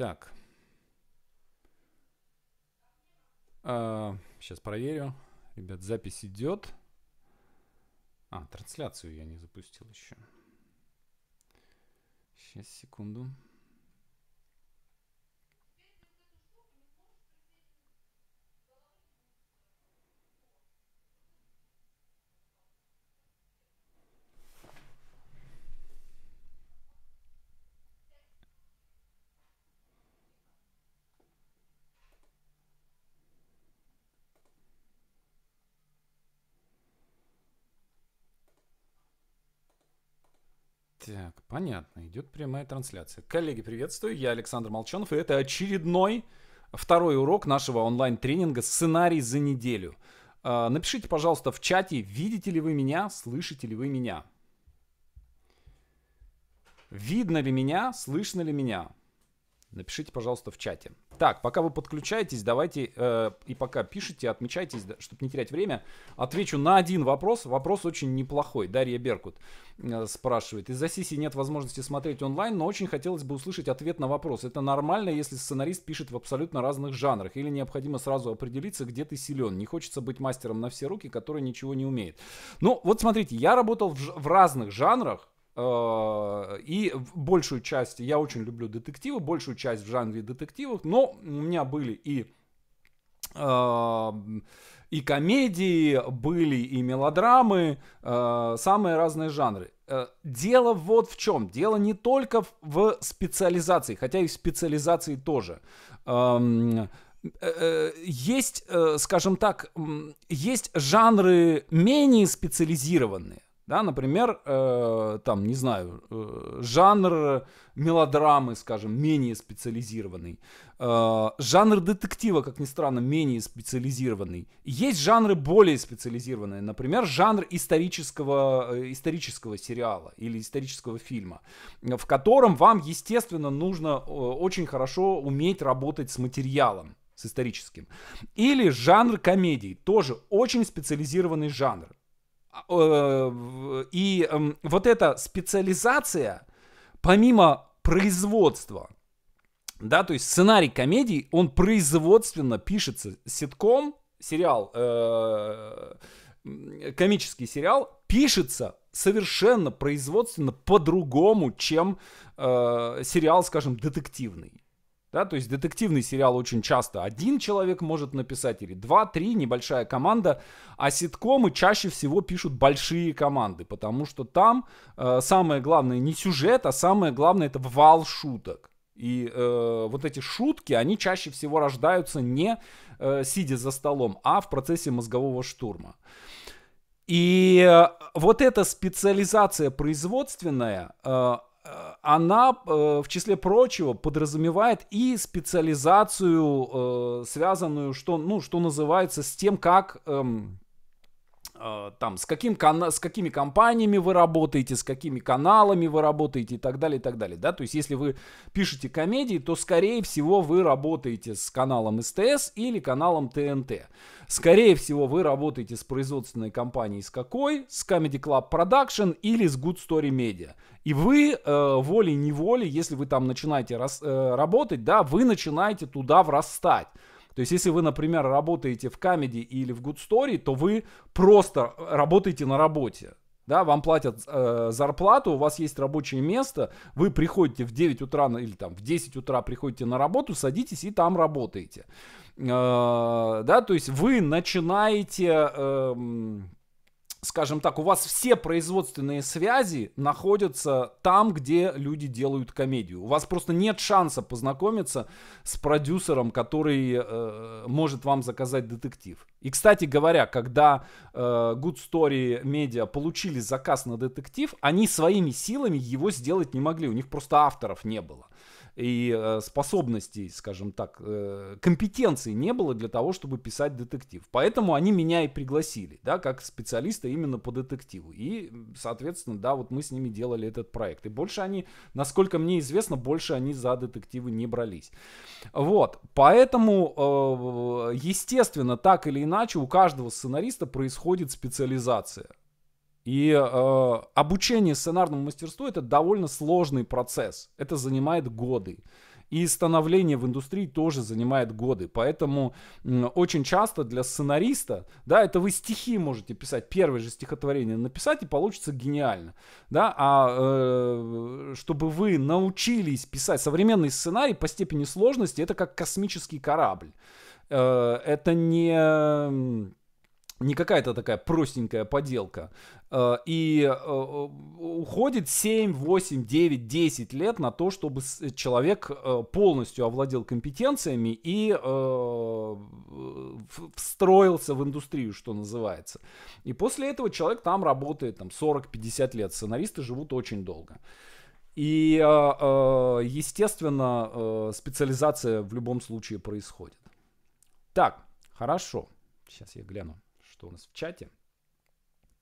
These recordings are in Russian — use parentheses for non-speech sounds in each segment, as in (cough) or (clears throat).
Так. А, сейчас проверю. Ребят, запись идет. А, трансляцию я не запустил еще. Сейчас, секунду. Так, понятно, идет прямая трансляция. Коллеги, приветствую, я Александр Молчанов, и это очередной второй урок нашего онлайн-тренинга «Сценарий за неделю». А, напишите, пожалуйста, в чате, видите ли вы меня, слышите ли вы меня. Видно ли меня, слышно ли меня? Напишите, пожалуйста, в чате. Так, пока вы подключаетесь, давайте э, и пока пишите, отмечайтесь, да, чтобы не терять время. Отвечу на один вопрос. Вопрос очень неплохой. Дарья Беркут э, спрашивает. Из-за Сиси нет возможности смотреть онлайн, но очень хотелось бы услышать ответ на вопрос. Это нормально, если сценарист пишет в абсолютно разных жанрах? Или необходимо сразу определиться, где ты силен? Не хочется быть мастером на все руки, который ничего не умеет. Ну, вот смотрите, я работал в, в разных жанрах, Э, и большую часть, я очень люблю детективы, большую часть в жанре детективов, но у меня были и эм, и комедии, были и мелодрамы, э, самые разные жанры. Э, дело вот в чем. Дело не только в специализации, хотя и в специализации тоже эм, есть, скажем так, есть жанры менее специализированные. Да, например, э, там, не знаю, э, жанр мелодрамы, скажем, менее специализированный. Э, жанр детектива, как ни странно, менее специализированный. Есть жанры более специализированные. Например, жанр исторического, э, исторического сериала или исторического фильма, в котором вам, естественно, нужно э, очень хорошо уметь работать с материалом с историческим. Или жанр комедии тоже очень специализированный жанр. А, э, и эм, вот эта специализация, помимо производства, да, то есть сценарий комедий, он производственно пишется. Ситком, сериал, э, комический сериал пишется совершенно производственно по-другому, чем э, сериал, скажем, детективный. Да, то есть детективный сериал очень часто один человек может написать, или два, три, небольшая команда, а ситкомы чаще всего пишут большие команды, потому что там э, самое главное не сюжет, а самое главное это вал шуток. И э, вот эти шутки, они чаще всего рождаются не э, сидя за столом, а в процессе мозгового штурма. И э, вот эта специализация производственная, э, Э, она, э, в числе прочего, подразумевает и специализацию, э, связанную, что, ну, что называется, с тем, как эм, Э, там, с, каким с какими компаниями вы работаете, с какими каналами вы работаете и так далее, и так далее, да, то есть если вы пишете комедии, то, скорее всего, вы работаете с каналом СТС или каналом ТНТ. Скорее всего, вы работаете с производственной компанией с какой? С Comedy Club Production или с Good Story Media. И вы э, волей-неволей, если вы там начинаете рас... э, работать, да, вы начинаете туда врастать. То есть, если вы, например, работаете в Камеди или в Good Story, то вы просто работаете на работе. Да, вам платят э, зарплату, у вас есть рабочее место, вы приходите в 9 утра или там в 10 утра приходите на работу, садитесь и там работаете. Э, да, то есть вы начинаете... Э, скажем так, у вас все производственные связи находятся там, где люди делают комедию. У вас просто нет шанса познакомиться с продюсером, который э, может вам заказать детектив. И, кстати говоря, когда э, Good Story Media получили заказ на детектив, они своими силами его сделать не могли. У них просто авторов не было и э, способностей, скажем так, э, компетенции не было для того, чтобы писать детектив. Поэтому они меня и пригласили, да, как специалиста именно по детективу. И, соответственно, да, вот мы с ними делали этот проект. И больше они, насколько мне известно, больше они за детективы не брались. Вот, поэтому, э, естественно, так или иначе у каждого сценариста происходит специализация. И э, обучение сценарному мастерству это довольно сложный процесс. Это занимает годы. И становление в индустрии тоже занимает годы. Поэтому очень часто для сценариста, да, это вы стихи можете писать, первое же стихотворение написать, и получится гениально. Да, а э, чтобы вы научились писать современный сценарий по степени сложности, это как космический корабль. Э, это не не какая-то такая простенькая поделка. Э, и э, э, уходит 7, 8, 9, 10 лет на то, чтобы человек полностью овладел компетенциями и встроился в индустрию, что называется. И после этого человек там работает там, 40-50 лет. Сценаристы живут очень долго. И, естественно, специализация в любом случае происходит. Так, хорошо. Сейчас я гляну что у нас в чате.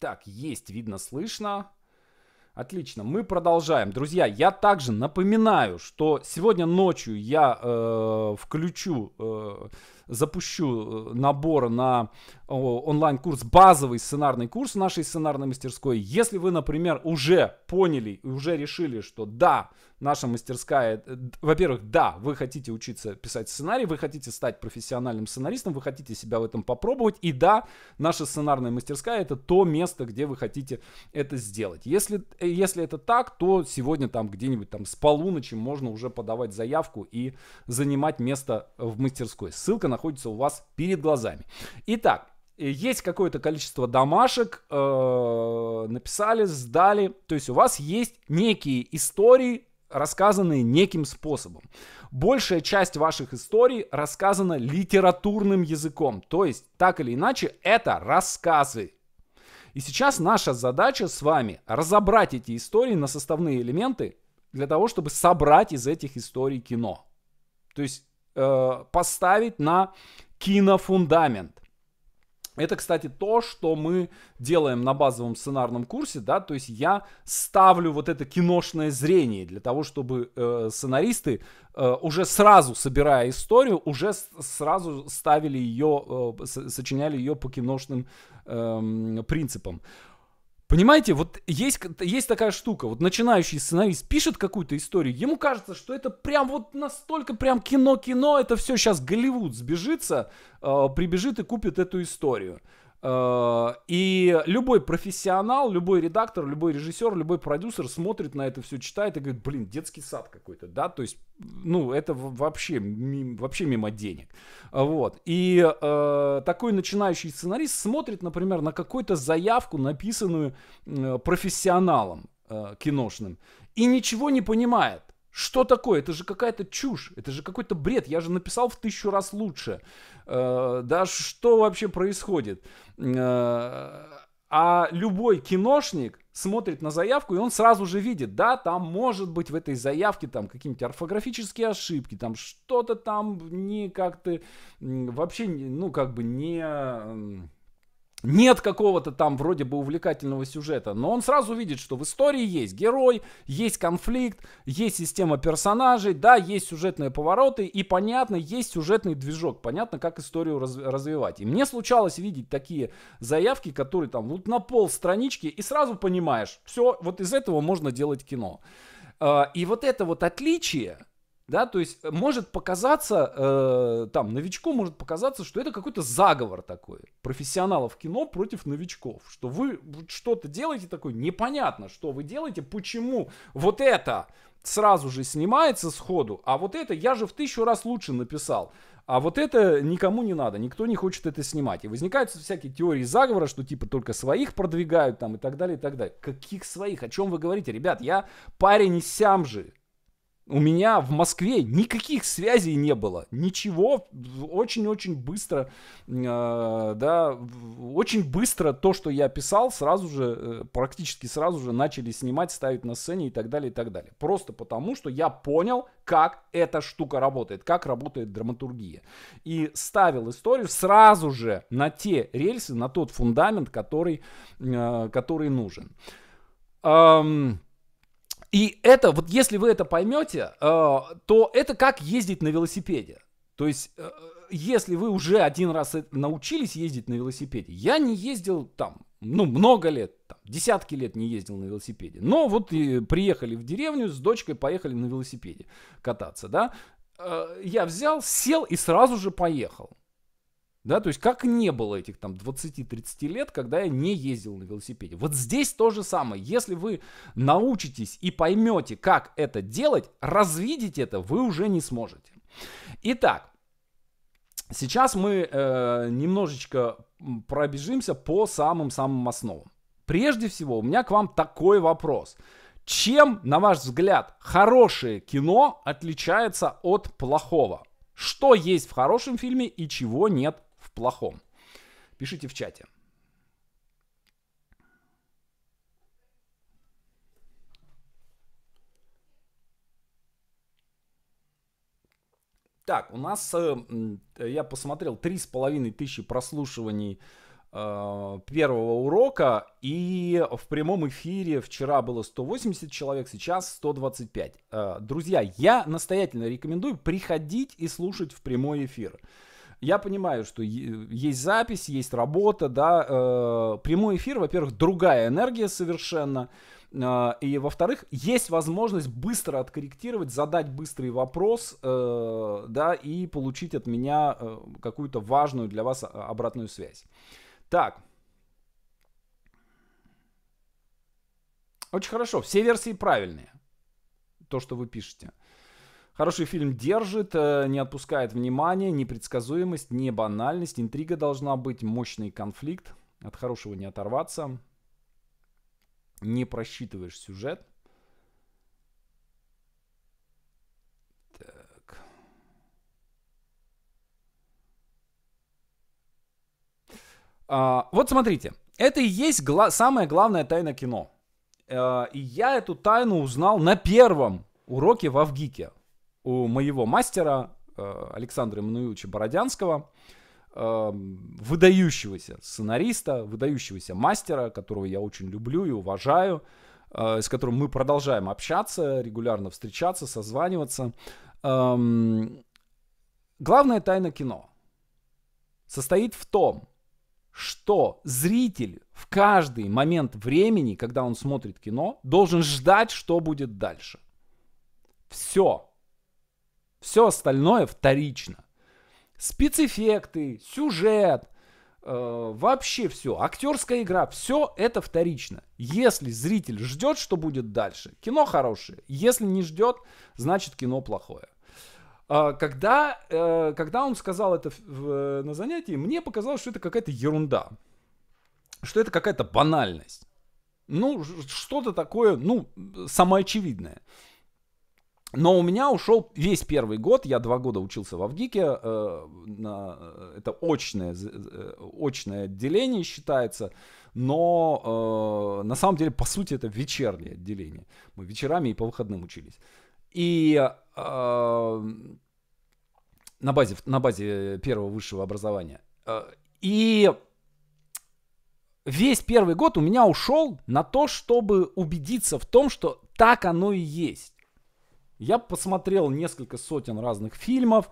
Так, есть, видно, слышно. Отлично, мы продолжаем. Друзья, я также напоминаю, что сегодня ночью я э, включу... Э, запущу э, набор на онлайн-курс, базовый сценарный курс в нашей сценарной мастерской. Если вы, например, уже поняли, и уже решили, что да, наша мастерская, э, во-первых, да, вы хотите учиться писать сценарий, вы хотите стать профессиональным сценаристом, вы хотите себя в этом попробовать, и да, наша сценарная мастерская это то место, где вы хотите это сделать. Если, э, если это так, то сегодня там где-нибудь там с полуночи можно уже подавать заявку и занимать место в мастерской. Ссылка на находится у вас перед глазами. Итак, есть какое-то количество домашек, э, написали, сдали. То есть у вас есть некие истории, рассказанные неким способом. Большая часть ваших историй рассказана литературным языком. То есть, так или иначе, это рассказы. И сейчас наша задача с вами разобрать эти истории на составные элементы для того, чтобы собрать из этих историй кино. То есть э, поставить на кинофундамент. Это, кстати, то, что мы делаем на базовом сценарном курсе, да, то есть я ставлю вот это киношное зрение для того, чтобы э, сценаристы э, уже сразу, собирая историю, уже с- сразу ставили ее, э, сочиняли ее по киношным э, принципам. Понимаете, вот есть, есть такая штука, вот начинающий сценарист пишет какую-то историю, ему кажется, что это прям вот настолько прям кино-кино, это все сейчас Голливуд сбежится, э, прибежит и купит эту историю. Э, и любой профессионал, любой редактор, любой режиссер, любой продюсер смотрит на это все, читает и говорит, блин, детский сад какой-то, да, то есть, ну, это вообще, вообще мимо денег. Вот. И э, такой начинающий сценарист смотрит, например, на какую-то заявку, написанную э, профессионалом э, киношным, и ничего не понимает. Что такое? Это же какая-то чушь, это же какой-то бред. Я же написал в тысячу раз лучше. Э, да что вообще происходит? Э, а любой киношник смотрит на заявку, и он сразу же видит, да, там может быть в этой заявке там какие-нибудь орфографические ошибки, там что-то там не как-то вообще, ну, как бы не нет какого-то там вроде бы увлекательного сюжета, но он сразу видит, что в истории есть герой, есть конфликт, есть система персонажей, да, есть сюжетные повороты и, понятно, есть сюжетный движок, понятно, как историю раз развивать. И мне случалось видеть такие заявки, которые там вот на пол странички и сразу понимаешь, все, вот из этого можно делать кино. А, и вот это вот отличие, да, то есть э, может показаться, э, там, новичку может показаться, что это какой-то заговор такой профессионалов кино против новичков. Что вы что-то делаете такое, непонятно, что вы делаете, почему вот это сразу же снимается сходу, а вот это я же в тысячу раз лучше написал. А вот это никому не надо, никто не хочет это снимать. И возникают всякие теории заговора, что типа только своих продвигают там и так далее, и так далее. Каких своих? О чем вы говорите? Ребят, я парень сям же у меня в Москве никаких связей не было, ничего, очень-очень быстро, э, да, очень быстро то, что я писал, сразу же, э, практически сразу же начали снимать, ставить на сцене и так далее, и так далее. Просто потому, что я понял, как эта штука работает, как работает драматургия. И ставил историю сразу же на те рельсы, на тот фундамент, который, э, который нужен. Эм... И это, вот если вы это поймете, э, то это как ездить на велосипеде. То есть, э, если вы уже один раз э, научились ездить на велосипеде, я не ездил там, ну, много лет, там, десятки лет не ездил на велосипеде. Но вот и приехали в деревню, с дочкой поехали на велосипеде кататься, да. Я взял, сел и сразу же поехал. Да, то есть как не было этих там 20-30 лет, когда я не ездил на велосипеде. Вот здесь то же самое. Если вы научитесь и поймете, как это делать, развидеть это вы уже не сможете. Итак, сейчас мы э, немножечко пробежимся по самым-самым основам. Прежде всего, у меня к вам такой вопрос. Чем, на ваш взгляд, хорошее кино отличается от плохого? Что есть в хорошем фильме и чего нет плохом? Пишите в чате. Так, у нас, э, я посмотрел, три с половиной тысячи прослушиваний э, первого урока, и в прямом эфире вчера было 180 человек, сейчас 125. Э, друзья, я настоятельно рекомендую приходить и слушать в прямой эфир я понимаю, что есть запись, есть работа, да, э, прямой эфир, во-первых, другая энергия совершенно, э, и, во-вторых, есть возможность быстро откорректировать, задать быстрый вопрос, э, да, и получить от меня э, какую-то важную для вас э, обратную связь. Так, Очень хорошо, все версии правильные, то, что вы пишете. Хороший фильм держит, э, не отпускает внимания, непредсказуемость, не банальность, интрига должна быть, мощный конфликт, от хорошего не оторваться, не просчитываешь сюжет. Так. А, вот смотрите, это и есть гла- самая главная тайна кино. А, и я эту тайну узнал на первом уроке в Авгике у моего мастера э, Александра Мануиловича Бородянского, э, выдающегося сценариста, выдающегося мастера, которого я очень люблю и уважаю, э, с которым мы продолжаем общаться, регулярно встречаться, созваниваться. Эм, главная тайна кино состоит в том, что зритель в каждый момент времени, когда он смотрит кино, должен ждать, что будет дальше. Все. Все остальное вторично. Спецэффекты, сюжет, э, вообще все, актерская игра, все это вторично. Если зритель ждет, что будет дальше, кино хорошее. Если не ждет, значит кино плохое. А, когда, э, когда он сказал это на занятии, мне показалось, что это какая-то ерунда, что это какая-то банальность. Ну, что-то такое, ну, самоочевидное. Но у меня ушел весь первый год, я два года учился в Авгике, э, э, это очное, э, очное отделение считается, но на самом деле, по сути, это вечернее отделение. Мы вечерами и по выходным учились. И на базе, на базе первого высшего образования. И весь первый год у меня ушел на то, чтобы убедиться в том, что так оно и есть я посмотрел несколько сотен разных фильмов,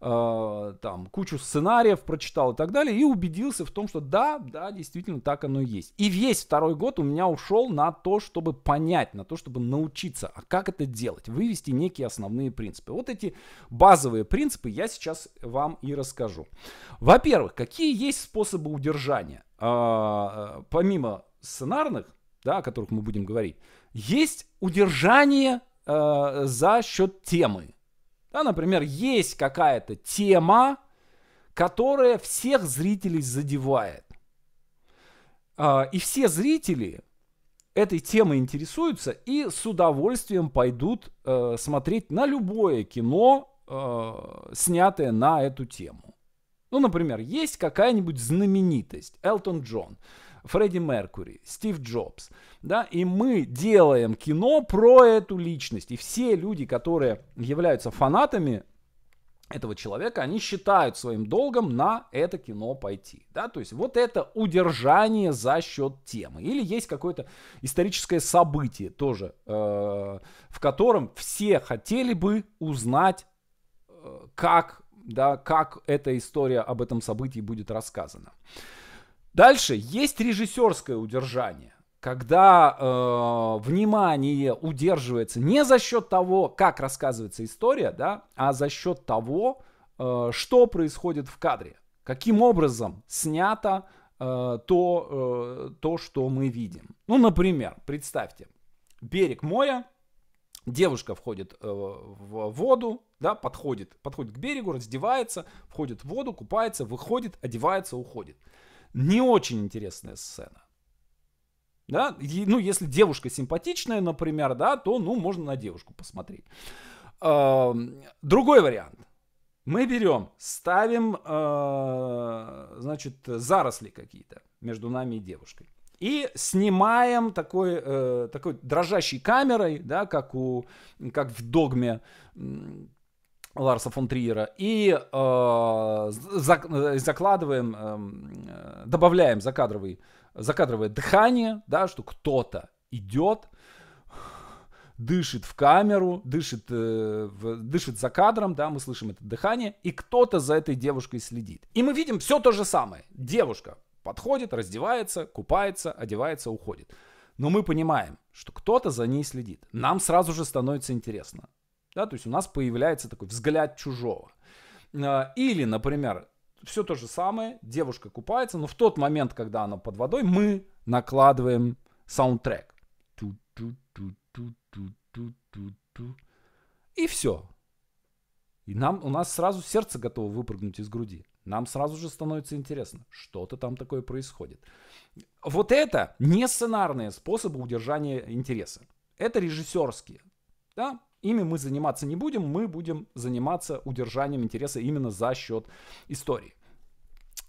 э, там кучу сценариев прочитал и так далее, и убедился в том, что да, да, действительно так оно и есть. И весь второй год у меня ушел на то, чтобы понять, на то, чтобы научиться, а как это делать, вывести некие основные принципы. Вот эти базовые принципы я сейчас вам и расскажу. Во-первых, какие есть способы удержания? Э, э помимо сценарных, да, о которых мы будем говорить, есть удержание Э, за счет темы. Да, например, есть какая-то тема, которая всех зрителей задевает. Э, и все зрители этой темы интересуются и с удовольствием пойдут э, смотреть на любое кино, э, снятое на эту тему. Ну, например, есть какая-нибудь знаменитость, Элтон Джон. Фредди Меркури, Стив Джобс, да, и мы делаем кино про эту личность, и все люди, которые являются фанатами этого человека, они считают своим долгом на это кино пойти. Да? То есть вот это удержание за счет темы. Или есть какое-то историческое событие тоже, э, в котором все хотели бы узнать, э, как, да, как эта история об этом событии будет рассказана. Дальше есть режиссерское удержание, когда э, внимание удерживается не за счет того, как рассказывается история, да, а за счет того, э, что происходит в кадре, каким образом снято э, то, э, то, что мы видим. Ну, например, представьте, берег моря, девушка входит э, в воду, да, подходит, подходит к берегу, раздевается, входит в воду, купается, выходит, одевается, уходит не очень интересная сцена. Да? И, ну, если девушка симпатичная, например, да, то, ну, можно на девушку посмотреть. Э, другой вариант. Мы берем, ставим, э, значит, заросли какие-то между нами и девушкой. И снимаем такой, э, такой дрожащей камерой, да, как, у, как в догме, Ларса фон Триера и э, зак- э, закладываем, эм, э, добавляем закадровый, закадровое дыхание, да, что кто-то идет, дышит в камеру, дышит, э, в, дышит за кадром, да, мы слышим это дыхание, и кто-то за этой девушкой следит. И мы видим все то же самое. Девушка подходит, раздевается, купается, одевается, уходит. Но мы понимаем, что кто-то за ней следит. Нам сразу же становится интересно. Да, то есть у нас появляется такой взгляд чужого. А, или, например, все то же самое, девушка купается, но в тот момент, когда она под водой, мы накладываем саундтрек. И все. И нам, у нас сразу сердце готово выпрыгнуть из груди. Нам сразу же становится интересно, что-то там такое происходит. Вот это не сценарные способы удержания интереса. Это режиссерские. Да? Ими мы заниматься не будем, мы будем заниматься удержанием интереса именно за счет истории.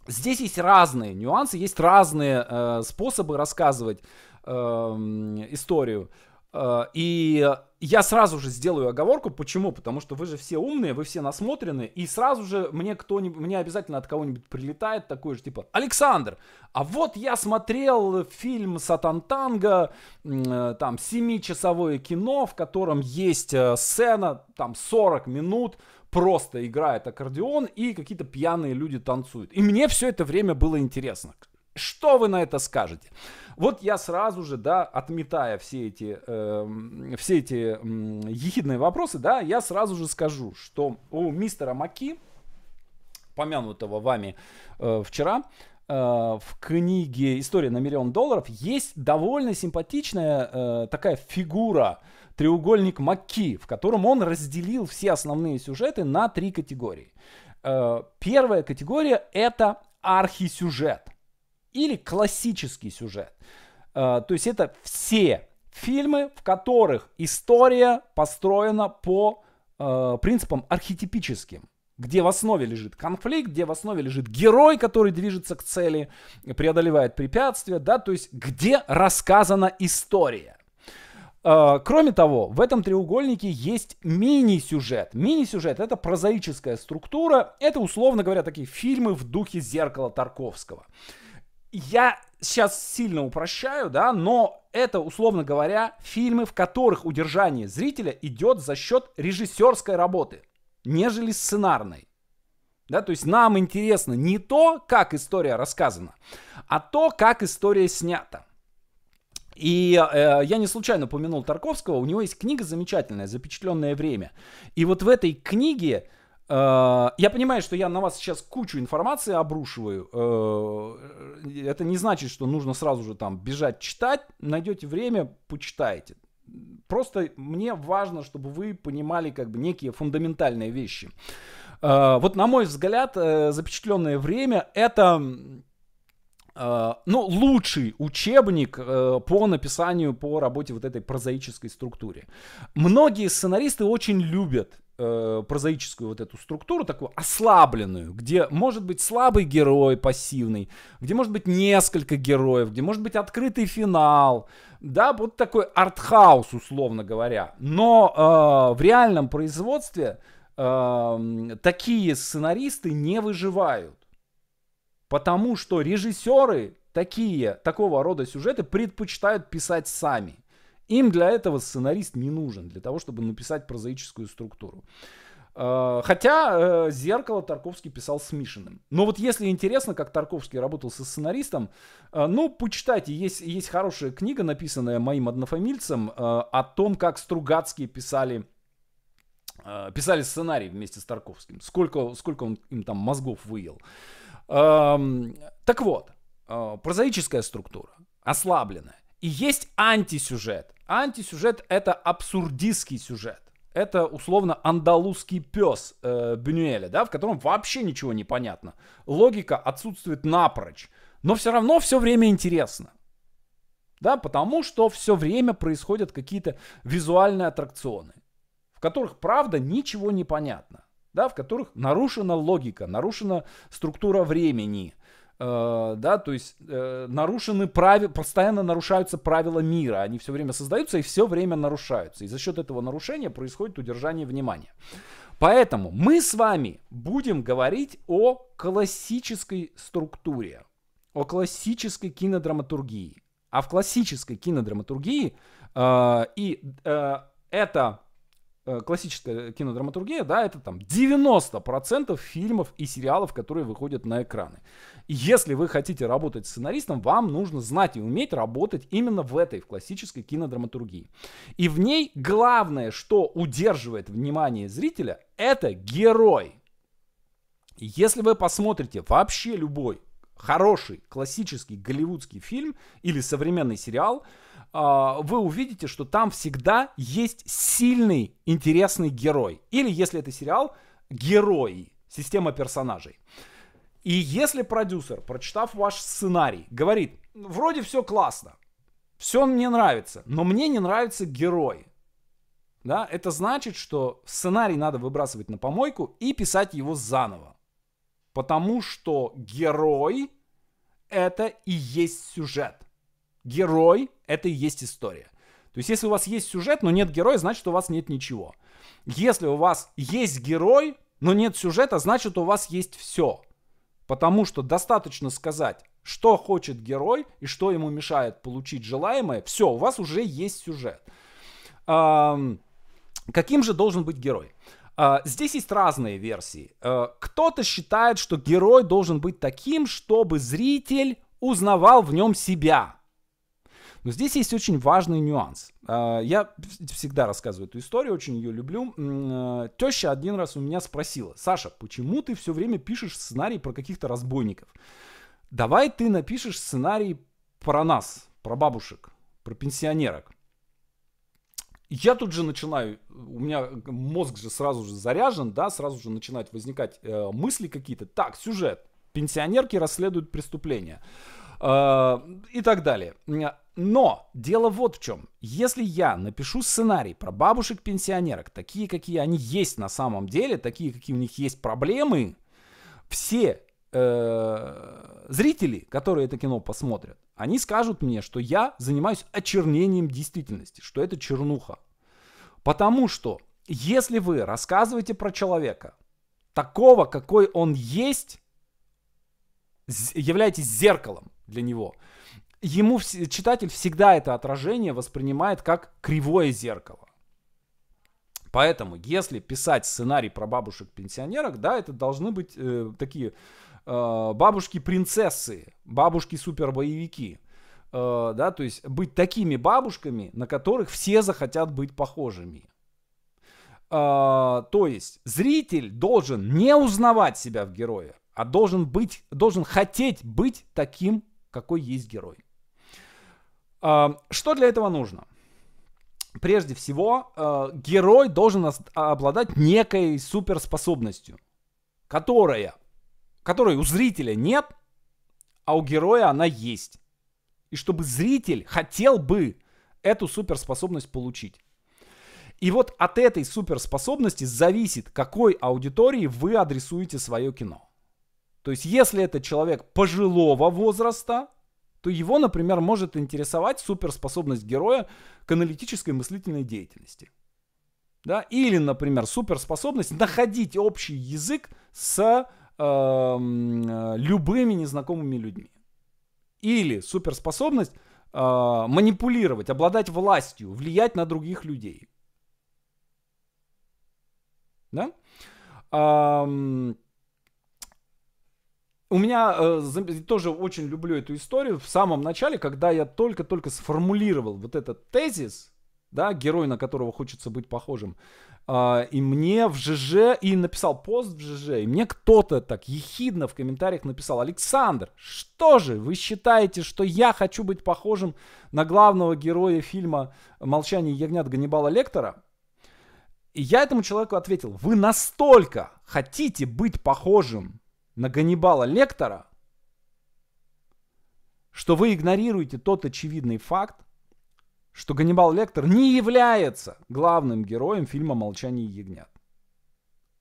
Здесь есть разные нюансы, есть разные э, способы рассказывать э, историю. Э, и я сразу же сделаю оговорку, почему? Потому что вы же все умные, вы все насмотрены, и сразу же мне кто-нибудь, мне обязательно от кого-нибудь прилетает такой же, типа, Александр, а вот я смотрел фильм "Сатан Танго", э, там, семичасовое кино, в котором есть э, сцена, там, 40 минут, просто играет аккордеон, и какие-то пьяные люди танцуют. И мне все это время было интересно. Что вы на это скажете? Вот я сразу же, да, отметая все эти, э, все эти э, ехидные вопросы, да, я сразу же скажу, что у мистера Маки, помянутого вами э, вчера, э, в книге «История на миллион долларов» есть довольно симпатичная э, такая фигура, треугольник Маки, в котором он разделил все основные сюжеты на три категории. Э, первая категория – это архисюжет – или классический сюжет. Э, то есть это все фильмы, в которых история построена по э, принципам архетипическим где в основе лежит конфликт, где в основе лежит герой, который движется к цели, преодолевает препятствия, да, то есть где рассказана история. Э, кроме того, в этом треугольнике есть мини-сюжет. Мини-сюжет — это прозаическая структура, это, условно говоря, такие фильмы в духе «Зеркала Тарковского» я сейчас сильно упрощаю, да, но это, условно говоря, фильмы, в которых удержание зрителя идет за счет режиссерской работы, нежели сценарной. Да, то есть нам интересно не то, как история рассказана, а то, как история снята. И э, я не случайно упомянул Тарковского, у него есть книга замечательная, «Запечатленное время». И вот в этой книге Э, я понимаю, что я на вас сейчас кучу информации обрушиваю. Э, это не значит, что нужно сразу же там бежать читать. Найдете время, почитайте. Просто мне важно, чтобы вы понимали как бы некие фундаментальные вещи. Э, вот на мой взгляд, запечатленное время это ну, лучший учебник по написанию, по работе вот этой прозаической структуре. Многие сценаристы очень любят Э, прозаическую вот эту структуру, такую ослабленную, где может быть слабый герой пассивный, где может быть несколько героев, где может быть открытый финал, да, вот такой артхаус, условно говоря. Но э, в реальном производстве э, такие сценаристы не выживают. Потому что режиссеры такие, такого рода сюжеты предпочитают писать сами. Им для этого сценарист не нужен, для того, чтобы написать прозаическую структуру. А, хотя э, «Зеркало» Тарковский писал с Мишиным. Но вот если интересно, как Тарковский работал со сценаристом, э, ну, почитайте, есть, есть хорошая книга, написанная моим однофамильцем, э, о том, как Стругацкие писали писали сценарий вместе с Тарковским. Сколько, сколько он им там мозгов выел. Эм, так вот, прозаическая структура, ослабленная. И есть антисюжет. Антисюжет — это абсурдистский сюжет. Это условно андалузский пес э, Бюнюэля, да, в котором вообще ничего не понятно. Логика отсутствует напрочь. Но все равно все время интересно. Да, потому что все время происходят какие-то визуальные аттракционы, в которых, правда, ничего не понятно. Да, в которых нарушена логика, нарушена структура времени – Э, да, то есть э, нарушены правила, постоянно нарушаются правила мира, они все время создаются и все время нарушаются. И за счет этого нарушения происходит удержание внимания. Поэтому мы с вами будем говорить о классической структуре, о классической кинодраматургии. А в классической кинодраматургии э, и э, это Э, классическая кинодраматургия, да, это там 90% фильмов и сериалов, которые выходят на экраны. И если вы хотите работать сценаристом, вам нужно знать и уметь работать именно в этой, в классической кинодраматургии. И в ней главное, что удерживает внимание зрителя, это герой. Если вы посмотрите вообще любой хороший классический голливудский фильм или современный сериал, а, вы увидите, что там всегда есть сильный, интересный герой. Или, если это сериал, герой система персонажей. И если продюсер, прочитав ваш сценарий, говорит, вроде все классно, все мне нравится, но мне не нравится герой. Да, это значит, что сценарий надо выбрасывать на помойку и писать его заново. Потому что герой это и есть сюжет герой — это и есть история. То есть, если у вас есть сюжет, но нет героя, значит, у вас нет ничего. Если у вас есть герой, но нет сюжета, значит, у вас есть все. Потому что достаточно сказать, что хочет герой и что ему мешает получить желаемое. Все, у вас уже есть сюжет. Каким же должен быть герой? А, здесь есть разные версии. А, кто-то считает, что герой должен быть таким, чтобы зритель узнавал в нем себя. Но здесь есть очень важный нюанс. А, я всегда рассказываю эту историю, очень ее люблю. А, Теща один раз у меня спросила, Саша, почему ты все время пишешь сценарий про каких-то разбойников? Давай ты напишешь сценарий про нас, про бабушек, про пенсионерок. Я тут же начинаю, у меня мозг же сразу же заряжен, да, сразу же начинают возникать э, мысли какие-то. Так, сюжет. Пенсионерки расследуют преступления э, и так далее. Но дело вот в чем. Если я напишу сценарий про бабушек-пенсионерок, такие, какие они есть на самом деле, такие, какие у них есть проблемы, все э, зрители, которые это кино посмотрят, они скажут мне, что я занимаюсь очернением действительности, что это чернуха. Потому что если вы рассказываете про человека, такого, какой он есть, являетесь зеркалом для него – ему вс- читатель всегда это отражение воспринимает как кривое зеркало. Поэтому, если писать сценарий про бабушек-пенсионерок, да, это должны быть э, такие э, бабушки-принцессы, бабушки-супербоевики. Э, да, то есть быть такими бабушками, на которых все захотят быть похожими. Э, то есть зритель должен не узнавать себя в герое, а должен быть, должен хотеть быть таким, какой есть герой. Эм, что для этого нужно? Прежде всего, э, герой должен обладать некой суперспособностью, которая, которой у зрителя нет, а у героя она есть. И чтобы зритель хотел бы эту суперспособность получить. И вот от этой суперспособности зависит, какой аудитории вы адресуете свое кино. То есть, если это человек пожилого возраста, то его, например, может интересовать суперспособность героя к аналитической мыслительной деятельности. Да? Или, например, суперспособность находить общий язык с эм, э, любыми незнакомыми людьми. Или суперспособность э, манипулировать, обладать властью, влиять на других людей. Да? Эм, у меня э, тоже очень люблю эту историю. В самом начале, когда я только-только сформулировал вот этот тезис, да, герой, на которого хочется быть похожим, э, и мне в ЖЖ, и написал пост в ЖЖ, и мне кто-то так ехидно в комментариях написал, Александр, что же вы считаете, что я хочу быть похожим на главного героя фильма «Молчание ягнят» Ганнибала Лектора? И я этому человеку ответил, вы настолько хотите быть похожим на Ганнибала Лектора, что вы игнорируете тот очевидный факт, что Ганнибал Лектор не является главным героем фильма «Молчание ягнят».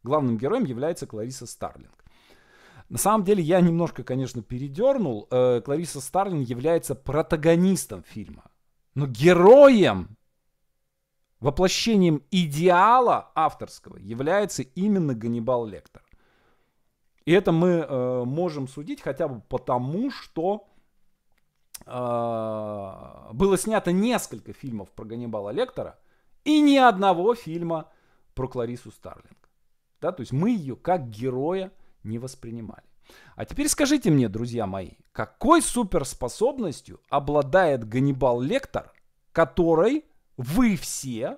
Главным героем является Клариса Старлинг. На самом деле я немножко, конечно, передернул. Э, Клариса Старлинг является протагонистом фильма. Но героем, воплощением идеала авторского является именно Ганнибал Лектор. И это мы э, можем судить хотя бы потому, что э, было снято несколько фильмов про Ганнибала Лектора и ни одного фильма про Кларису Старлинг. Да, то есть мы ее как героя не воспринимали. А теперь скажите мне, друзья мои, какой суперспособностью обладает Ганнибал Лектор, которой вы все,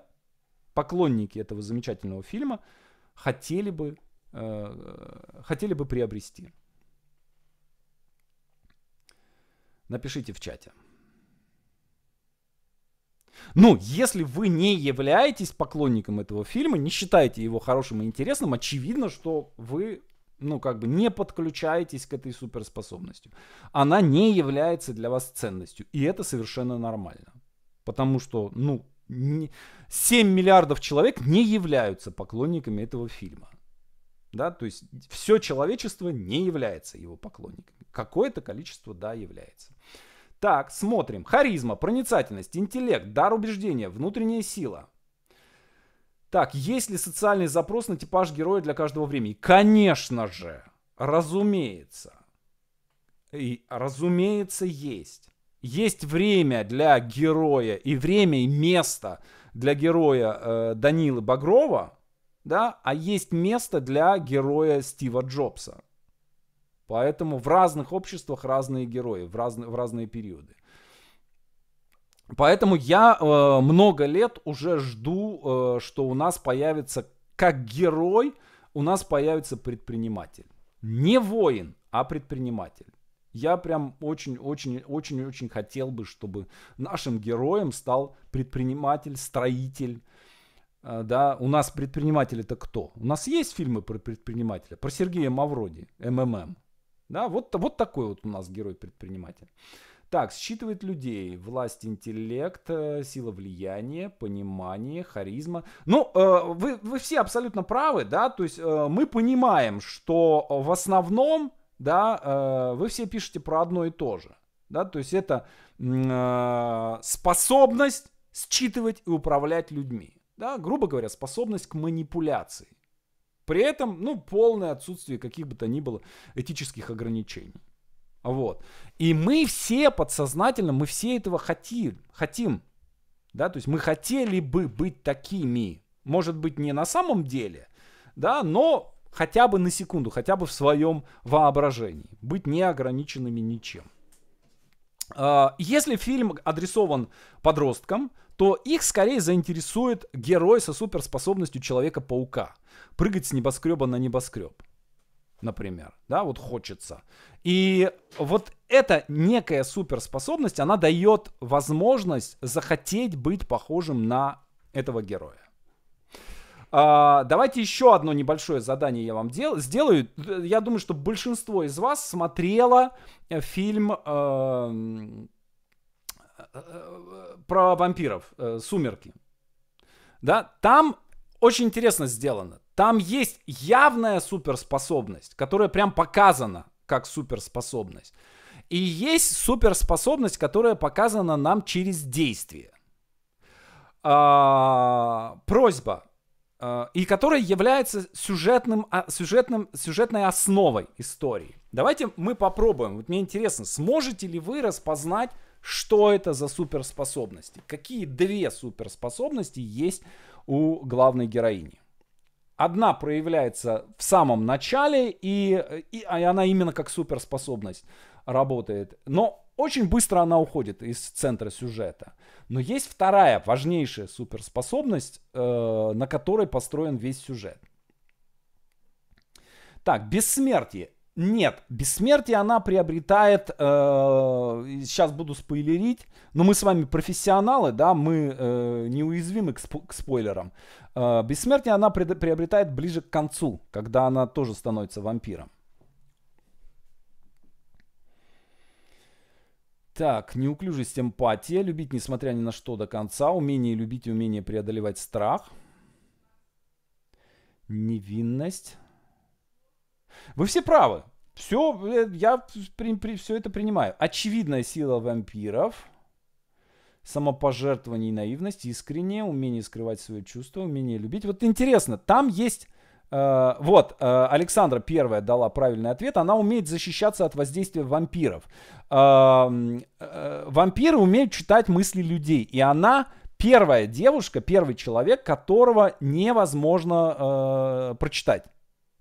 поклонники этого замечательного фильма, хотели бы Э, хотели бы приобрести? Напишите в чате. Ну, если вы не являетесь поклонником этого фильма, не считаете его хорошим и интересным, очевидно, что вы, ну, как бы не подключаетесь к этой суперспособности. Она не является для вас ценностью, и это совершенно нормально. Потому что, ну, 7 миллиардов человек не являются поклонниками этого фильма. Да, то есть все человечество не является его поклонниками. Какое-то количество, да, является. Так, смотрим. Харизма, проницательность, интеллект, дар убеждения, внутренняя сила. Так, есть ли социальный запрос на типаж героя для каждого времени? Конечно же, разумеется. И, разумеется, есть. Есть время для героя и время и место для героя э, Данилы Багрова – да, а есть место для героя Стива Джобса. Поэтому в разных обществах разные герои, в, разные в разные периоды. Поэтому я э, много лет уже жду, э, что у нас появится как герой, у нас появится предприниматель. Не воин, а предприниматель. Я прям очень-очень-очень-очень хотел бы, чтобы нашим героем стал предприниматель, строитель, а, да, у нас предприниматели это кто? У нас есть фильмы про предпринимателя, про Сергея Мавроди, МММ. Да, вот, вот такой вот у нас герой-предприниматель. Так, считывает людей, власть, интеллект, э, сила влияния, понимание, харизма. Ну, э, вы, вы все абсолютно правы, да, то есть э, мы понимаем, что в основном, да, вы все пишете про одно и то же, да, то есть это способность считывать и управлять людьми. Да, грубо говоря, способность к манипуляции. При этом, ну, полное отсутствие каких бы то ни было этических ограничений. Вот. И мы все подсознательно, мы все этого хотим. хотим да, то есть мы хотели бы быть такими. Может быть, не на самом деле, да, но хотя бы на секунду, хотя бы в своем воображении. Быть неограниченными ничем. А, если фильм адресован подросткам, то их скорее заинтересует герой со суперспособностью Человека-паука. Прыгать с небоскреба на небоскреб. Например, да, вот хочется. И вот эта некая суперспособность, она дает возможность захотеть быть похожим на этого героя. А, давайте еще одно небольшое задание я вам дел- сделаю. Я думаю, что большинство из вас смотрело э, фильм... Э- Э, э, э, про вампиров, сумерки. Да, там очень интересно сделано. Там есть явная суперспособность, которая прям показана как суперспособность. И есть суперспособность, которая показана нам через действие. А, просьба. А, и которая является сюжетным, а, сюжетным, сюжетной основой истории. Давайте мы попробуем. Вот мне интересно, сможете ли вы распознать что это за суперспособности? Какие две суперспособности есть у главной героини? Одна проявляется в самом начале, и, и, и а она именно как суперспособность работает. Но очень быстро она уходит из центра сюжета. Но есть вторая важнейшая суперспособность, э, на которой построен весь сюжет. Так, бессмертие. Нет, бессмертие она приобретает, э, сейчас буду спойлерить, но мы с вами профессионалы, да, мы э, неуязвимы к, спо- к спойлерам. Э, бессмертие она приобретает ближе к концу, когда она тоже становится вампиром. Так, неуклюжесть, эмпатия, любить несмотря ни на что до конца, умение любить и умение преодолевать страх, невинность. Вы все правы. Все, э, я при, при, все это принимаю. Очевидная сила вампиров, самопожертвование и наивность, искреннее, умение скрывать свои чувства, умение любить. Вот интересно, там есть... Э, вот, э, Александра первая дала правильный ответ. Она умеет защищаться от воздействия вампиров. Э, э, вампиры умеют читать мысли людей. И она первая девушка, первый человек, которого невозможно э, прочитать.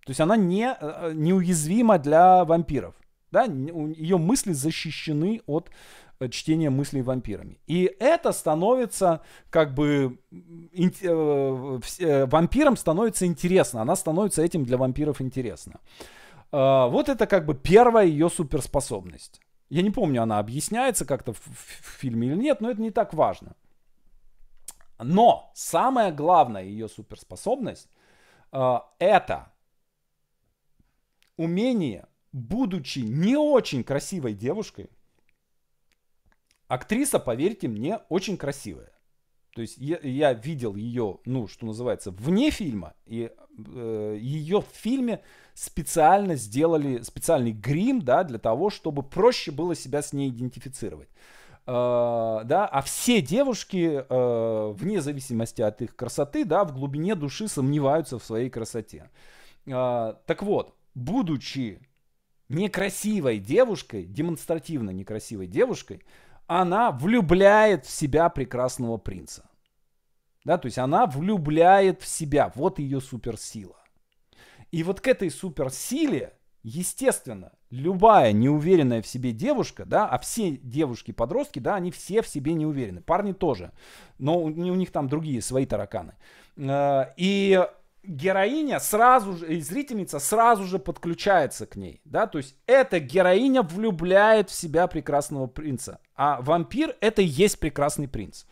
То есть она не, э, э, неуязвима для вампиров. Да? Ее мысли защищены от э, чтения мыслей вампирами. И это становится как бы вампирам становится интересно. Она становится этим для вампиров интересно. А, вот это как бы первая ее суперспособность. Я не помню, она объясняется как-то в, в фильме или нет, но это не так важно. Но самая главная ее суперспособность а, это умение, будучи не очень красивой девушкой, актриса, поверьте мне, очень красивая. То есть я, я видел ее, ну, что называется, вне фильма, и э, ее в фильме специально сделали специальный грим, да, для того, чтобы проще было себя с ней идентифицировать. Uh, да, а все девушки, uh, вне зависимости от их красоты, да, в глубине души сомневаются в своей красоте. Uh, так вот, будучи некрасивой девушкой, демонстративно некрасивой девушкой, она влюбляет в себя прекрасного принца. Да, то есть она влюбляет в себя. Вот ее суперсила. И вот к этой суперсиле, естественно, любая неуверенная в себе девушка, да, а все девушки-подростки, да, они все в себе не уверены. Парни тоже. Но у, у них там другие свои тараканы. Э, и героиня сразу же, и зрительница сразу же подключается к ней, да, то есть эта героиня влюбляет в себя прекрасного принца, а вампир это и есть прекрасный принц.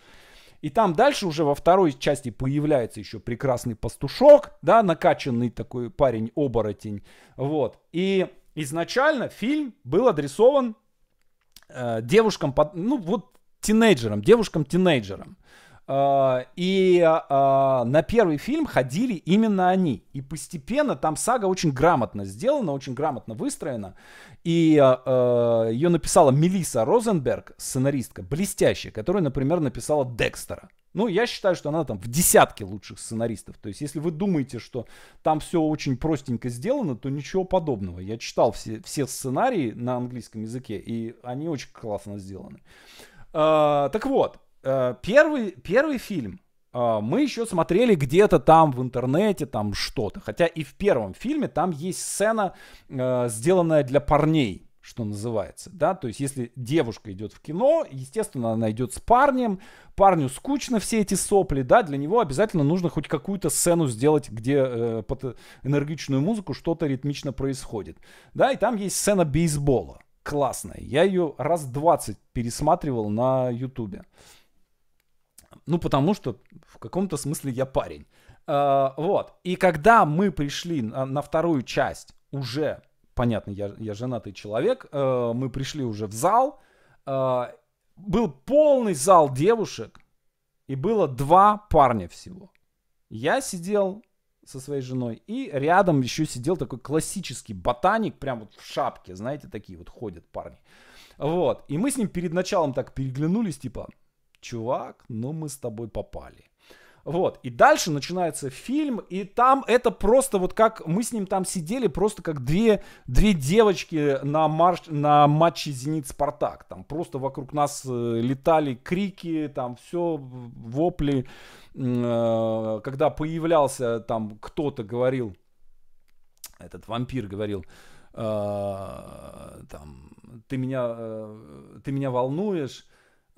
И там дальше уже во второй части появляется еще прекрасный пастушок, да, накачанный такой парень-оборотень, вот. И изначально фильм был адресован э, девушкам, под, ну вот тинейджерам, девушкам-тинейджерам. Э, Э, и э, э, на первый фильм ходили именно они. И постепенно там сага очень грамотно сделана, очень грамотно выстроена. И ее написала Мелиса Розенберг, сценаристка, блестящая, которая, например, написала Декстера. Ну, я считаю, что она там в десятке лучших сценаристов. То есть, если вы думаете, что там все очень простенько сделано, то ничего подобного. Я читал все, все сценарии на английском языке, и они очень классно сделаны. А, так вот, Э, первый, первый фильм э, мы еще смотрели где-то там в интернете, там что-то. Хотя и в первом фильме там есть сцена, э, сделанная для парней что называется, да, то есть если девушка идет в кино, естественно, она идет с парнем, парню скучно все эти сопли, да, для него обязательно нужно хоть какую-то сцену сделать, где под энергичную музыку что-то ритмично происходит, да, и там есть сцена бейсбола, классная, я ее раз 20 пересматривал на ютубе, ну, потому что в каком-то смысле я парень. Э, вот. И когда мы пришли на, на вторую часть, уже, понятно, я, я женатый человек, э, мы пришли уже в зал, э, был полный зал девушек, и было два парня всего. Я сидел со своей женой, и рядом еще сидел такой классический ботаник, прям вот в шапке, знаете, такие вот ходят парни. Вот, и мы с ним перед началом так переглянулись, типа, чувак, ну мы с тобой попали. Вот, и дальше начинается фильм, и там это просто вот как мы с ним там сидели, просто как две, две девочки на, марш, на матче «Зенит-Спартак». Там просто вокруг нас э, летали крики, там все, вопли. Э, когда появлялся там кто-то говорил, этот вампир говорил, «Э, там, ты меня, ты меня волнуешь,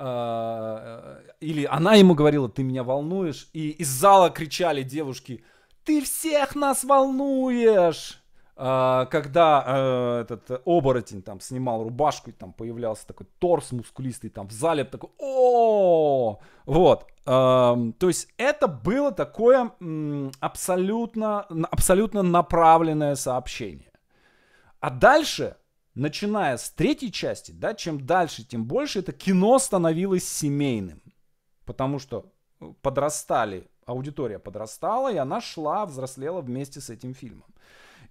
Э, или она ему говорила, ты меня волнуешь, и из зала кричали девушки, ты всех нас волнуешь. Э, когда э, этот оборотень там снимал рубашку, и там появлялся такой торс мускулистый, там в зале такой, о, вот. Эм, то есть это было такое абсолютно, абсолютно направленное сообщение. А дальше начиная с третьей части, да, чем дальше, тем больше это кино становилось семейным. Потому что э, подрастали, аудитория подрастала, и она шла, взрослела вместе с этим фильмом.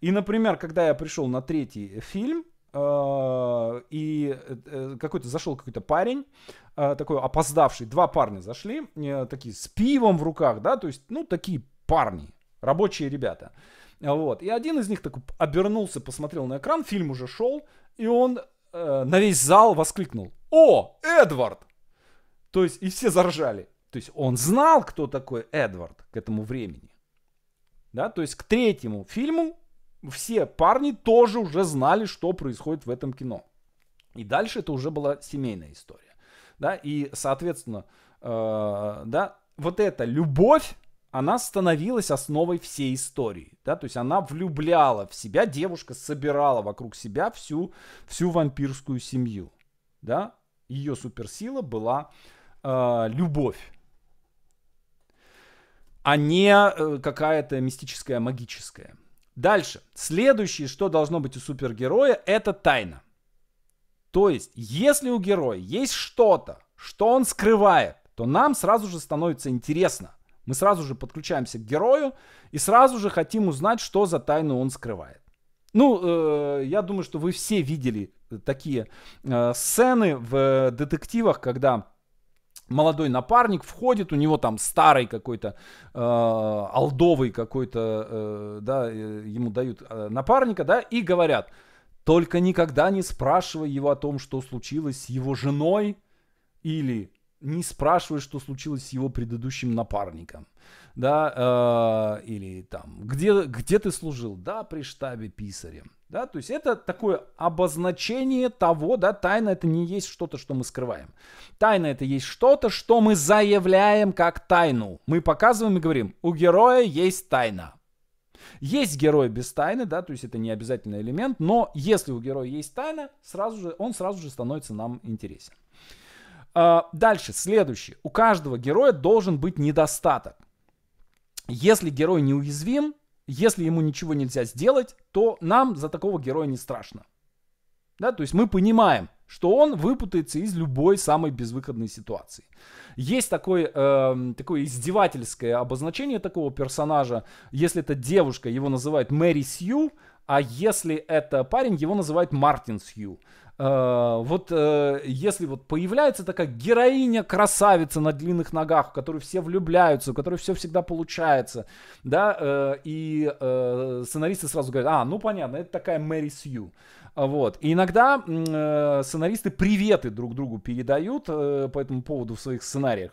И, например, когда я пришел на третий фильм, э, и э, какой-то зашел какой-то парень, такой опоздавший, два парня зашли, такие с пивом в руках, да, то есть, ну, такие парни, рабочие ребята. Вот. И один из них так обернулся, посмотрел на экран, фильм уже шел, и он э, на весь зал воскликнул «О, Эдвард!» То есть и все заржали. То есть он знал, кто такой Эдвард к этому времени. Да, то есть к третьему фильму все парни тоже уже знали, что происходит в этом кино. И дальше это уже была семейная история. Да, и, соответственно, э, да, вот эта любовь, она становилась основой всей истории, да, то есть она влюбляла в себя, девушка собирала вокруг себя всю, всю вампирскую семью, да, ее суперсила была э, любовь, а не э, какая-то мистическая, магическая. Дальше, следующее, что должно быть у супергероя, это тайна. То есть, если у героя есть что-то, что он скрывает, то нам сразу же становится интересно. Мы сразу же подключаемся к герою и сразу же хотим узнать, что за тайну он скрывает. Ну, э, я думаю, что вы все видели э, такие э, сцены в э, детективах, когда молодой напарник входит, у него там старый какой-то, э, алдовый какой-то, э, да, э, ему дают э, напарника, да, и говорят, только никогда не спрашивай его о том, что случилось с его женой или не спрашивает, что случилось с его предыдущим напарником. Да, э, или там, где, где ты служил? Да, при штабе писарем. Да, то есть это такое обозначение того, да, тайна это не есть что-то, что мы скрываем. Тайна это есть что-то, что мы заявляем как тайну. Мы показываем и говорим, у героя есть тайна. Есть герой без тайны, да, то есть это не обязательный элемент, но если у героя есть тайна, сразу же, он сразу же становится нам интересен. А, дальше, следующее: У каждого героя должен быть недостаток. Если герой неуязвим, если ему ничего нельзя сделать, то нам за такого героя не страшно. Да, то есть мы понимаем, что он выпутается из любой самой безвыходной ситуации. Есть такой, э, эм, такое издевательское обозначение такого персонажа. Если это девушка, его называют Мэри Сью, а если это парень, его называют Мартин Сью. Э, вот э, если вот появляется такая героиня-красавица на длинных ногах, в которую все влюбляются, у которой все всегда получается, да, э, и сценаристы сразу говорят, а, ну понятно, это такая Мэри Сью. Вот. И иногда сценаристы приветы друг другу передают по этому поводу в своих сценариях.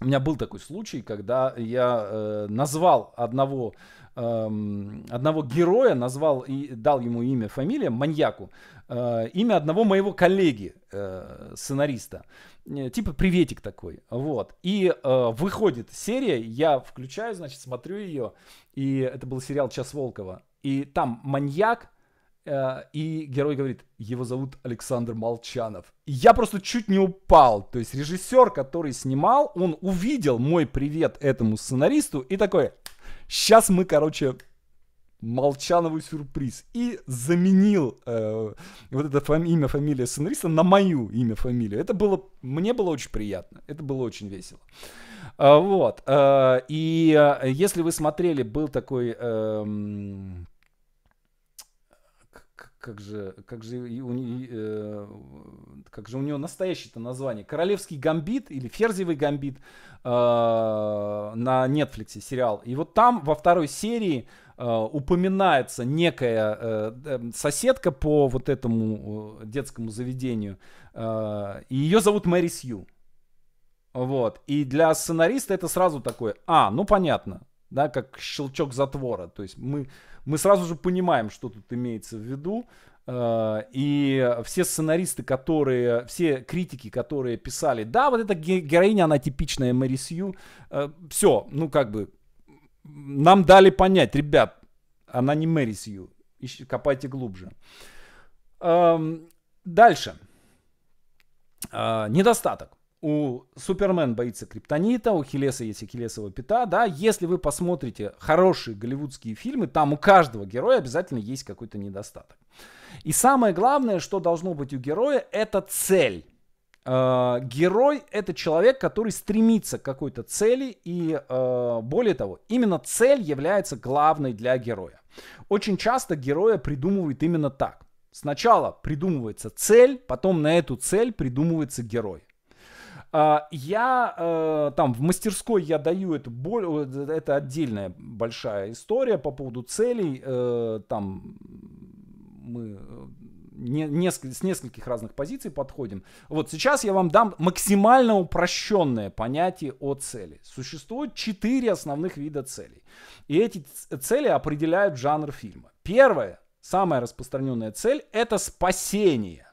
У меня был такой случай, когда я э, назвал одного, эм, одного героя, назвал и дал ему имя, фамилия, маньяку, э, имя одного моего коллеги, э, сценариста. Э, типа приветик такой, вот. И э, выходит серия, я включаю, значит, смотрю ее, и это был сериал «Час Волкова». И там маньяк, Э, и герой говорит, его зовут Александр Молчанов. я просто чуть не упал. То есть режиссер, который снимал, он увидел мой привет этому сценаристу и такой, сейчас мы, короче, Молчанову сюрприз. И заменил э, вот это фами- имя, фамилия сценариста на мою имя, фамилию. Это было, мне было очень приятно. Это было очень весело. А, вот. А, и а, если вы смотрели, был такой... Э, как же, как же у, э, как же у него настоящее-то название? Королевский гамбит или Ферзевый гамбит э, на Netflix сериал. И вот там во второй серии э, упоминается некая э, соседка по вот этому э, детскому заведению. Э, и ее зовут Мэри Сью. Вот. И для сценариста это сразу такое, а, ну понятно, да, как щелчок затвора. То есть мы мы сразу же понимаем, что тут имеется в виду. Э, и все сценаристы, которые, все критики, которые писали, да, вот эта героиня, она типичная Мэри Сью, э, все, ну как бы, нам дали понять, ребят, она не Мэри Сью, копайте глубже. Эм, дальше. Э, недостаток у Супермен боится криптонита, у Хелеса есть Ахиллесова пята, да, если вы посмотрите хорошие голливудские фильмы, там у каждого героя обязательно есть какой-то недостаток. И самое главное, что должно быть у героя, это цель. Э, герой – это человек, который стремится к какой-то цели, и э, более того, именно цель является главной для героя. Очень часто героя придумывают именно так. Сначала придумывается цель, потом на эту цель придумывается герой. А, я э, там в мастерской я даю это боль, э, это отдельная большая история по поводу целей. Э, там мы с нескольких разных позиций подходим. Вот сейчас я вам дам максимально упрощенное понятие о цели. Существует четыре основных вида целей. И эти цели определяют жанр фильма. Первая самая распространенная цель, это спасение.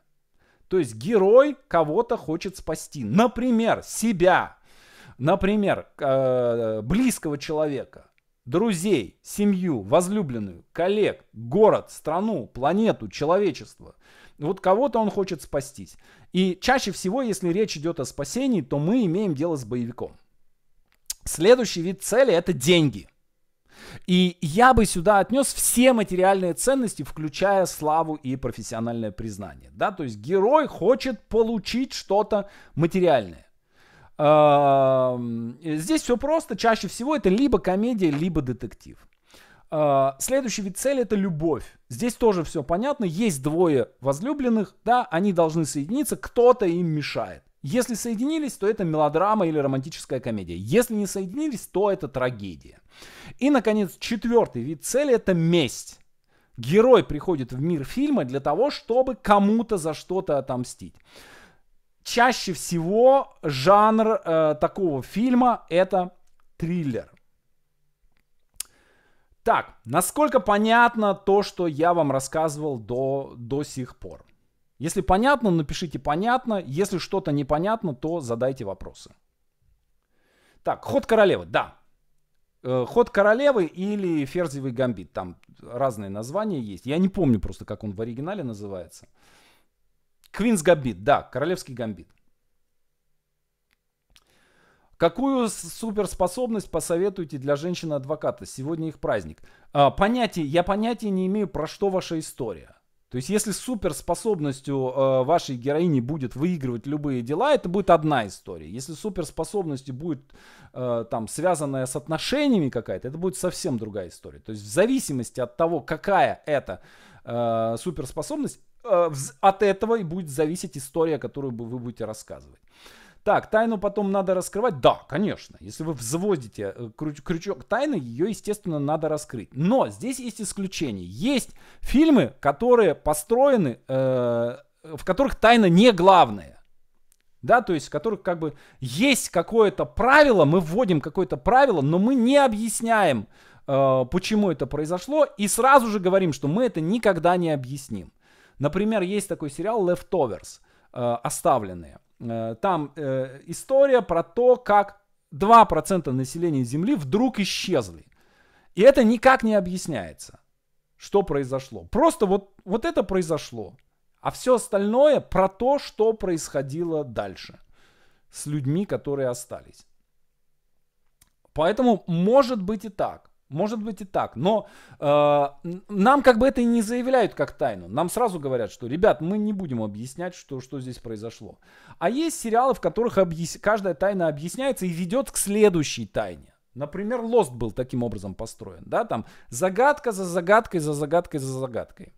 То есть герой кого-то хочет спасти. Например, себя. Например, э, близкого человека друзей, семью, возлюбленную, коллег, город, страну, планету, человечество. Вот кого-то он хочет спастись. И чаще всего, если речь идет о спасении, то мы имеем дело с боевиком. Следующий вид цели – это деньги. И я бы сюда отнес все материальные ценности, включая славу и профессиональное признание. Да? То есть герой хочет получить что-то материальное. Эм, здесь все просто. Чаще всего это либо комедия, либо детектив. Э, следующий вид цели это любовь. Здесь тоже все понятно. Есть двое возлюбленных, да, они должны соединиться, кто-то им мешает. Если соединились, то это мелодрама или романтическая комедия. Если не соединились, то это трагедия. И, наконец, четвертый вид цели – это месть. Герой приходит в мир фильма для того, чтобы кому-то за что-то отомстить. Чаще всего жанр э, такого фильма это триллер. Так, насколько понятно то, что я вам рассказывал до, до сих пор? Если понятно, напишите понятно. Если что-то непонятно, то задайте вопросы. Так, ход королевы, да. Э, ход королевы или ферзевый гамбит. Там разные названия есть. Я не помню просто, как он в оригинале называется. Квинс гамбит, да, королевский гамбит. Какую суперспособность посоветуете для женщины-адвоката? Сегодня их праздник. Э, Понятие, я понятия не имею, про что ваша история. То есть, если суперспособностью э, вашей героини будет выигрывать любые дела, это будет одна история. Если суперспособностью будет э, там связанная с отношениями какая-то, это будет совсем другая история. То есть, в зависимости от того, какая это э, суперспособность, э, от этого и будет зависеть история, которую вы будете рассказывать. Так, тайну потом надо раскрывать? Да, конечно. Если вы взводите э, крю- крючок тайны, ее, естественно, надо раскрыть. Но здесь есть исключение. Есть фильмы, которые построены, э, в которых тайна не главная. Да, то есть, в которых как бы есть какое-то правило, мы вводим какое-то правило, но мы не объясняем, э, почему это произошло, и сразу же говорим, что мы это никогда не объясним. Например, есть такой сериал Leftovers, э, оставленные. Э, там э, история про то, как 2% населения Земли вдруг исчезли. И это никак не объясняется, что произошло. Просто вот, вот это произошло. А все остальное про то, что происходило дальше с людьми, которые остались. Поэтому может быть и так. Может быть и так. Но э, нам как бы это и не заявляют как тайну. Нам сразу говорят, что, ребят, мы не будем объяснять, что, что здесь произошло. А есть сериалы, в которых объяс... каждая тайна объясняется и ведет к следующей тайне. Например, Лост был таким образом построен. Да, там загадка за загадкой, за загадкой, за загадкой.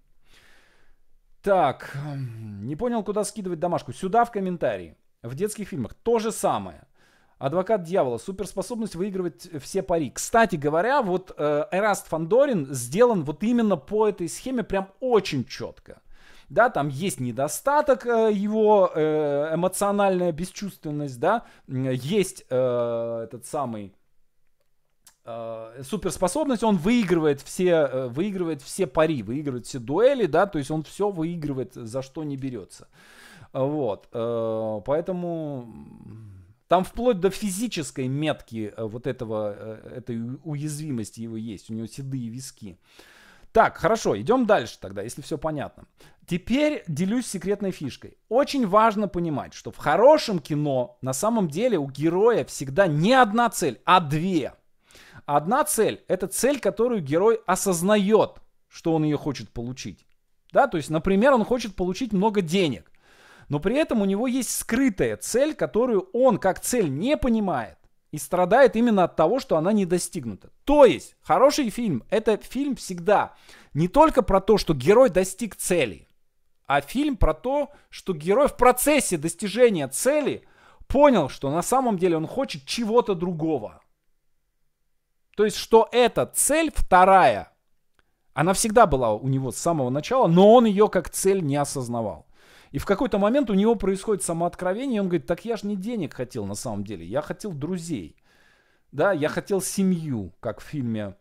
Так, эм, не понял, куда скидывать домашку. Сюда в комментарии. В детских фильмах то же самое. Адвокат дьявола. Суперспособность выигрывать э, все пари. Кстати говоря, вот э, Эраст Фандорин сделан вот именно по этой схеме прям очень четко. Да, там есть недостаток э, его э, эмоциональная бесчувственность, да, есть э, этот самый э, суперспособность, он выигрывает все, э, выигрывает все пари, выигрывает все дуэли, да, то есть он все выигрывает, за что не берется. Вот, поэтому там вплоть до физической метки э, вот этого, э, этой уязвимости его есть. У него седые виски. Так, хорошо, идем дальше тогда, если все понятно. Теперь делюсь секретной фишкой. Очень важно понимать, что в хорошем кино на самом деле у героя всегда не одна цель, а две. Одна цель – это цель, которую герой осознает, что он ее хочет получить. Да, то есть, например, он хочет получить много денег но при этом у него есть скрытая цель, которую он как цель не понимает и страдает именно от того, что она не достигнута. То есть, хороший фильм – это фильм всегда не только про то, что герой достиг цели, а фильм про то, что герой в процессе достижения цели понял, что на самом деле он хочет чего-то другого. То есть, что эта цель вторая, она всегда была у него с самого начала, но он ее как цель не осознавал. И в какой-то момент у него происходит самооткровение, и он говорит, так я же не денег хотел на самом деле, я хотел друзей. Да, я хотел семью, как в фильме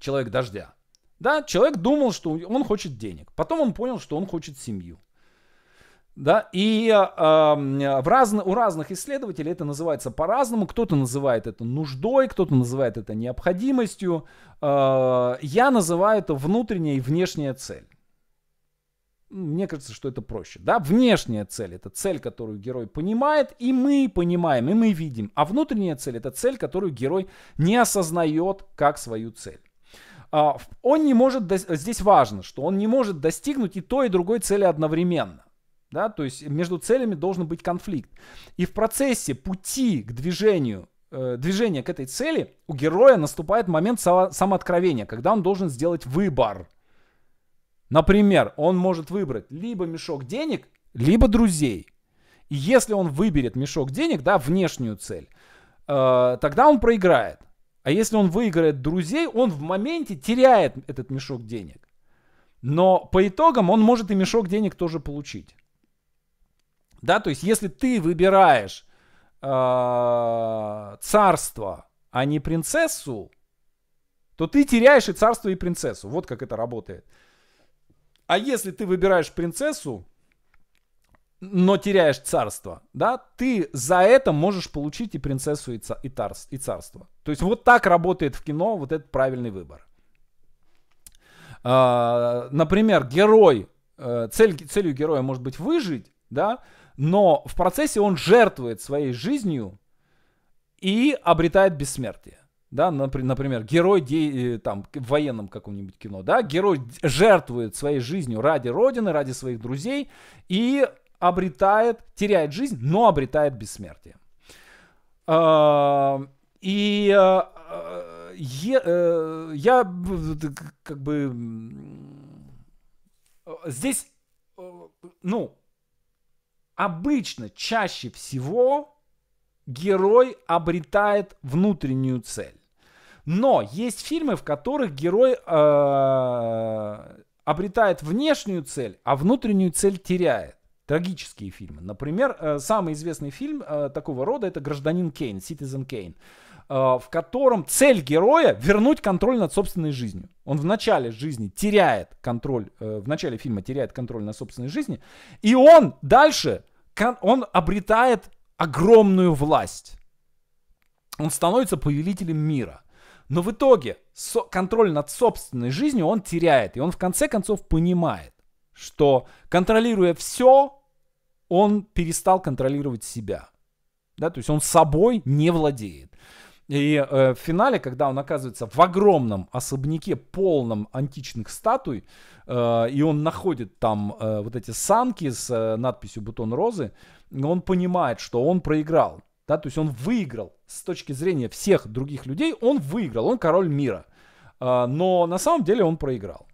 «Человек дождя». Да, человек думал, что он хочет денег. Потом он понял, что он хочет семью. Да, и э, в раз, у разных исследователей это называется по-разному. Кто-то называет это нуждой, кто-то называет это необходимостью. Э, я называю это внутренняя и внешняя цель мне кажется, что это проще. Да? Внешняя цель – это цель, которую герой понимает, и мы понимаем, и мы видим. А внутренняя цель – это цель, которую герой не осознает как свою цель. А, он не может, здесь важно, что он не может достигнуть и той, и другой цели одновременно. Да? То есть между целями должен быть конфликт. И в процессе пути к движению э, движения к этой цели у героя наступает момент самооткровения, когда он должен сделать выбор – Например, он может выбрать либо мешок денег, либо друзей. И если он выберет мешок денег, да, внешнюю цель, э, тогда он проиграет. А если он выиграет друзей, он в моменте теряет этот мешок денег. Но по итогам он может и мешок денег тоже получить. Да, то есть если ты выбираешь э, царство, а не принцессу, то ты теряешь и царство, и принцессу. Вот как это работает. А если ты выбираешь принцессу, но теряешь царство, да, ты за это можешь получить и принцессу, и, ца, и, тарс, и царство. То есть вот так работает в кино вот этот правильный выбор. А, например, герой, э, цель, целью героя может быть выжить, да, но в процессе он жертвует своей жизнью и обретает бессмертие да, например, герой де, э, там, в военном каком-нибудь кино, да, герой жертвует своей жизнью ради родины, ради своих друзей и обретает, теряет жизнь, но обретает бессмертие. А, и э, э, я как бы здесь, ну, обычно чаще всего герой обретает внутреннюю цель. Но есть фильмы, в которых герой э, обретает внешнюю цель, а внутреннюю цель теряет. Трагические фильмы. Например, э, самый известный фильм э, такого рода это «Гражданин Кейн», «Citizen Кейн», э, в котором цель героя вернуть контроль над собственной жизнью. Он в начале жизни теряет контроль, э, в начале фильма теряет контроль над собственной жизнью, и он дальше, он обретает огромную власть. Он становится повелителем мира. Но в итоге со- контроль над собственной жизнью он теряет. И он в конце концов понимает, что контролируя все, он перестал контролировать себя. Да, то есть он собой не владеет. И э, в финале, когда он оказывается в огромном особняке, полном античных статуй, э, и он находит там э, вот эти санки с э, надписью «Бутон розы», он понимает, что он проиграл да, то есть он выиграл с точки зрения всех других людей, он выиграл, он король мира, а, но на самом деле он проиграл,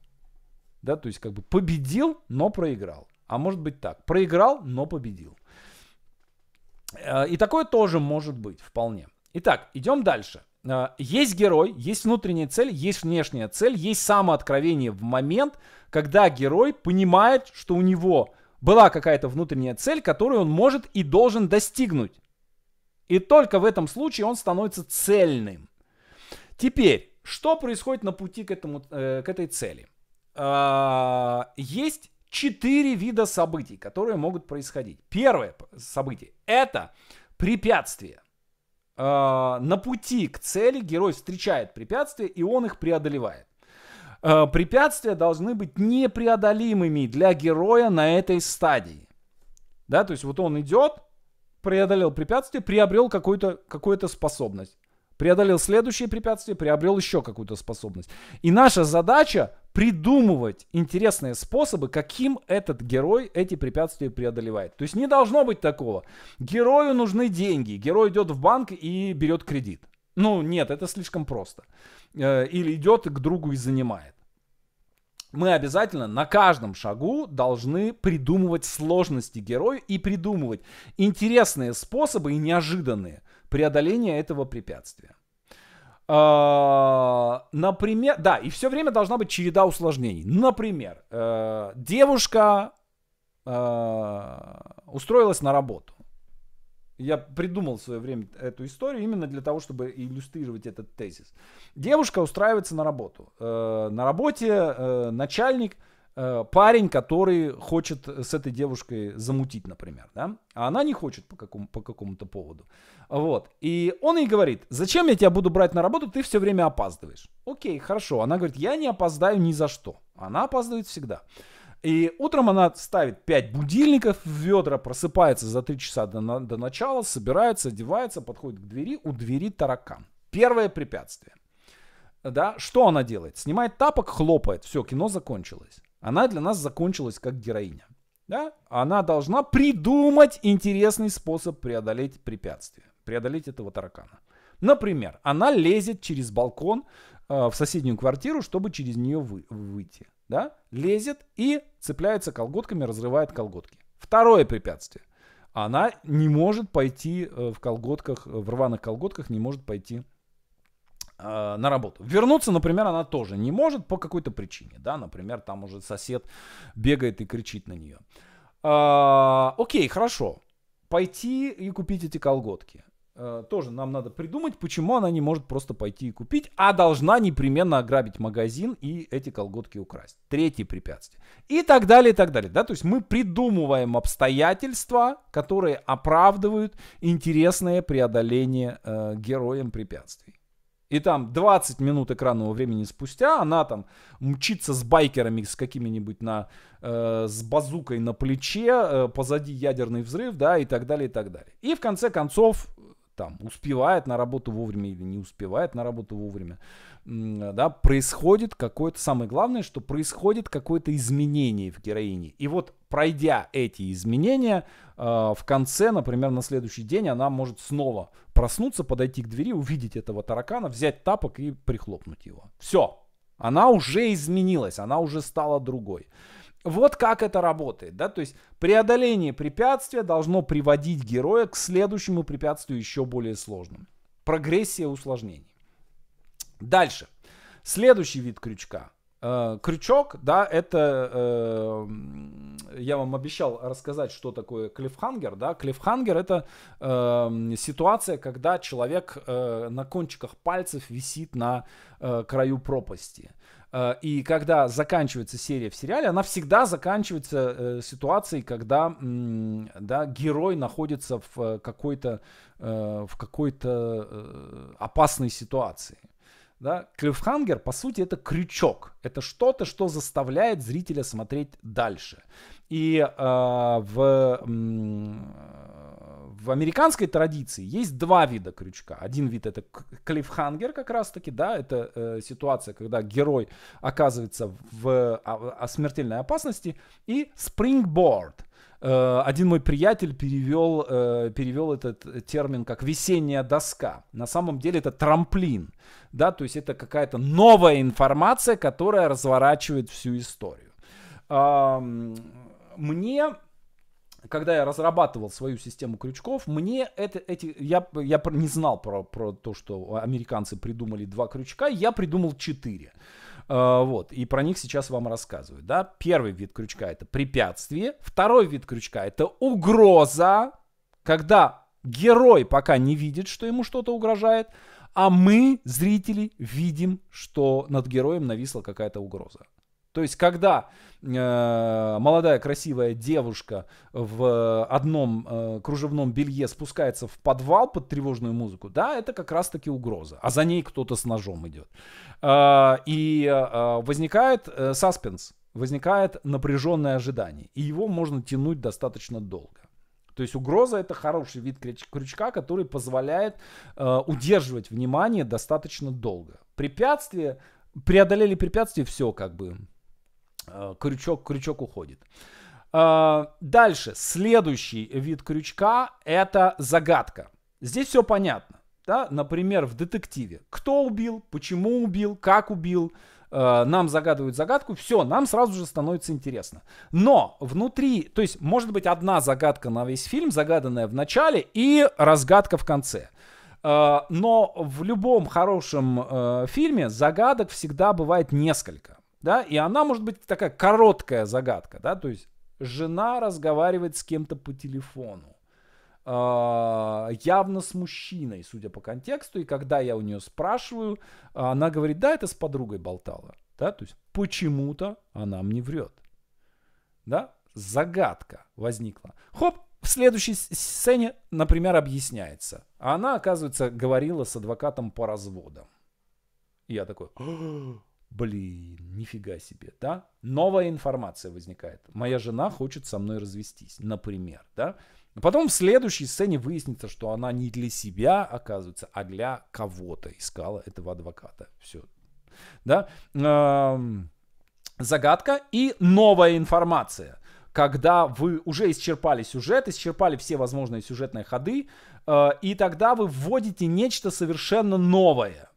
да, то есть как бы победил, но проиграл, а может быть так, проиграл, но победил. А, и такое тоже может быть, вполне. Итак, идем дальше. А, есть герой, есть внутренняя цель, есть внешняя цель, есть самооткровение в момент, когда герой понимает, что у него была какая-то внутренняя цель, которую он может и должен достигнуть. И только в этом случае он становится цельным. Теперь, что происходит на пути к, этому, э, к этой цели? А, есть четыре вида событий, которые могут происходить. Первое событие – это препятствие. А, на пути к цели герой встречает препятствия, и он их преодолевает. А, препятствия должны быть непреодолимыми для героя на этой стадии. Да, то есть вот он идет, преодолел препятствие, приобрел какую-то какую способность. Преодолел следующее препятствие, приобрел еще какую-то способность. И наша задача придумывать интересные способы, каким этот герой эти препятствия преодолевает. То есть не должно быть такого. Герою нужны деньги. Герой идет в банк и берет кредит. Ну, нет, это слишком просто. Э, или идет к другу и занимает мы обязательно на каждом шагу должны придумывать сложности герою и придумывать интересные способы и неожиданные преодоления этого препятствия. А, например, да, и все время должна быть череда усложнений. Например, э, девушка э, устроилась на работу. Я придумал в свое время эту историю именно для того, чтобы иллюстрировать этот тезис. Девушка устраивается на работу. Э, на работе э, начальник э, парень, который хочет с этой девушкой замутить, например, да, а она не хочет по, какому, по какому-то поводу, вот, и он ей говорит, зачем я тебя буду брать на работу, ты все время опаздываешь, окей, хорошо, она говорит, я не опоздаю ни за что, она опаздывает всегда, и утром она ставит 5 будильников в ведра, просыпается за 3 часа до, до начала, собирается, одевается, подходит к двери. У двери таракан. Первое препятствие. Да, что она делает? Снимает тапок, хлопает. Все, кино закончилось. Она для нас закончилась как героиня. Да? Она должна придумать интересный способ преодолеть препятствие, преодолеть этого таракана. Например, она лезет через балкон э, в соседнюю квартиру, чтобы через нее вы, выйти да, лезет и цепляется колготками, разрывает колготки. Второе препятствие. Она не может пойти э, в колготках, э, в рваных колготках не может пойти э, на работу. Вернуться, например, она тоже не может по какой-то причине. Да? Например, там уже сосед бегает и кричит на нее. А, окей, хорошо. Пойти и купить эти колготки. Э, тоже нам надо придумать, почему она не может просто пойти и купить, а должна непременно ограбить магазин и эти колготки украсть. Третье препятствие. И так далее, и так далее. Да? То есть мы придумываем обстоятельства, которые оправдывают интересное преодоление э, героем препятствий. И там 20 минут экранного времени спустя она там мчится с байкерами, с какими-нибудь на, э, с базукой на плече, э, позади ядерный взрыв, да, и так далее, и так далее. И в конце концов там, успевает на работу вовремя или не успевает на работу вовремя, да, происходит какое-то, самое главное, что происходит какое-то изменение в героине. И вот пройдя эти изменения, а, в конце, например, на следующий день она может снова проснуться, подойти к двери, увидеть этого таракана, взять тапок и прихлопнуть его. Все, она уже изменилась, она уже стала другой. Вот как это работает, да, то есть преодоление препятствия должно приводить героя к следующему препятствию еще более сложному. Прогрессия усложнений. Дальше. Следующий вид крючка. Э, крючок, да, это э, я вам обещал рассказать, что такое клифхангер, да. Клифхангер это э, ситуация, когда человек э, на кончиках пальцев висит на э, краю пропасти. Э, и когда заканчивается серия в сериале, она всегда заканчивается э, ситуацией, когда да, герой находится в э, какой-то в какой-то опасной ситуации. Да? Клиффхангер, по сути, это крючок. Это что-то, что заставляет зрителя смотреть дальше. И э, в в американской традиции есть два вида крючка. Один вид это клифхангер как раз таки, да, это э, ситуация, когда герой оказывается в а, а смертельной опасности. И спрингборд. Э, один мой приятель перевел, э, перевел этот термин как весенняя доска. На самом деле это трамплин, да, то есть это какая-то новая информация, которая разворачивает всю историю. Э, мне когда я разрабатывал свою систему крючков, мне это, эти, я, я не знал про, про то, что американцы придумали два крючка, я придумал четыре. Э, вот, и про них сейчас вам рассказываю. Да? Первый вид крючка это препятствие, второй вид крючка это угроза, когда герой пока не видит, что ему что-то угрожает, а мы, зрители, видим, что над героем нависла какая-то угроза. То есть, когда э, молодая красивая девушка в одном э, кружевном белье спускается в подвал под тревожную музыку, да, это как раз-таки угроза. А за ней кто-то с ножом идет. Э, и э, возникает э, саспенс, возникает напряженное ожидание. И его можно тянуть достаточно долго. То есть угроза это хороший вид крючка, который позволяет э, удерживать внимание достаточно долго. Препятствие преодолели препятствие, все как бы Э, крючок, крючок уходит. Э, дальше, следующий вид крючка – это загадка. Здесь все понятно. Да? Например, в детективе. Кто убил, почему убил, как убил, э, нам загадывают загадку, все, нам сразу же становится интересно. Но внутри, то есть может быть одна загадка на весь фильм, загаданная в начале и разгадка в конце. Но в любом хорошем фильме загадок всегда бывает несколько да, и она может быть такая короткая загадка, да, то есть жена разговаривает с кем-то по телефону, а, явно с мужчиной, судя по контексту, и когда я у нее спрашиваю, она говорит, да, это с подругой болтала, да, то есть почему-то она мне врет, да, загадка возникла. Хоп, в следующей сцене, например, объясняется. Она, оказывается, говорила с адвокатом по разводам. И я такой, Блин, нифига себе, да? Новая информация возникает. Моя жена хочет со мной развестись, например, да? Потом в следующей сцене выяснится, что она не для себя, оказывается, а для кого-то искала этого адвоката. Все. Да? Загадка и новая информация. Когда вы уже исчерпали сюжет, исчерпали все возможные сюжетные ходы, э, и тогда вы вводите нечто совершенно новое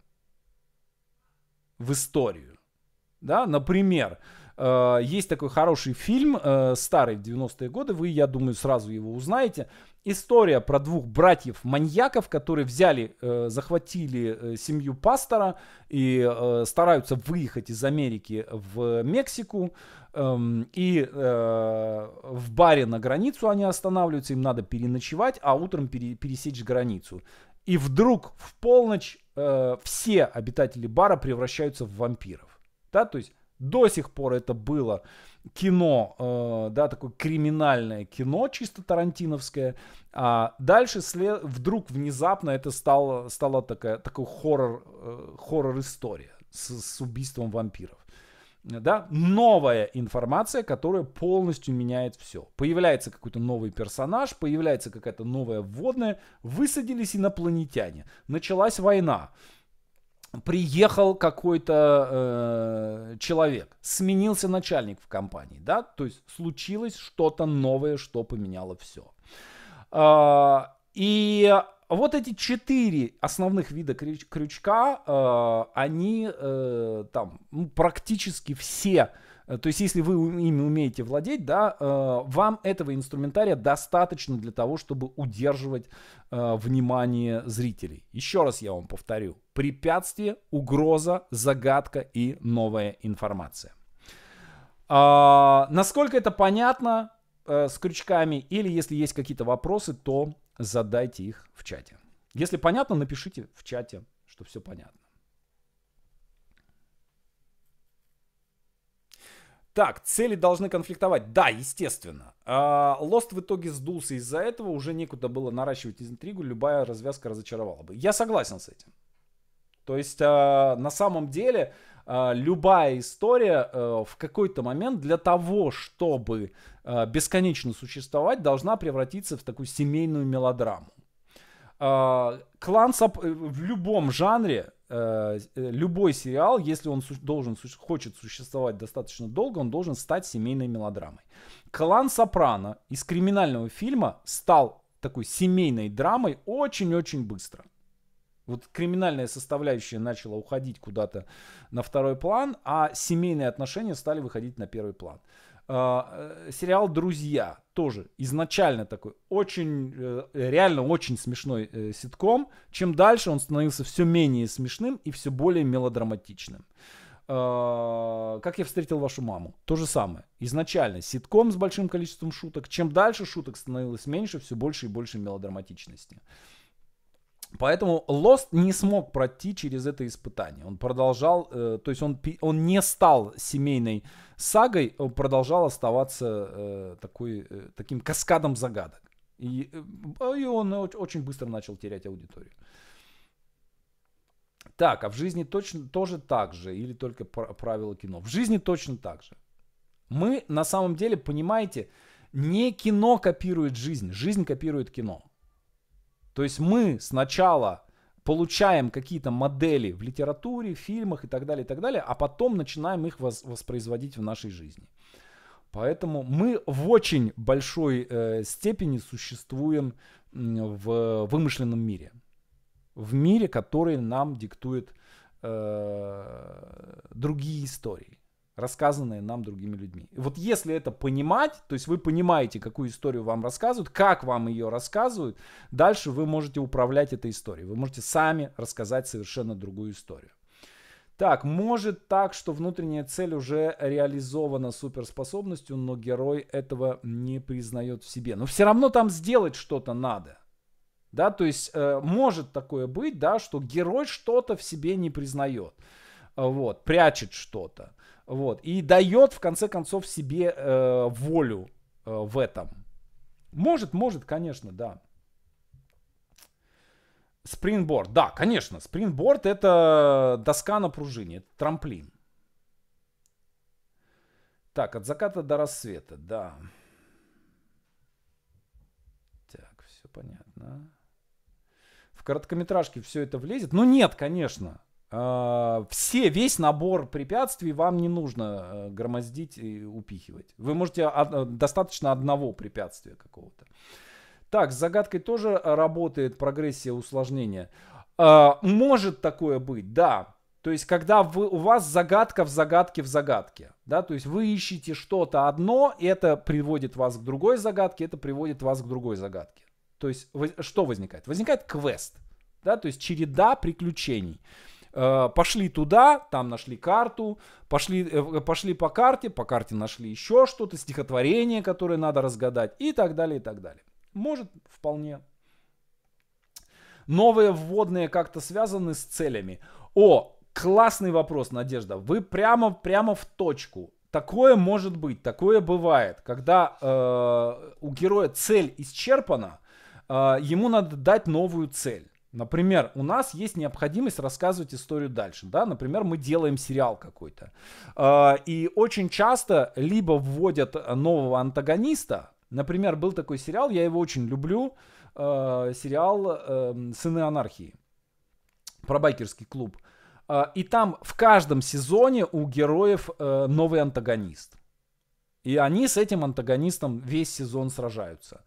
в историю. Да, например, э, есть такой хороший фильм, э, старый, 90-е годы, вы, я думаю, сразу его узнаете. История про двух братьев-маньяков, которые взяли, э, захватили э, семью пастора и э, стараются выехать из Америки в Мексику. Эм, и э, в баре на границу они останавливаются, им надо переночевать, а утром пере, пересечь границу. И вдруг в полночь э, все обитатели бара превращаются в вампиров. Да, то есть до сих пор это было кино, э, да, такое криминальное кино, чисто тарантиновское. А дальше след... вдруг внезапно это стало, стало такая, такой хоррор, э, хоррор-история с, с убийством вампиров да, новая информация, которая полностью меняет все. Появляется какой-то новый персонаж, появляется какая-то новая вводная, высадились инопланетяне, началась война, приехал какой-то э, человек, сменился начальник в компании, да, то есть случилось что-то новое, что поменяло все. Э, а, и вот эти четыре основных вида крюч- крючка, э, они э, там ну, практически все э, то есть, если вы ими умеете владеть, да, э, вам этого инструментария достаточно для того, чтобы удерживать э, внимание зрителей. Еще раз я вам повторю. Препятствие, угроза, загадка и новая информация. Э, насколько это понятно э, с крючками, или если есть какие-то вопросы, то задайте их в чате. Если понятно, напишите в чате, что все понятно. Так, цели должны конфликтовать. Да, естественно. Лост а, в итоге сдулся из-за этого, уже некуда было наращивать интригу, любая развязка разочаровала бы. Я согласен с этим. То есть, а, на самом деле, а, любая история э, в какой-то момент для того, чтобы э, бесконечно существовать, должна превратиться в такую семейную мелодраму. А, клан э, в любом жанре любой сериал, если он должен, хочет существовать достаточно долго, он должен стать семейной мелодрамой. Клан Сопрано из криминального фильма стал такой семейной драмой очень-очень быстро. Вот криминальная составляющая начала уходить куда-то на второй план, а семейные отношения стали выходить на первый план. А, э, сериал «Друзья» тоже изначально такой очень, э, реально очень смешной э, ситком. Чем дальше он становился все менее смешным и все более мелодраматичным. А, «Как я встретил вашу маму». То же самое. Изначально ситком с большим количеством шуток. Чем дальше шуток становилось меньше, все больше и больше мелодраматичности. Поэтому Лост не смог пройти через это испытание. Он продолжал, э, то есть он, он не стал семейной сагой, он продолжал оставаться э, такой, э, таким каскадом загадок. И, э, и он очень быстро начал терять аудиторию. Так, а в жизни точно тоже так же или только правила кино? В жизни точно так же. Мы на самом деле, понимаете, не кино копирует жизнь, жизнь копирует кино. То есть мы сначала получаем какие-то модели в литературе, в фильмах и так далее, и так далее, а потом начинаем их воспроизводить в нашей жизни. Поэтому мы в очень большой э, степени существуем в вымышленном мире. В мире, который нам диктует э, другие истории рассказанные нам другими людьми. И вот если это понимать, то есть вы понимаете, какую историю вам рассказывают, как вам ее рассказывают, дальше вы можете управлять этой историей. Вы можете сами рассказать совершенно другую историю. Так, может так, что внутренняя цель уже реализована суперспособностью, но герой этого не признает в себе. Но все равно там сделать что-то надо. Да, то есть э, может такое быть, да, что герой что-то в себе не признает, вот, прячет что-то. Вот. И дает, в конце концов, себе э, волю э, в этом. Может, может, конечно, да. Спринборд, да, конечно. Спринборд это доска на пружине, это трамплин. Так, от заката до рассвета, да. Так, все понятно. В короткометражке все это влезет? Ну нет, конечно. А, все, весь набор препятствий вам не нужно э, громоздить и упихивать. Вы можете э, достаточно одного препятствия какого-то. Так, с загадкой тоже э, работает прогрессия усложнения. А, может такое быть, да. То есть, когда вы, у вас загадка в загадке в загадке, да, то есть вы ищете что-то одно, и это приводит вас к другой загадке, это приводит вас к другой загадке. То есть, что возникает? Возникает квест, да, то есть череда приключений. Э, пошли туда, там нашли карту, пошли, э, пошли по карте, по карте нашли еще что-то, стихотворение, которое надо разгадать и так далее, и так далее. Может, вполне. Новые вводные как-то связаны с целями. О, классный вопрос, Надежда. Вы прямо, прямо в точку. Такое может быть, такое бывает, когда э, у героя цель исчерпана, э, ему надо дать новую цель. Например, у нас есть необходимость рассказывать историю дальше, да, например, мы делаем сериал какой-то, а, и очень часто либо вводят нового антагониста, например, был такой сериал, я его очень люблю, а, сериал эм, «Сыны анархии» про байкерский клуб, а, и там в каждом сезоне у героев э, новый антагонист. И они с этим антагонистом весь сезон сражаются.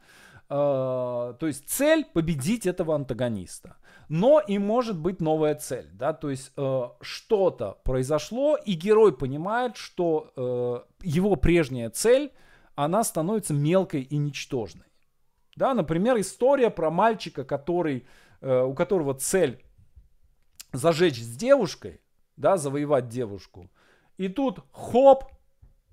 Э, то есть цель победить этого антагониста. Но и может быть новая цель, да, то есть э, что-то произошло, и герой понимает, что э, его прежняя цель, она становится мелкой и ничтожной. Да, например, история про мальчика, который, э, у которого цель зажечь с девушкой, да, завоевать девушку. И тут хоп,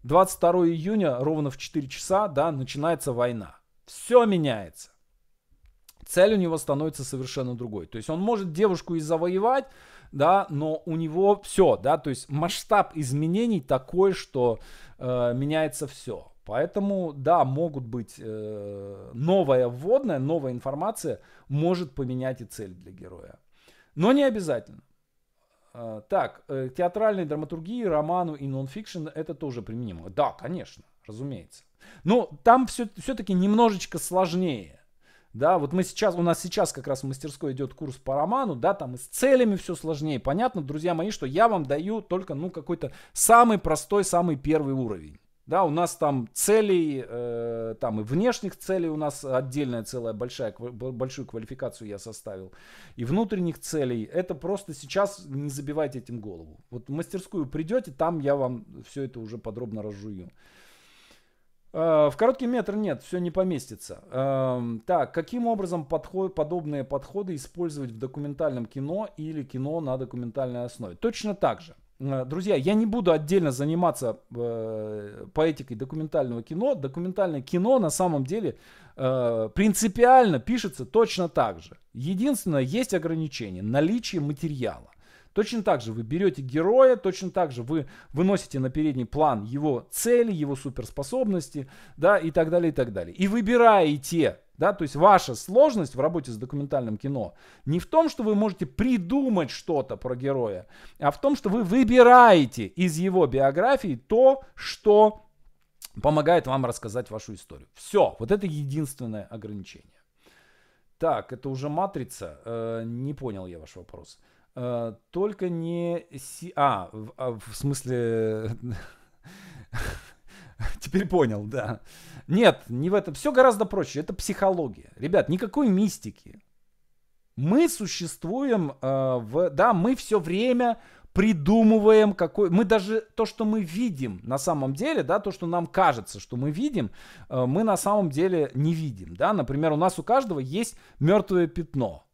22 июня ровно в 4 часа, да, начинается война. Все меняется. Цель у него становится совершенно другой. То есть он может девушку и завоевать, да, но у него все, да, то есть масштаб изменений такой, что э, меняется все. Поэтому, да, могут быть э, новая вводная, новая информация может поменять и цель для героя. Но не обязательно. Э, так, э, театральной драматургии, роману и нонфикшн это тоже применимо. Да, конечно, разумеется. Ну там все, все-таки немножечко сложнее. Да, вот мы сейчас, у нас сейчас как раз в мастерской идет курс по роману, да, там и с целями все сложнее. Понятно, друзья мои, что я вам даю только, ну, какой-то самый простой, самый первый уровень. Да, у нас там целей, э, там и внешних целей у нас отдельная целая большая, большую квалификацию я составил. И внутренних целей. Это просто сейчас не забивайте этим голову. Вот в мастерскую придете, там я вам все это уже подробно разжую. Э, в короткий метр нет, все не поместится. Эм, так, каким образом подход, подобные подходы использовать в документальном кино или кино на документальной основе? Точно так же. Э, друзья, я не буду отдельно заниматься э, поэтикой документального кино. Документальное кино на самом деле э, принципиально пишется точно так же. Единственное, есть ограничение – наличие материала. Точно так же вы берете героя, точно так же вы выносите на передний план его цели, его суперспособности, да, и так далее, и так далее. И выбираете да, то есть ваша сложность в работе с документальным кино не в том, что вы можете придумать что-то про героя, а в том, что вы выбираете из его биографии то, что помогает вам рассказать вашу историю. Все, вот это единственное ограничение. Так, это уже матрица. Э, не понял я ваш вопрос. Э, только не... Си... А, в, а, в смысле... (laughs) Теперь понял, да. Нет, не в этом. Все гораздо проще. Это психология. Ребят, никакой мистики. Мы существуем э, в... Да, мы все время придумываем какой... Мы даже то, что мы видим на самом деле, да, то, что нам кажется, что мы видим, э, мы на самом деле не видим, да. Например, у нас у каждого есть мертвое пятно,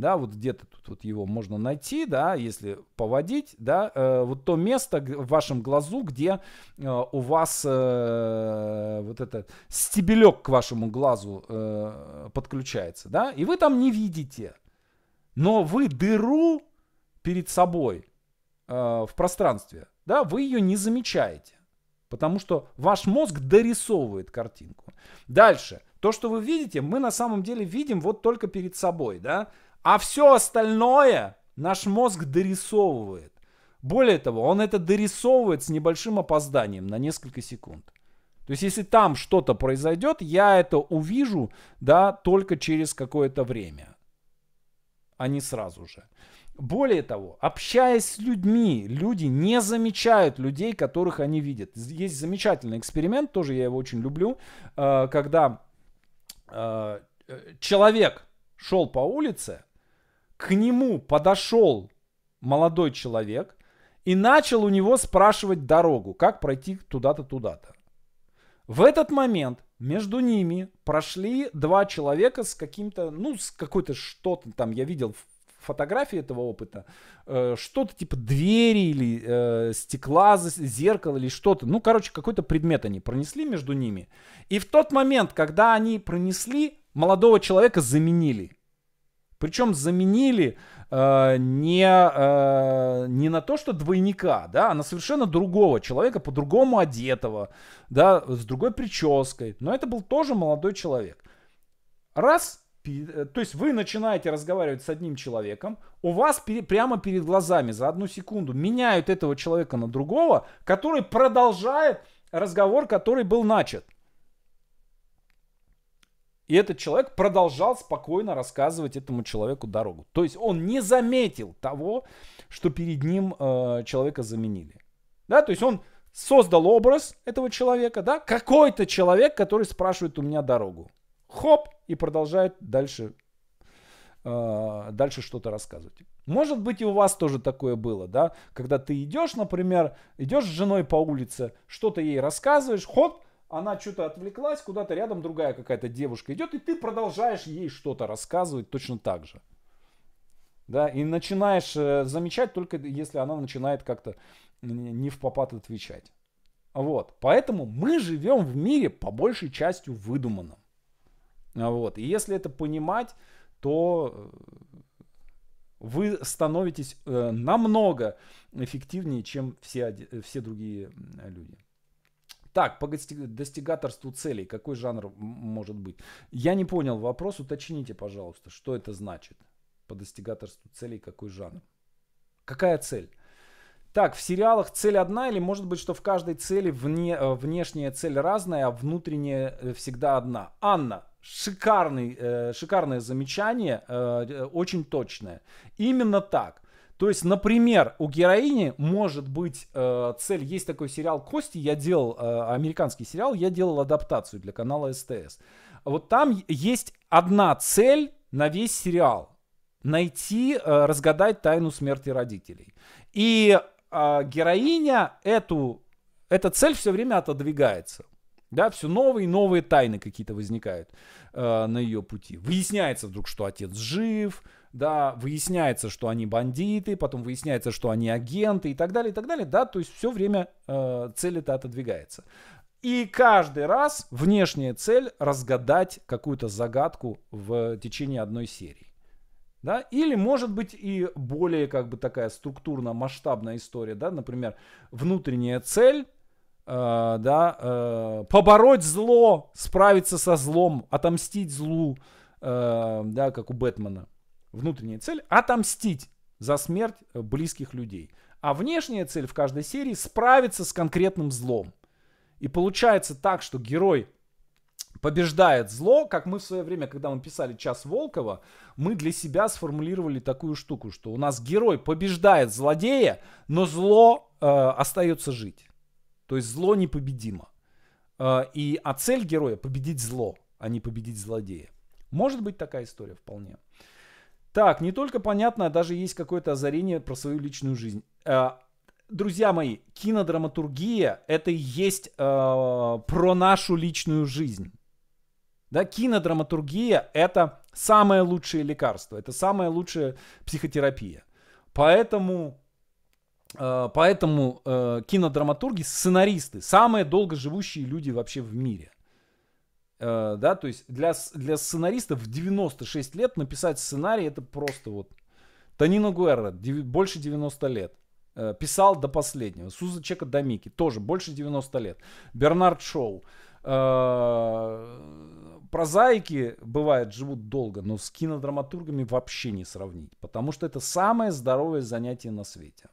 да, вот где-то тут вот его можно найти, да, если поводить, да, э, вот то место в вашем глазу, где э, у вас э, вот этот стебелек к вашему глазу э, подключается, да, и вы там не видите, но вы дыру перед собой э, в пространстве, да, вы ее не замечаете. Потому что ваш мозг дорисовывает картинку. Дальше. То, что вы видите, мы на самом деле видим вот только перед собой, да? А все остальное наш мозг дорисовывает. Более того, он это дорисовывает с небольшим опозданием на несколько секунд. То есть, если там что-то произойдет, я это увижу, да, только через какое-то время, а не сразу же. Более того, общаясь с людьми, люди не замечают людей, которых они видят. Есть замечательный эксперимент, тоже я его очень люблю, э, когда э, человек шел по улице, к нему подошел молодой человек и начал у него спрашивать дорогу, как пройти туда-то, туда-то. В этот момент между ними прошли два человека с каким-то, ну, с какой-то что-то там, я видел фотографии этого опыта, э, что-то типа двери или э, стекла, зеркало или что-то. Ну, короче, какой-то предмет они пронесли между ними. И в тот момент, когда они пронесли, молодого человека заменили. Причем заменили э, не, э, не на то, что двойника, да, а на совершенно другого человека, по-другому одетого, да, с другой прической. Но это был тоже молодой человек. Раз, э, то есть вы начинаете разговаривать с одним человеком, у вас пере, прямо перед глазами за одну секунду меняют этого человека на другого, который продолжает разговор, который был начат. И этот человек продолжал спокойно рассказывать этому человеку дорогу. То есть он не заметил того, что перед ним э, человека заменили. Да, то есть он создал образ этого человека, да, какой-то человек, который спрашивает у меня дорогу. Хоп, и продолжает дальше, э, дальше что-то рассказывать. Может быть и у вас тоже такое было, да, когда ты идешь, например, идешь с женой по улице, что-то ей рассказываешь, хоп, она что-то отвлеклась, куда-то рядом другая какая-то девушка идет, и ты продолжаешь ей что-то рассказывать точно так же. Да, и начинаешь э, замечать только если она начинает как-то не в попад отвечать. Вот. Поэтому мы живем в мире по большей частью выдуманном. А вот. И если это понимать, то э, вы становитесь э, намного эффективнее, чем все, все другие люди. Так, по достигаторству целей, какой жанр может быть? Я не понял вопрос, уточните, пожалуйста, что это значит? По достигаторству целей, какой жанр? Какая цель? Так, в сериалах цель одна или может быть, что в каждой цели вне, э, внешняя цель разная, а внутренняя э, всегда одна? Анна, шикарный, э, шикарное замечание, э, э очень точное. Именно так. То есть, например, у героини может быть э, цель. Есть такой сериал Кости. Я делал э, американский сериал, я делал адаптацию для канала СТС. Вот там есть одна цель на весь сериал. Найти, э, разгадать тайну смерти родителей. И э, героиня эту, эта цель все время отодвигается. Да, все новые и новые тайны какие-то возникают э, на ее пути. Выясняется вдруг, что отец жив, да, выясняется, что они бандиты, потом выясняется, что они агенты и так далее, и так далее, да, то есть все время э, цель это отодвигается. И каждый раз внешняя цель разгадать какую-то загадку в течение одной серии. Да? Или может быть и более как бы такая структурно-масштабная история, да, например, внутренняя цель э, да, э, побороть зло, справиться со злом, отомстить злу, э, да, как у Бэтмена внутренняя цель, отомстить за смерть э, близких людей. А внешняя цель в каждой серии справиться с конкретным злом. И получается так, что герой побеждает зло, как мы в свое время, когда мы писали «Час Волкова», мы для себя сформулировали такую штуку, что у нас герой побеждает злодея, но зло э, остается жить. То есть зло непобедимо. Э, и, а цель героя – победить зло, а не победить злодея. Может быть такая история вполне. Так, не только понятно, а даже есть какое-то озарение про свою личную жизнь. Э, друзья мои, кинодраматургия это и есть э, про нашу личную жизнь. Да, кинодраматургия это самое лучшее лекарство, это самая лучшая психотерапия. Поэтому э, Поэтому кинодраматурги, сценаристы, самые долго живущие люди вообще в мире. Э, да, то есть для, для сценариста в 96 лет написать сценарий это просто вот... Танина Гуэрра, больше 90 лет. Э, писал до последнего. Суза Чека Дамики, тоже больше 90 лет. Бернард Шоу. Э, прозаики, бывает, живут долго, но с кинодраматургами вообще не сравнить. Потому что это самое здоровое занятие на свете.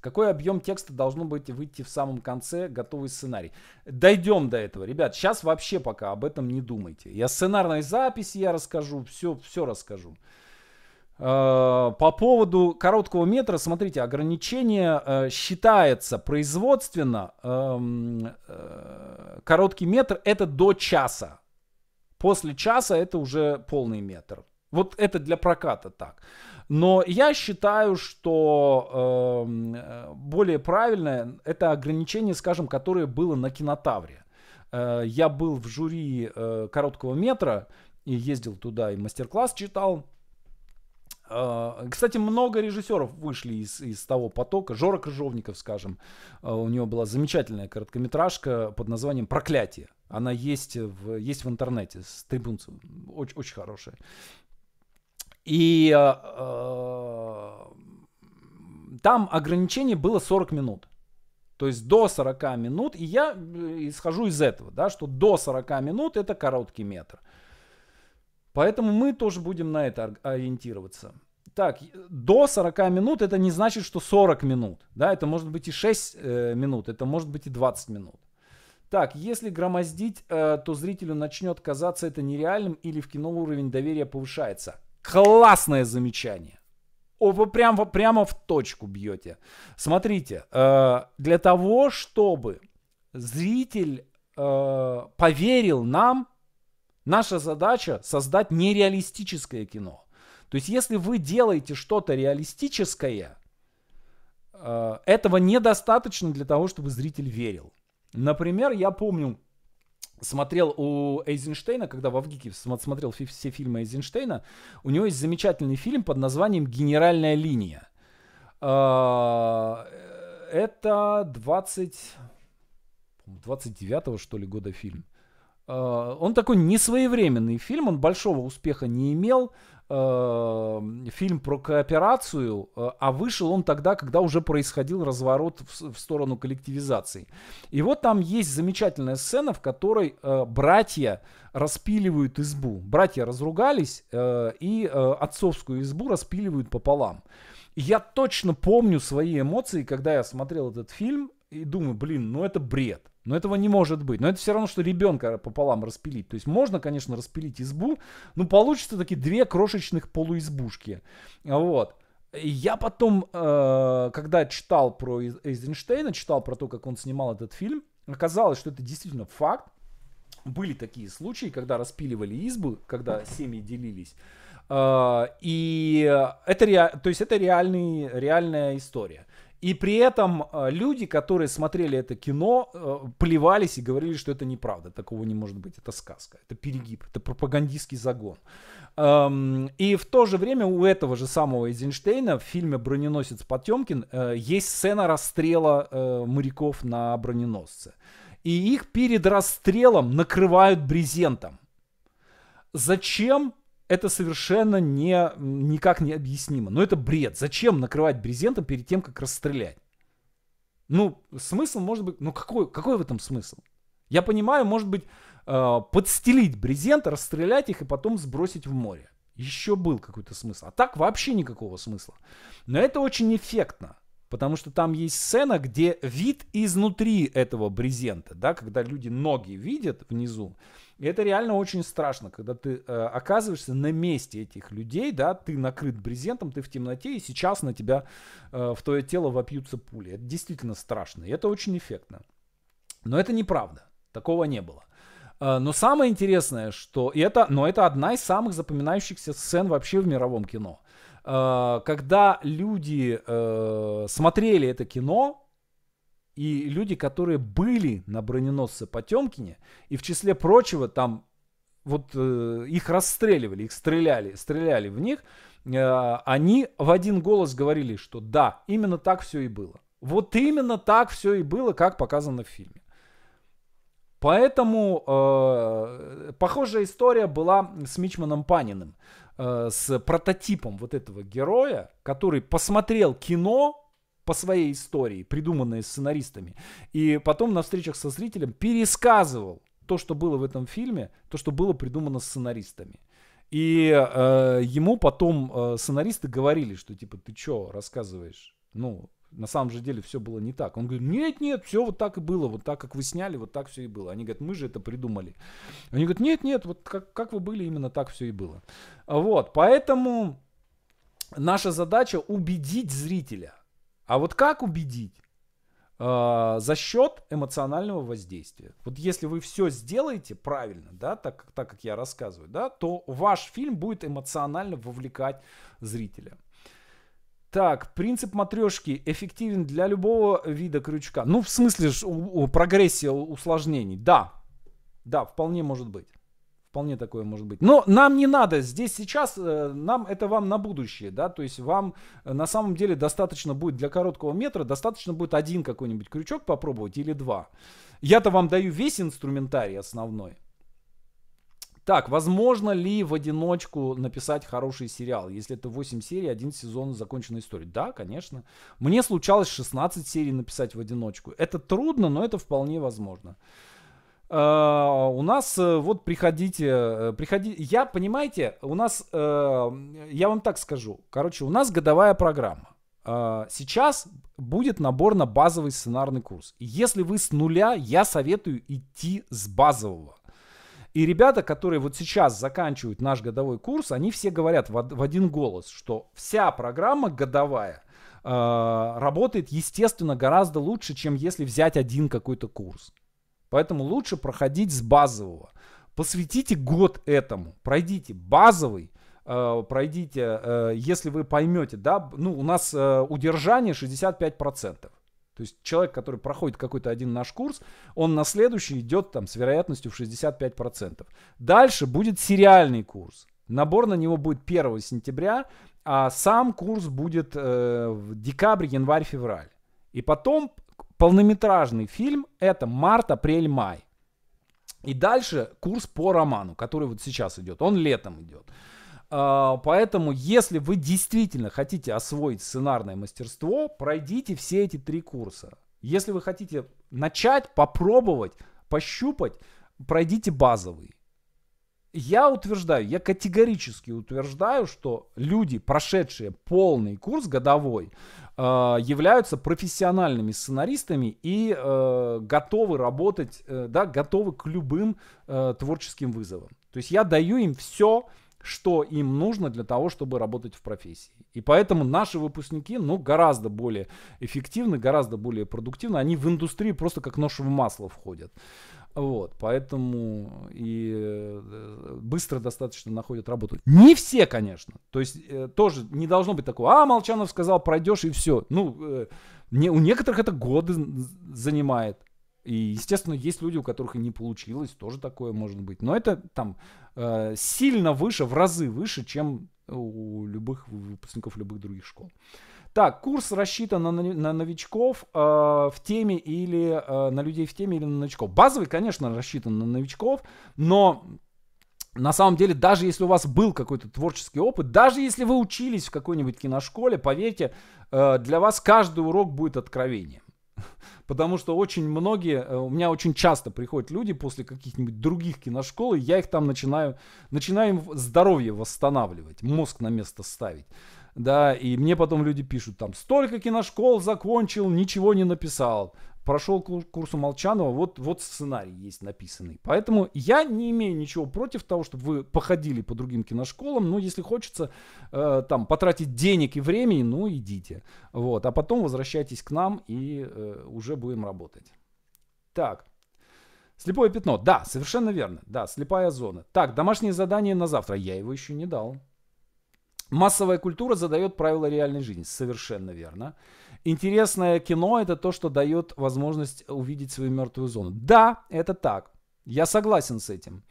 Какой объем текста должно быть выйти в самом конце, готовый сценарий? Дойдем до этого. Ребят, сейчас вообще пока об этом не думайте. Я сценарной записи я расскажу, все, все расскажу. Э, по поводу короткого метра, смотрите, ограничение э, считается производственно. Эм, э, короткий метр это до часа. После часа это уже полный метр. Вот это для проката так. Но я считаю, что эм, э, более правильное это ограничение, скажем, которое было на кинотавре. Э, я был в жюри э, короткого метра и ездил туда и мастер-класс читал. Э, кстати, много режиссеров вышли из, из того потока. Жора Крыжовников, скажем, э, у него была замечательная короткометражка под названием «Проклятие». Она есть в, есть в интернете с Трибунцем. Очень, очень хорошая. И э, э, там ограничение было 40 минут. То есть до 40 минут, и я э, исхожу из этого, да, что до 40 минут это короткий метр. Поэтому мы тоже будем на это ориентироваться. Так, до 40 минут это не значит, что 40 минут. Да, это может быть и 6 э, минут, это может быть и 20 минут. Так, если громоздить, э, то зрителю начнет казаться это нереальным или в кино уровень доверия повышается. Классное замечание. Вы прям, прямо в точку бьете. Смотрите, э, для того, чтобы зритель э, поверил нам, наша задача создать нереалистическое кино. То есть, если вы делаете что-то реалистическое, э, этого недостаточно для того, чтобы зритель верил. Например, я помню, смотрел у Эйзенштейна, когда в Авгике смотрел все фильмы Эйзенштейна, у него есть замечательный фильм под названием «Генеральная линия». А, это 20... 29-го, что ли, года фильм. А, он такой несвоевременный фильм, он большого успеха не имел. Эм, фильм про кооперацию, э, а вышел он тогда, когда уже происходил разворот в, в сторону коллективизации. И вот там есть замечательная сцена, в которой э, братья распиливают избу. Братья разругались э, и э, отцовскую избу распиливают пополам. И я точно помню свои эмоции, когда я смотрел этот фильм и думаю, блин, ну это бред. Но этого не может быть. Но это все равно, что ребенка пополам распилить. То есть можно, конечно, распилить избу, но получится такие две крошечных полуизбушки. Вот. Я потом, э, когда читал про Эйзенштейна, читал про то, как он снимал этот фильм, оказалось, что это действительно факт. Были такие случаи, когда распиливали избы, когда семьи делились. Э, и это, ре- то есть это реальный, реальная история. И при этом э, люди, которые смотрели это кино, э, плевались и говорили, что это неправда. Такого не может быть. Это сказка, это перегиб, это пропагандистский загон. Эм, и в то же время у этого же самого Эйзенштейна в фильме «Броненосец Потемкин» э, есть сцена расстрела моряков на броненосце. И их перед расстрелом накрывают брезентом. Зачем это совершенно не, никак не объяснимо. Но это бред. Зачем накрывать брезентом перед тем, как расстрелять? Ну, смысл может быть... Ну, какой, какой в этом смысл? Я понимаю, может быть, э, подстелить брезент, расстрелять их и потом сбросить в море. Еще был какой-то смысл. А так вообще никакого смысла. Но это очень эффектно. Потому что там есть сцена, где вид изнутри этого брезента, да, когда люди ноги видят внизу, и это реально очень страшно, когда ты э, оказываешься на месте этих людей, да, ты накрыт брезентом, ты в темноте, и сейчас на тебя, э, в твое тело вопьются пули. Это действительно страшно, и это очень эффектно. Но это неправда, такого не было. Э, но самое интересное, что это, но это одна из самых запоминающихся сцен вообще в мировом кино. Э, когда люди э, смотрели это кино, и люди, которые были на броненосце Потемкине, и в числе прочего там вот э, их расстреливали, их стреляли, стреляли в них, э, они в один голос говорили, что да, именно так все и было. Вот именно так все и было, как показано в фильме. Поэтому э, похожая история была с Мичманом Паниным, э, с прототипом вот этого героя, который посмотрел кино по своей истории, придуманные сценаристами. И потом на встречах со зрителем пересказывал то, что было в этом фильме, то, что было придумано сценаристами. И э, ему потом э, сценаристы говорили, что типа ты чё рассказываешь? Ну, на самом же деле все было не так. Он говорит, нет, нет, все вот так и было, вот так, как вы сняли, вот так все и было. Они говорят, мы же это придумали. Они говорят, нет, нет, вот как, как вы были, именно так все и было. Вот, поэтому наша задача убедить зрителя а вот как убедить? А, за счет эмоционального воздействия. Вот если вы все сделаете правильно, да, так, так как я рассказываю, да, то ваш фильм будет эмоционально вовлекать зрителя. Так, принцип матрешки эффективен для любого вида крючка. Ну, в смысле, прогрессия усложнений. Да, да, вполне может быть. Вполне такое может быть. Но нам не надо здесь сейчас, э, нам это вам на будущее, да, то есть вам э, на самом деле достаточно будет для короткого метра, достаточно будет один какой-нибудь крючок попробовать или два. Я-то вам даю весь инструментарий основной. Так, возможно ли в одиночку написать хороший сериал, если это 8 серий, один сезон законченной истории? Да, конечно. Мне случалось 16 серий написать в одиночку. Это трудно, но это вполне возможно. Э, у нас э, вот приходите, э, приходи, я, понимаете, у нас, я вам так скажу, короче, у нас годовая программа. Сейчас будет набор на базовый сценарный курс. Если вы с нуля, я советую идти с базового. И ребята, которые вот сейчас заканчивают наш годовой курс, они все говорят в один голос, что вся программа годовая работает, естественно, гораздо лучше, чем если взять один какой-то курс. Поэтому лучше проходить с базового. Посвятите год этому. Пройдите базовый, э, пройдите, э, если вы поймете, да, ну, у нас э, удержание 65%. То есть человек, который проходит какой-то один наш курс, он на следующий идет там с вероятностью в 65%. Дальше будет сериальный курс. Набор на него будет 1 сентября, а сам курс будет в декабрь, январь, февраль. И потом полнометражный фильм это март, апрель, май. И дальше курс по роману, который вот сейчас идет. Он летом идет. А, поэтому, если вы действительно хотите освоить сценарное мастерство, пройдите все эти три курса. Если вы хотите начать, попробовать, пощупать, пройдите базовый я утверждаю, я категорически утверждаю, что люди, прошедшие полный курс годовой, э, являются профессиональными сценаристами и э, готовы работать, э, да, готовы к любым творческим вызовам. То есть я даю им все, что им нужно для того, чтобы работать в профессии. И поэтому наши выпускники, ну, гораздо более эффективны, гораздо более продуктивны. Они в индустрию просто как нож в масло входят. Вот, поэтому и э, быстро достаточно находят работу. Не все, конечно. То есть э, тоже не должно быть такого, а, Молчанов сказал, пройдешь и все. Ну, э, не, у некоторых это годы занимает. И, естественно, есть люди, у которых и не получилось, тоже такое может быть. Но это там сильно выше, в разы выше, чем у любых выпускников любых других школ. Так, курс рассчитан на, на новичков э, в теме или э, на людей в теме или на новичков. Базовый, конечно, рассчитан на новичков, но на самом деле, даже если у вас был какой-то творческий опыт, даже если вы учились в какой-нибудь киношколе, поверьте, э, для вас каждый урок будет откровением. (laughs) Потому что очень многие, э, у меня очень часто приходят люди после каких-нибудь других киношкол, и я их там начинаю, начинаю им здоровье восстанавливать, мозг на место ставить да, и мне потом люди пишут, там, столько киношкол закончил, ничего не написал. Прошел курс у Молчанова, вот, вот сценарий есть написанный. Поэтому я не имею ничего против того, чтобы вы походили по другим киношколам, но если хочется э, там потратить денег и времени, ну идите. Вот, а потом возвращайтесь к нам и э, уже будем работать. Так, слепое пятно, да, совершенно верно, да, слепая зона. Так, домашнее задание на завтра, я его еще не дал. Массовая культура задает правила реальной жизни. Совершенно верно. Интересное кино – это то, что дает возможность увидеть свою мертвую зону. Да, это так. Я согласен с этим.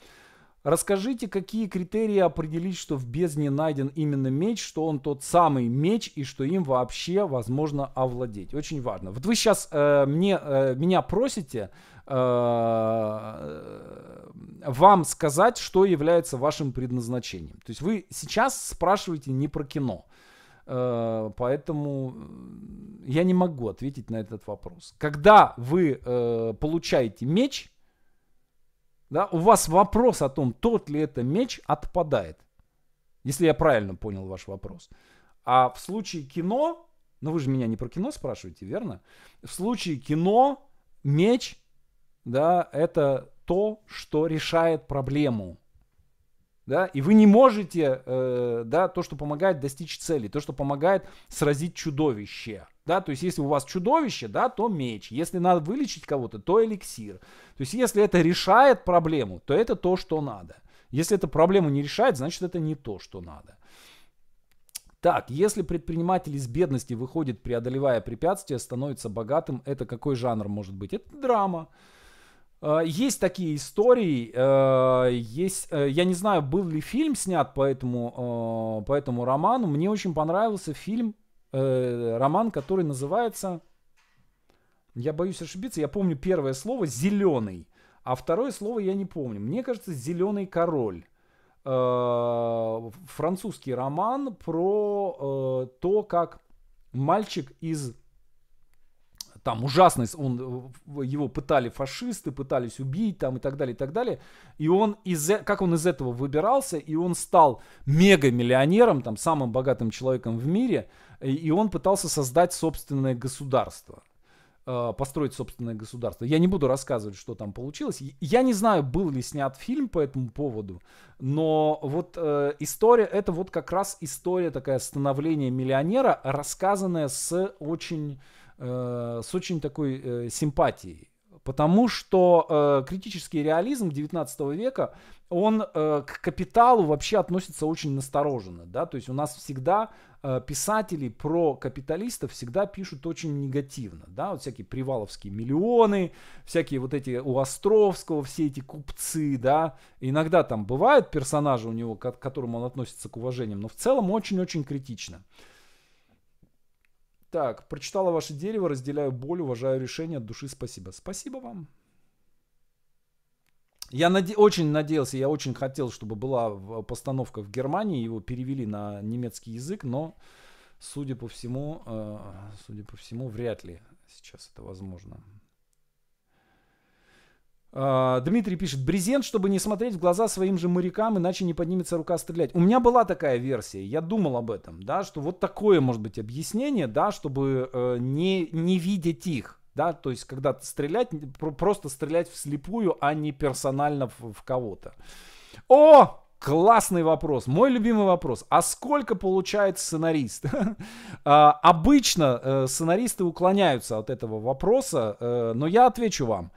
Расскажите, какие критерии определить, что в бездне найден именно меч, что он тот самый меч и что им вообще возможно овладеть. Очень важно. Вот вы сейчас э, мне, э, меня просите Э, вам сказать, что является вашим предназначением. То есть вы сейчас спрашиваете не про кино. Э, поэтому э, я не могу ответить на этот вопрос. Когда вы получаете меч, да, у вас вопрос о том, тот ли это меч, отпадает. Если я правильно понял ваш вопрос. А в случае кино, ну вы же меня не про кино спрашиваете, верно? В случае кино меч да, это то, что решает проблему. Да, и вы не можете, э, да, то, что помогает достичь цели, то, что помогает сразить чудовище, да, то есть если у вас чудовище, да, то меч, если надо вылечить кого-то, то эликсир, то есть если это решает проблему, то это то, что надо, если эта проблему не решает, значит это не то, что надо. Так, если предприниматель из бедности выходит, преодолевая препятствия, становится богатым, это какой жанр может быть? Это драма. Э, есть такие истории, э, есть, э, я не знаю, был ли фильм снят по этому, по этому роману, мне очень понравился фильм, роман, который называется, я боюсь ошибиться, я помню первое слово «зеленый», а второе слово я не помню, мне кажется «зеленый король». Французский роман про то, как мальчик из там ужасность, он, э, его пытали фашисты, пытались убить там и так далее, и так далее. И он из, э, как он из этого выбирался, и он стал мега-миллионером, там, самым богатым человеком в мире, и, и он пытался создать собственное государство э, построить собственное государство. Я не буду рассказывать, что там получилось. Я не знаю, был ли снят фильм по этому поводу, но вот э, история, это вот как раз история такая становления миллионера, рассказанная с очень Э, с очень такой э, симпатией. Потому что э, критический реализм 19 века, он э, к капиталу вообще относится очень настороженно. Да? То есть у нас всегда э, писатели про капиталистов всегда пишут очень негативно. Да? Вот всякие приваловские миллионы, всякие вот эти у Островского, все эти купцы. Да? Иногда там бывают персонажи у него, к которым он относится к уважением, но в целом очень-очень критично. Так, прочитала ваше дерево, разделяю боль, уважаю решение, от души спасибо. Спасибо вам. Я наде- очень надеялся, я очень хотел, чтобы была э, постановка в Германии, его перевели на немецкий язык, но, судя по всему, э, судя по всему, вряд ли сейчас это возможно. А, Дмитрий пишет, брезент, чтобы не смотреть в глаза своим же морякам, иначе не поднимется рука стрелять. У меня была такая версия, я думал об этом, да, что вот такое может быть объяснение, да, чтобы э, не, не видеть их, да, то есть когда стрелять, просто стрелять вслепую, а не персонально в, в кого-то. О, Классный вопрос. Мой любимый вопрос. А сколько получает сценарист? (laughs) А, обычно э, сценаристы уклоняются от этого вопроса, э, но я отвечу вам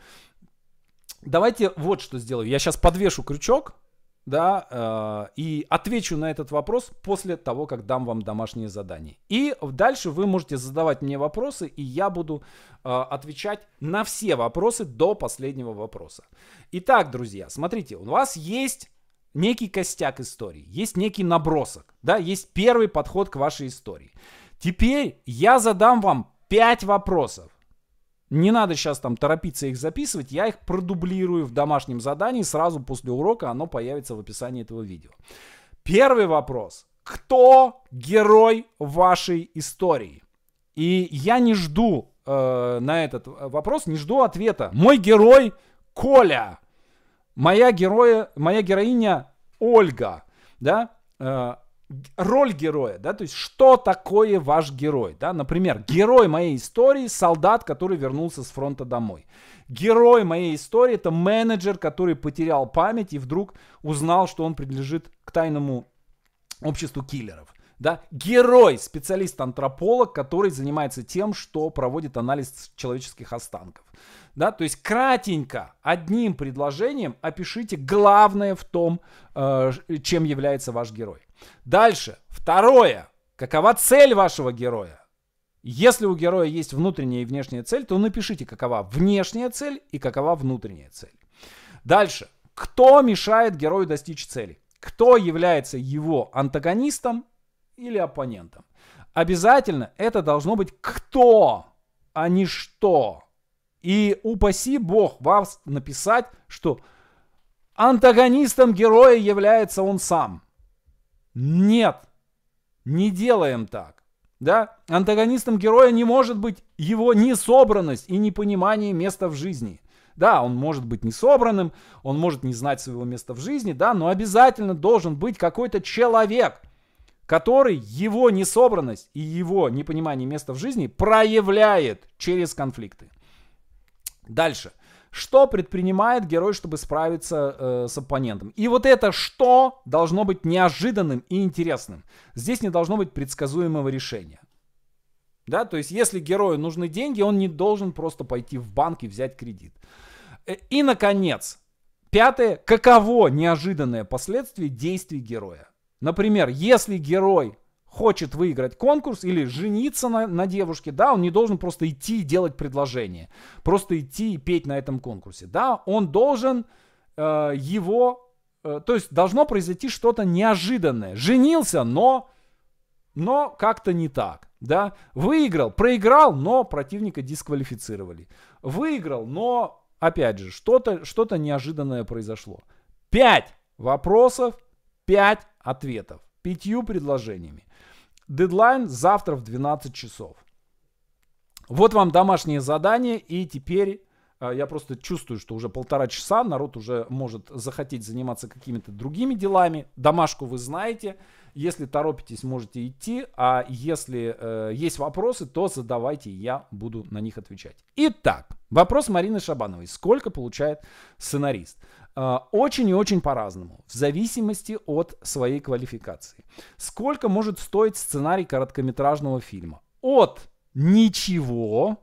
давайте вот что сделаю. Я сейчас подвешу крючок, да, э, и отвечу на этот вопрос после того, как дам вам домашнее задание. И дальше вы можете задавать мне вопросы, и я буду э, отвечать на все вопросы до последнего вопроса. Итак, друзья, смотрите, у вас есть некий костяк истории, есть некий набросок, да, есть первый подход к вашей истории. Теперь я задам вам 5 вопросов. Не надо сейчас там торопиться их записывать, я их продублирую в домашнем задании сразу после урока, оно появится в описании этого видео. Первый вопрос. Кто герой вашей истории? И я не жду э, на этот вопрос, не жду ответа. Мой герой Коля. Моя, героя, моя героиня Ольга. Да? Э, роль героя, да, то есть что такое ваш герой, да, например, герой моей истории – солдат, который вернулся с фронта домой. Герой моей истории – это менеджер, который потерял память и вдруг узнал, что он принадлежит к тайному обществу киллеров. Да? Герой, специалист-антрополог, который занимается тем, что проводит анализ человеческих останков. Да? То есть кратенько, одним предложением опишите главное в том, э, чем является ваш герой. Дальше. Второе. Какова цель вашего героя? Если у героя есть внутренняя и внешняя цель, то напишите, какова внешняя цель и какова внутренняя цель. Дальше. Кто мешает герою достичь цели? Кто является его антагонистом или оппонентом? Обязательно это должно быть кто, а не что. И упаси бог вас написать, что антагонистом героя является он сам – нет, не делаем так. Да? Антагонистом героя не может быть его несобранность и непонимание места в жизни. Да, он может быть несобранным, он может не знать своего места в жизни, да, но обязательно должен быть какой-то человек, который его несобранность и его непонимание места в жизни проявляет через конфликты. Дальше. Что предпринимает герой, чтобы справиться э, с оппонентом? И вот это что должно быть неожиданным и интересным. Здесь не должно быть предсказуемого решения. Да, то есть если герою нужны деньги, он не должен просто пойти в банк и взять кредит. Э, и, наконец, пятое, каково неожиданное последствие действий героя? Например, если герой хочет выиграть конкурс или жениться на, на девушке, да, он не должен просто идти и делать предложение, просто идти и петь на этом конкурсе, да, он должен э, его, э, то есть должно произойти что-то неожиданное. Женился, но, но как-то не так, да, выиграл, проиграл, но противника дисквалифицировали, выиграл, но опять же что-то что-то неожиданное произошло. Пять вопросов, пять ответов, пятью предложениями. Дедлайн завтра в 12 часов. Вот вам домашнее задание, и теперь а, я просто чувствую, что уже полтора часа народ уже может захотеть заниматься какими-то другими делами. Домашку вы знаете. Если торопитесь, можете идти. А если э, есть вопросы, то задавайте, я буду на них отвечать. Итак, вопрос Марины Шабановой. Сколько получает сценарист? А, очень и очень по-разному, в зависимости от своей квалификации. Сколько может стоить сценарий короткометражного фильма? От ничего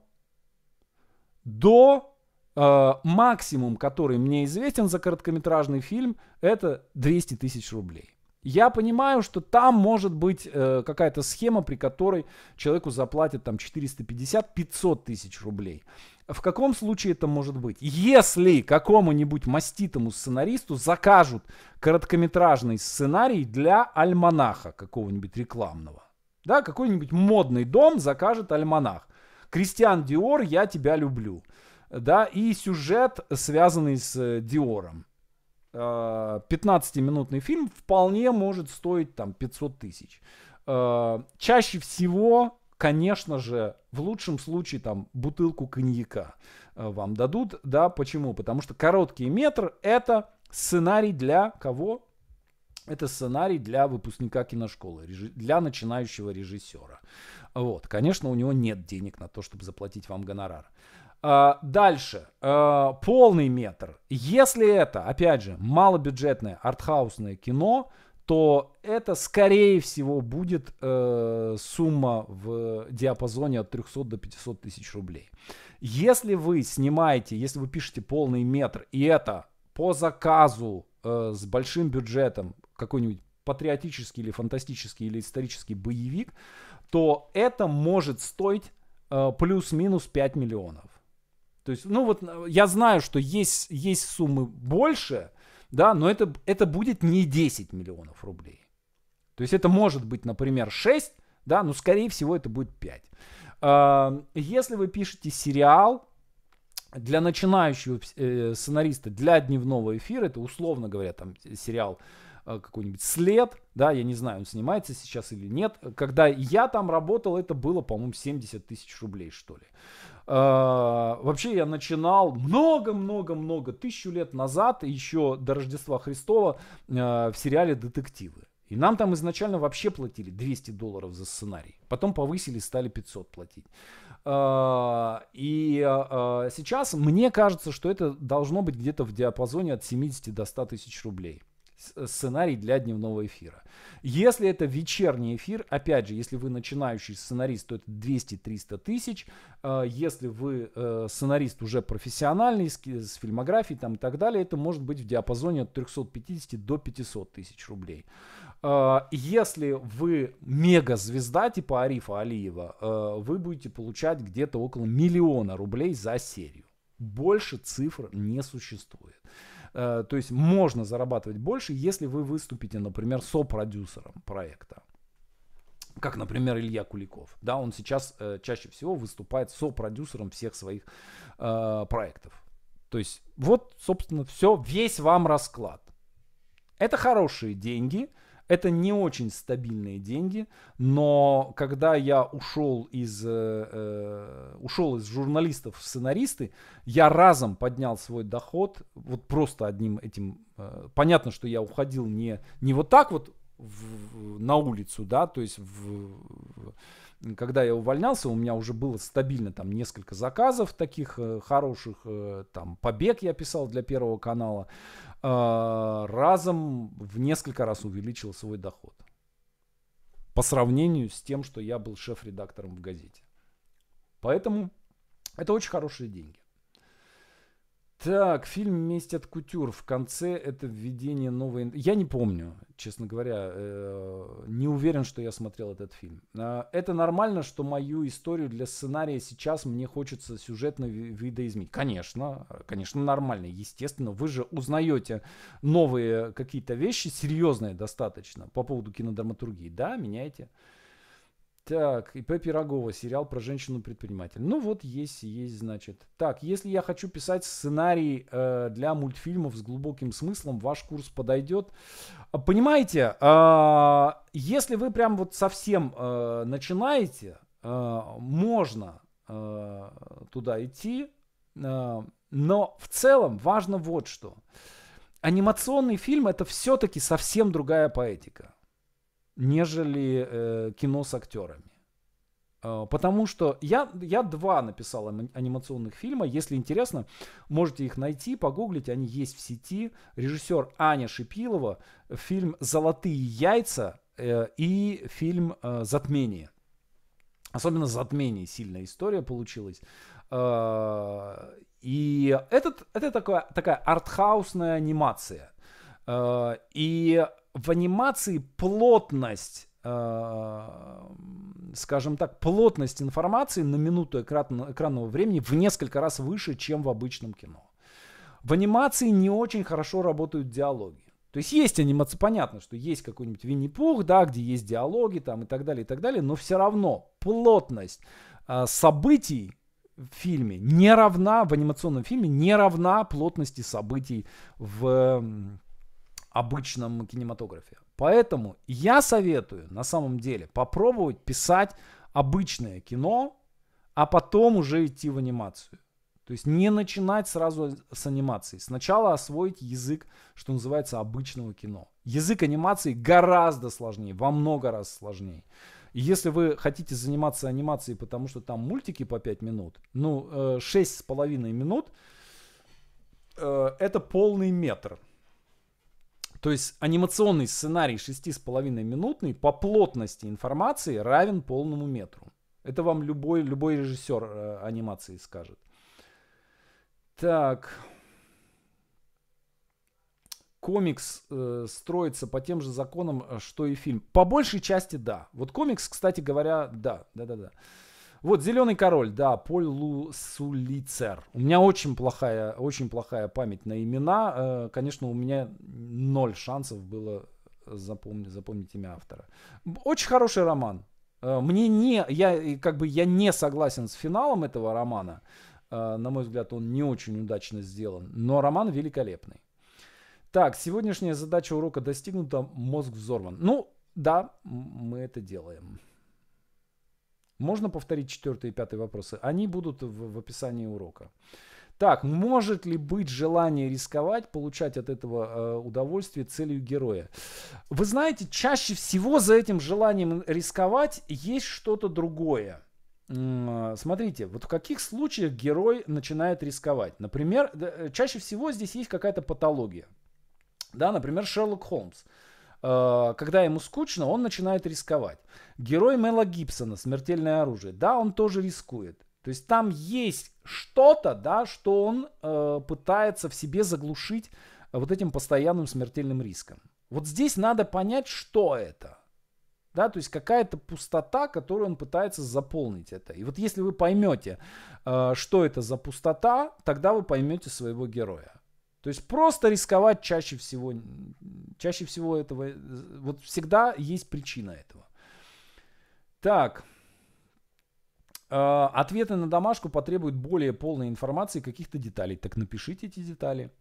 до э, максимум, который мне известен за короткометражный фильм, это 200 тысяч рублей. Я понимаю, что там может быть э, какая-то схема, при которой человеку заплатят там 450-500 тысяч рублей. В каком случае это может быть? Если какому-нибудь маститому сценаристу закажут короткометражный сценарий для альманаха какого-нибудь рекламного. Да, какой-нибудь модный дом закажет альманах. Кристиан Диор, я тебя люблю. Да, и сюжет, связанный с э, Диором. 15-минутный э, фильм вполне может стоить там 500 тысяч. Э, чаще всего конечно же, в лучшем случае там бутылку коньяка э, вам дадут. Да, почему? Потому что короткий метр — это сценарий для кого? Это сценарий для выпускника киношколы, для начинающего режиссера. Вот, конечно, у него нет денег на то, чтобы заплатить вам гонорар. А, дальше. Э, полный метр. Если это, опять же, малобюджетное артхаусное кино, то это, скорее всего, будет э, сумма в диапазоне от 300 до 500 тысяч рублей. Если вы снимаете, если вы пишете полный метр, и это по заказу э, с большим бюджетом какой-нибудь патриотический или фантастический или исторический боевик, то это может стоить э, плюс-минус 5 миллионов. То есть, ну вот, э, я знаю, что есть, есть суммы больше, да, но это, это будет не 10 миллионов рублей. То есть это может быть, например, 6, да, но скорее всего это будет 5. А, если вы пишете сериал, для начинающего э, сценариста, для дневного эфира, это условно говоря, там сериал э, какой-нибудь след, да, я не знаю, он снимается сейчас или нет. Когда я там работал, это было, по-моему, 70 тысяч рублей, что ли. А, вообще я начинал много-много-много, тысячу лет назад, еще до Рождества Христова, а, в сериале «Детективы». И нам там изначально вообще платили 200 долларов за сценарий. Потом повысили, стали 500 платить. А, и сейчас мне кажется, что это должно быть где-то в диапазоне от 70 до 100 тысяч рублей. Э, сценарий для дневного эфира. Если это вечерний эфир, опять же, если вы начинающий сценарист, то это 200-300 тысяч. Э, если вы э, сценарист уже профессиональный, с фильмографией там, и так далее, это может быть в диапазоне от 350 до 500 тысяч рублей. Если вы мега-звезда типа Арифа Алиева, вы будете получать где-то около миллиона рублей за серию. Больше цифр не существует. Э, то есть можно зарабатывать больше, если вы выступите, например, сопродюсером проекта. Как, например, Илья Куликов. Да, он сейчас э, чаще всего выступает сопродюсером всех своих э, проектов. То есть вот, собственно, все, весь вам расклад. Это хорошие деньги, это не очень стабильные деньги, но когда я ушел из, э, э, ушел из журналистов в сценаристы, я разом поднял свой доход вот просто одним этим. Э, понятно, что я уходил не, не вот так вот в, на улицу, да, то есть в, в когда я увольнялся, у меня уже было стабильно там несколько заказов таких э, хороших, э, там «Побег» я писал для Первого канала, а, разом в несколько раз увеличил свой доход по сравнению с тем, что я был шеф-редактором в газете. Поэтому это очень хорошие деньги. Так, фильм «Месть от кутюр». В конце это введение новой... Я не помню, честно говоря. Э, не уверен, что я смотрел этот фильм. А, это нормально, что мою историю для сценария сейчас мне хочется сюжетно видоизменить? Конечно, конечно, нормально. Естественно, вы же узнаете новые какие-то вещи, серьезные достаточно, по поводу кинодраматургии. Да, меняйте. Так, ИП Пирогова, сериал про женщину-предпринимателя. Ну вот есть, есть, значит. Так, если я хочу писать сценарий э, для мультфильмов с глубоким смыслом, ваш курс подойдет. А, понимаете, э, если вы прям вот совсем э, начинаете, э, можно э, туда идти, э, но в целом важно вот что. Анимационный фильм это все-таки совсем другая поэтика нежели э, кино с актерами. Э, потому что я, я два написал анимационных фильма. Если интересно, можете их найти, погуглить. Они есть в сети. Режиссер Аня Шипилова. Фильм «Золотые яйца» э, и фильм э, «Затмение». Особенно «Затмение» сильная история получилась. Э, и этот, это такая, такая артхаусная анимация. А, и в анимации плотность э, скажем так, плотность информации на минуту экранного времени в несколько раз выше, чем в обычном кино. В анимации не очень хорошо работают диалоги. То есть есть анимация, понятно, что есть какой-нибудь Винни-Пух, да, где есть диалоги там и так далее, и так далее, но все равно плотность э, событий в фильме не равна, в анимационном фильме не равна плотности событий в обычном кинематографе. Поэтому я советую на самом деле попробовать писать обычное кино, а потом уже идти в анимацию. То есть не начинать сразу с анимации. Сначала освоить язык, что называется, обычного кино. Язык анимации гораздо сложнее, во много раз сложнее. И если вы хотите заниматься анимацией, потому что там мультики по 5 минут, ну, 6,5 э, минут, э, это полный метр то есть анимационный сценарий 6,5 минутный по плотности информации равен полному метру. Это вам любой, любой режиссер э, анимации скажет. Так. Комикс э, строится по тем же законам, э, что и фильм. По большей части да. Вот комикс, кстати говоря, да, да, да, да. Вот «Зеленый король», да, Поль Лусулицер. У меня очень плохая, очень плохая память на имена. Э, конечно, у меня ноль шансов было запомнить, запомнить имя автора. Очень хороший роман. Э, мне не, я как бы я не согласен с финалом этого романа. Э, на мой взгляд, он не очень удачно сделан, но роман великолепный. Так, сегодняшняя задача урока достигнута, мозг взорван. Ну, да, мы это делаем. Можно повторить четвертый и пятый вопросы? Они будут в, в описании урока. Так, может ли быть желание рисковать, получать от этого э, удовольствие целью героя? Вы знаете, чаще всего за этим желанием рисковать есть что-то другое. Э, смотрите, вот в каких случаях герой начинает рисковать? Например, э, чаще всего здесь есть какая-то патология. Да, например, Шерлок Холмс. Э, когда ему скучно, он начинает рисковать. Герой Мела Гибсона «Смертельное оружие». Да, он тоже рискует. То есть там есть что-то, да, что он э, пытается в себе заглушить э, вот этим постоянным смертельным риском. Вот здесь надо понять, что это. Да, то есть какая-то пустота, которую он пытается заполнить это. И вот если вы поймете, э, что это за пустота, тогда вы поймете своего героя. То есть просто рисковать чаще всего, чаще всего этого, э, вот всегда есть причина этого. Так, а, ответы на домашку потребуют более полной информации, каких-то деталей. Так напишите эти детали.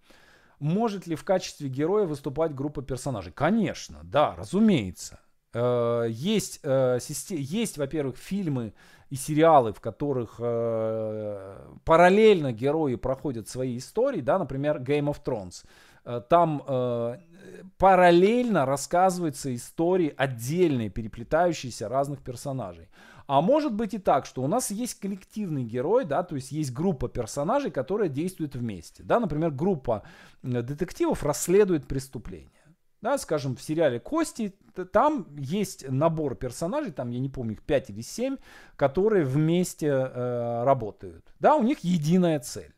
Может ли в качестве героя выступать группа персонажей? Конечно, да, разумеется. Э, есть, э, есть во-первых, фильмы, и сериалы, в которых э, параллельно герои проходят свои истории, да, например, Game of Thrones. Э, там э, параллельно рассказываются истории отдельные, переплетающиеся разных персонажей. А может быть и так, что у нас есть коллективный герой, да, то есть есть группа персонажей, которая действует вместе. Да, например, группа э, детективов расследует преступление. Да, скажем, в сериале «Кости» там есть набор персонажей, там, я не помню, их 5 или 7, которые вместе э, работают. Да, у них единая цель.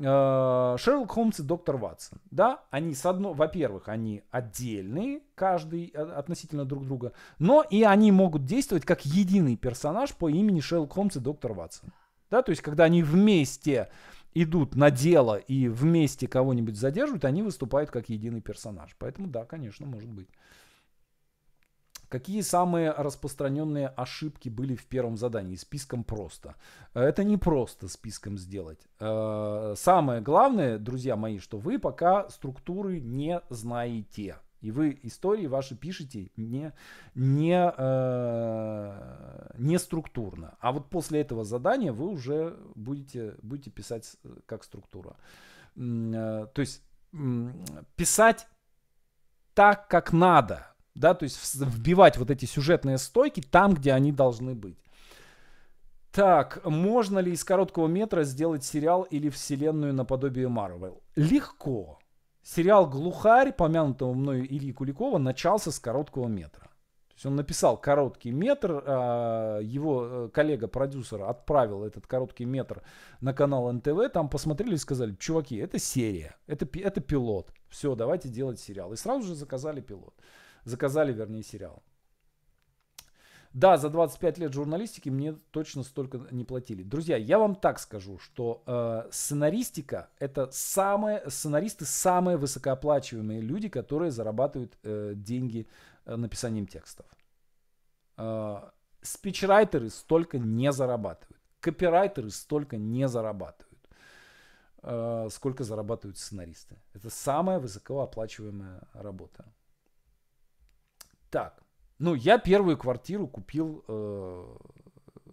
Э, Шерлок Холмс и доктор Ватсон. Да, они, с одно... во-первых, они отдельные, каждый э, относительно друг друга, но и они могут действовать как единый персонаж по имени Шерлок Холмс и доктор Ватсон. Да, то есть, когда они вместе идут на дело и вместе кого-нибудь задерживают, они выступают как единый персонаж. Поэтому да, конечно, может быть. Какие самые распространенные ошибки были в первом задании? Списком просто. Это не просто списком сделать. Э, самое главное, друзья мои, что вы пока структуры не знаете. И вы истории ваши пишете не, не, э, не структурно. А вот после этого задания вы уже будете, будете писать э, как структура. Э, то есть писать так, как надо. Да, то есть вбивать вот эти сюжетные стойки там, где они должны быть. Так, можно ли из короткого метра сделать сериал или вселенную наподобие Марвел? Легко. Сериал «Глухарь», помянутого мной Ильи Куликова, начался с короткого метра. То есть он написал короткий метр, а, его э, коллега-продюсер отправил этот короткий метр на канал НТВ, там посмотрели и сказали, чуваки, это серия, это, это пилот, все, давайте делать сериал. И сразу же заказали пилот, заказали, вернее, сериал. Да, за 25 лет журналистики мне точно столько не платили. Друзья, я вам так скажу, что э, сценаристика это самые, сценаристы самые высокооплачиваемые люди, которые зарабатывают э, деньги э, написанием текстов. Э, спичрайтеры столько не зарабатывают. Копирайтеры столько не зарабатывают э, сколько зарабатывают сценаристы. Это самая высокооплачиваемая работа. Так. Ну, я первую квартиру купил, э,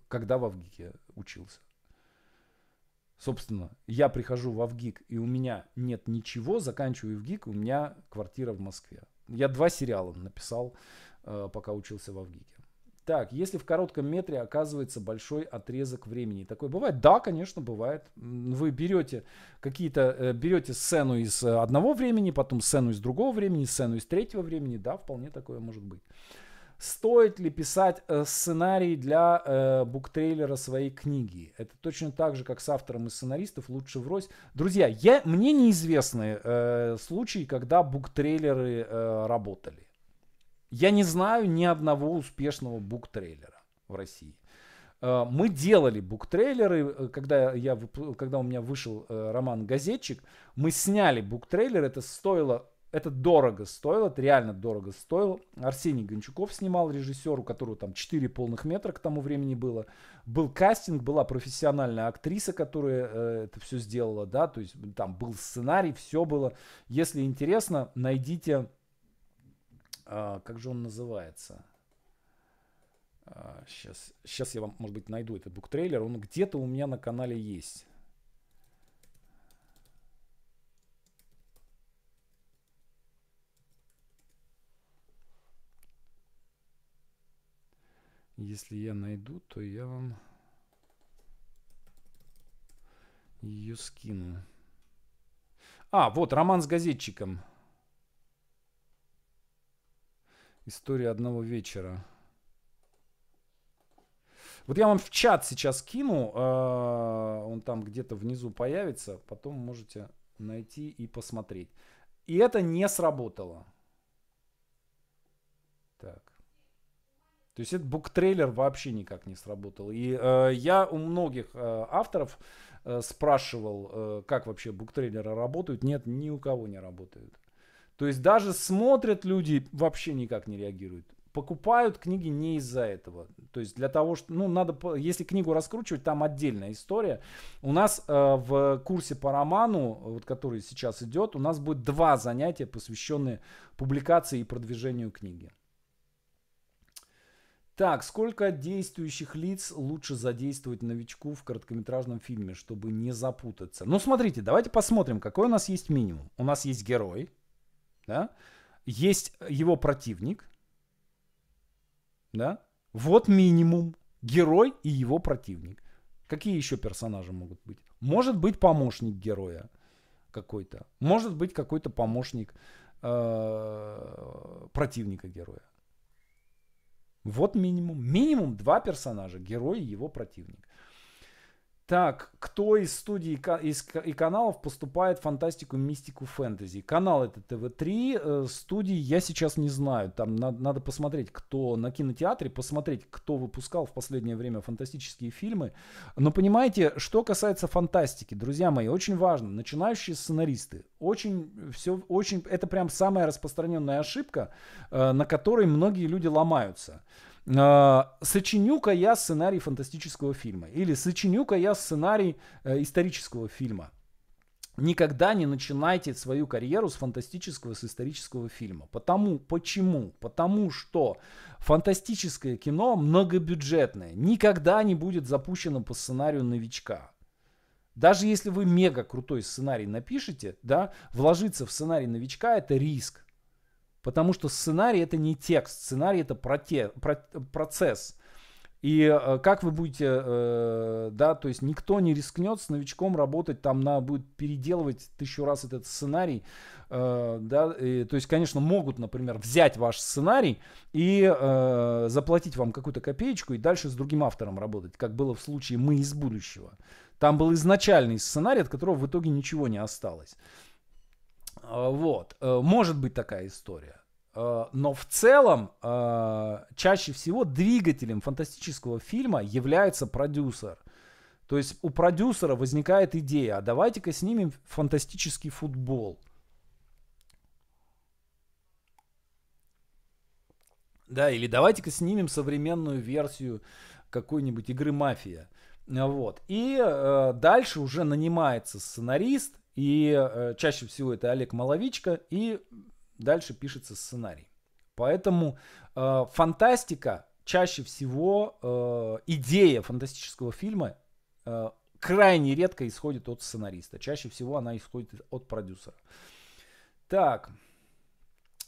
когда в Авгике учился. Собственно, я прихожу в Авгик, и у меня нет ничего, заканчиваю Авгик, у меня квартира в Москве. Я два сериала написал, э, пока учился в Авгике. Так, если в коротком метре оказывается большой отрезок времени. Такое бывает? Да, конечно, бывает. Вы берете какие-то, э, берете сцену из одного времени, потом сцену из другого времени, сцену из третьего времени. Да, вполне такое может быть. Стоит ли писать э, сценарий для э, буктрейлера своей книги? Это точно так же, как с автором и сценаристов, лучше врозь. Друзья, я, мне неизвестны э, случаи, когда буктрейлеры э, работали. Я не знаю ни одного успешного буктрейлера в России. Э, мы делали буктрейлеры, э, когда, я, когда у меня вышел роман «Газетчик», мы сняли буктрейлер, это стоило это дорого стоило, это реально дорого стоило. Арсений Гончуков снимал, режиссер, у которого там 4 полных метра к тому времени было. Был кастинг, была профессиональная актриса, которая э, это все сделала, да, то есть там был сценарий, все было. Если интересно, найдите, э, как же он называется? Э, а, сейчас, сейчас я вам, может быть, найду этот буктрейлер, он где-то у меня на канале есть. Если я найду, то я вам ее скину. А, вот, роман с газетчиком. История одного вечера. Вот я вам в чат сейчас кину. А, он там где-то внизу появится. Потом можете найти и посмотреть. И это не сработало. То есть этот буктрейлер вообще никак не сработал. И э, я у многих э, авторов э, спрашивал, э, как вообще буктрейлеры работают. Нет, ни у кого не работают. То есть даже смотрят люди, вообще никак не реагируют. Покупают книги не из-за этого. То есть для того, что, ну, надо, если книгу раскручивать, там отдельная история. У нас э, в курсе по роману, вот который сейчас идет, у нас будет два занятия, посвященные публикации и продвижению книги. Так, сколько действующих лиц лучше задействовать новичку в короткометражном фильме, чтобы не запутаться? Ну, смотрите, давайте посмотрим, какой у нас есть минимум. У нас есть герой, да? есть его противник, да? Вот минимум. Герой и его противник. Какие еще персонажи могут быть? Может быть помощник героя какой-то. Может быть какой-то помощник э, противника героя. Вот минимум. Минимум два персонажа. Герой и его противник. Так, кто из студий и каналов поступает в фантастику, мистику, фэнтези? Канал это ТВ-3, э, студии я сейчас не знаю. Там надо, надо посмотреть, кто на кинотеатре, посмотреть, кто выпускал в последнее время фантастические фильмы. Но понимаете, что касается фантастики, друзья мои, очень важно, начинающие сценаристы, очень все, очень, это прям самая распространенная ошибка, э, на которой многие люди ломаются. А, сочиню-ка я сценарий фантастического фильма или сочиню-ка я сценарий э, исторического фильма. Никогда не начинайте свою карьеру с фантастического, с исторического фильма. Потому, почему? Потому что фантастическое кино многобюджетное никогда не будет запущено по сценарию новичка. Даже если вы мега крутой сценарий напишете, да, вложиться в сценарий новичка это риск. Потому что сценарий это не текст, сценарий это проте, про, процесс. И э, как вы будете, э, да, то есть никто не рискнет с новичком работать, там надо будет переделывать тысячу раз этот сценарий, э, да, и, то есть, конечно, могут, например, взять ваш сценарий и э, заплатить вам какую-то копеечку и дальше с другим автором работать, как было в случае «Мы из будущего». Там был изначальный сценарий, от которого в итоге ничего не осталось. А, вот. Э, может быть такая история. Э, но в целом э, чаще всего двигателем фантастического фильма является продюсер. То есть у продюсера возникает идея, а давайте-ка снимем фантастический футбол. Да, или давайте-ка снимем современную версию какой-нибудь игры «Мафия». Вот. И э, дальше уже нанимается сценарист, и э, чаще всего это Олег Маловичка, и дальше пишется сценарий. Поэтому э, фантастика чаще всего, э, идея фантастического фильма э, крайне редко исходит от сценариста. Чаще всего она исходит от продюсера. Так.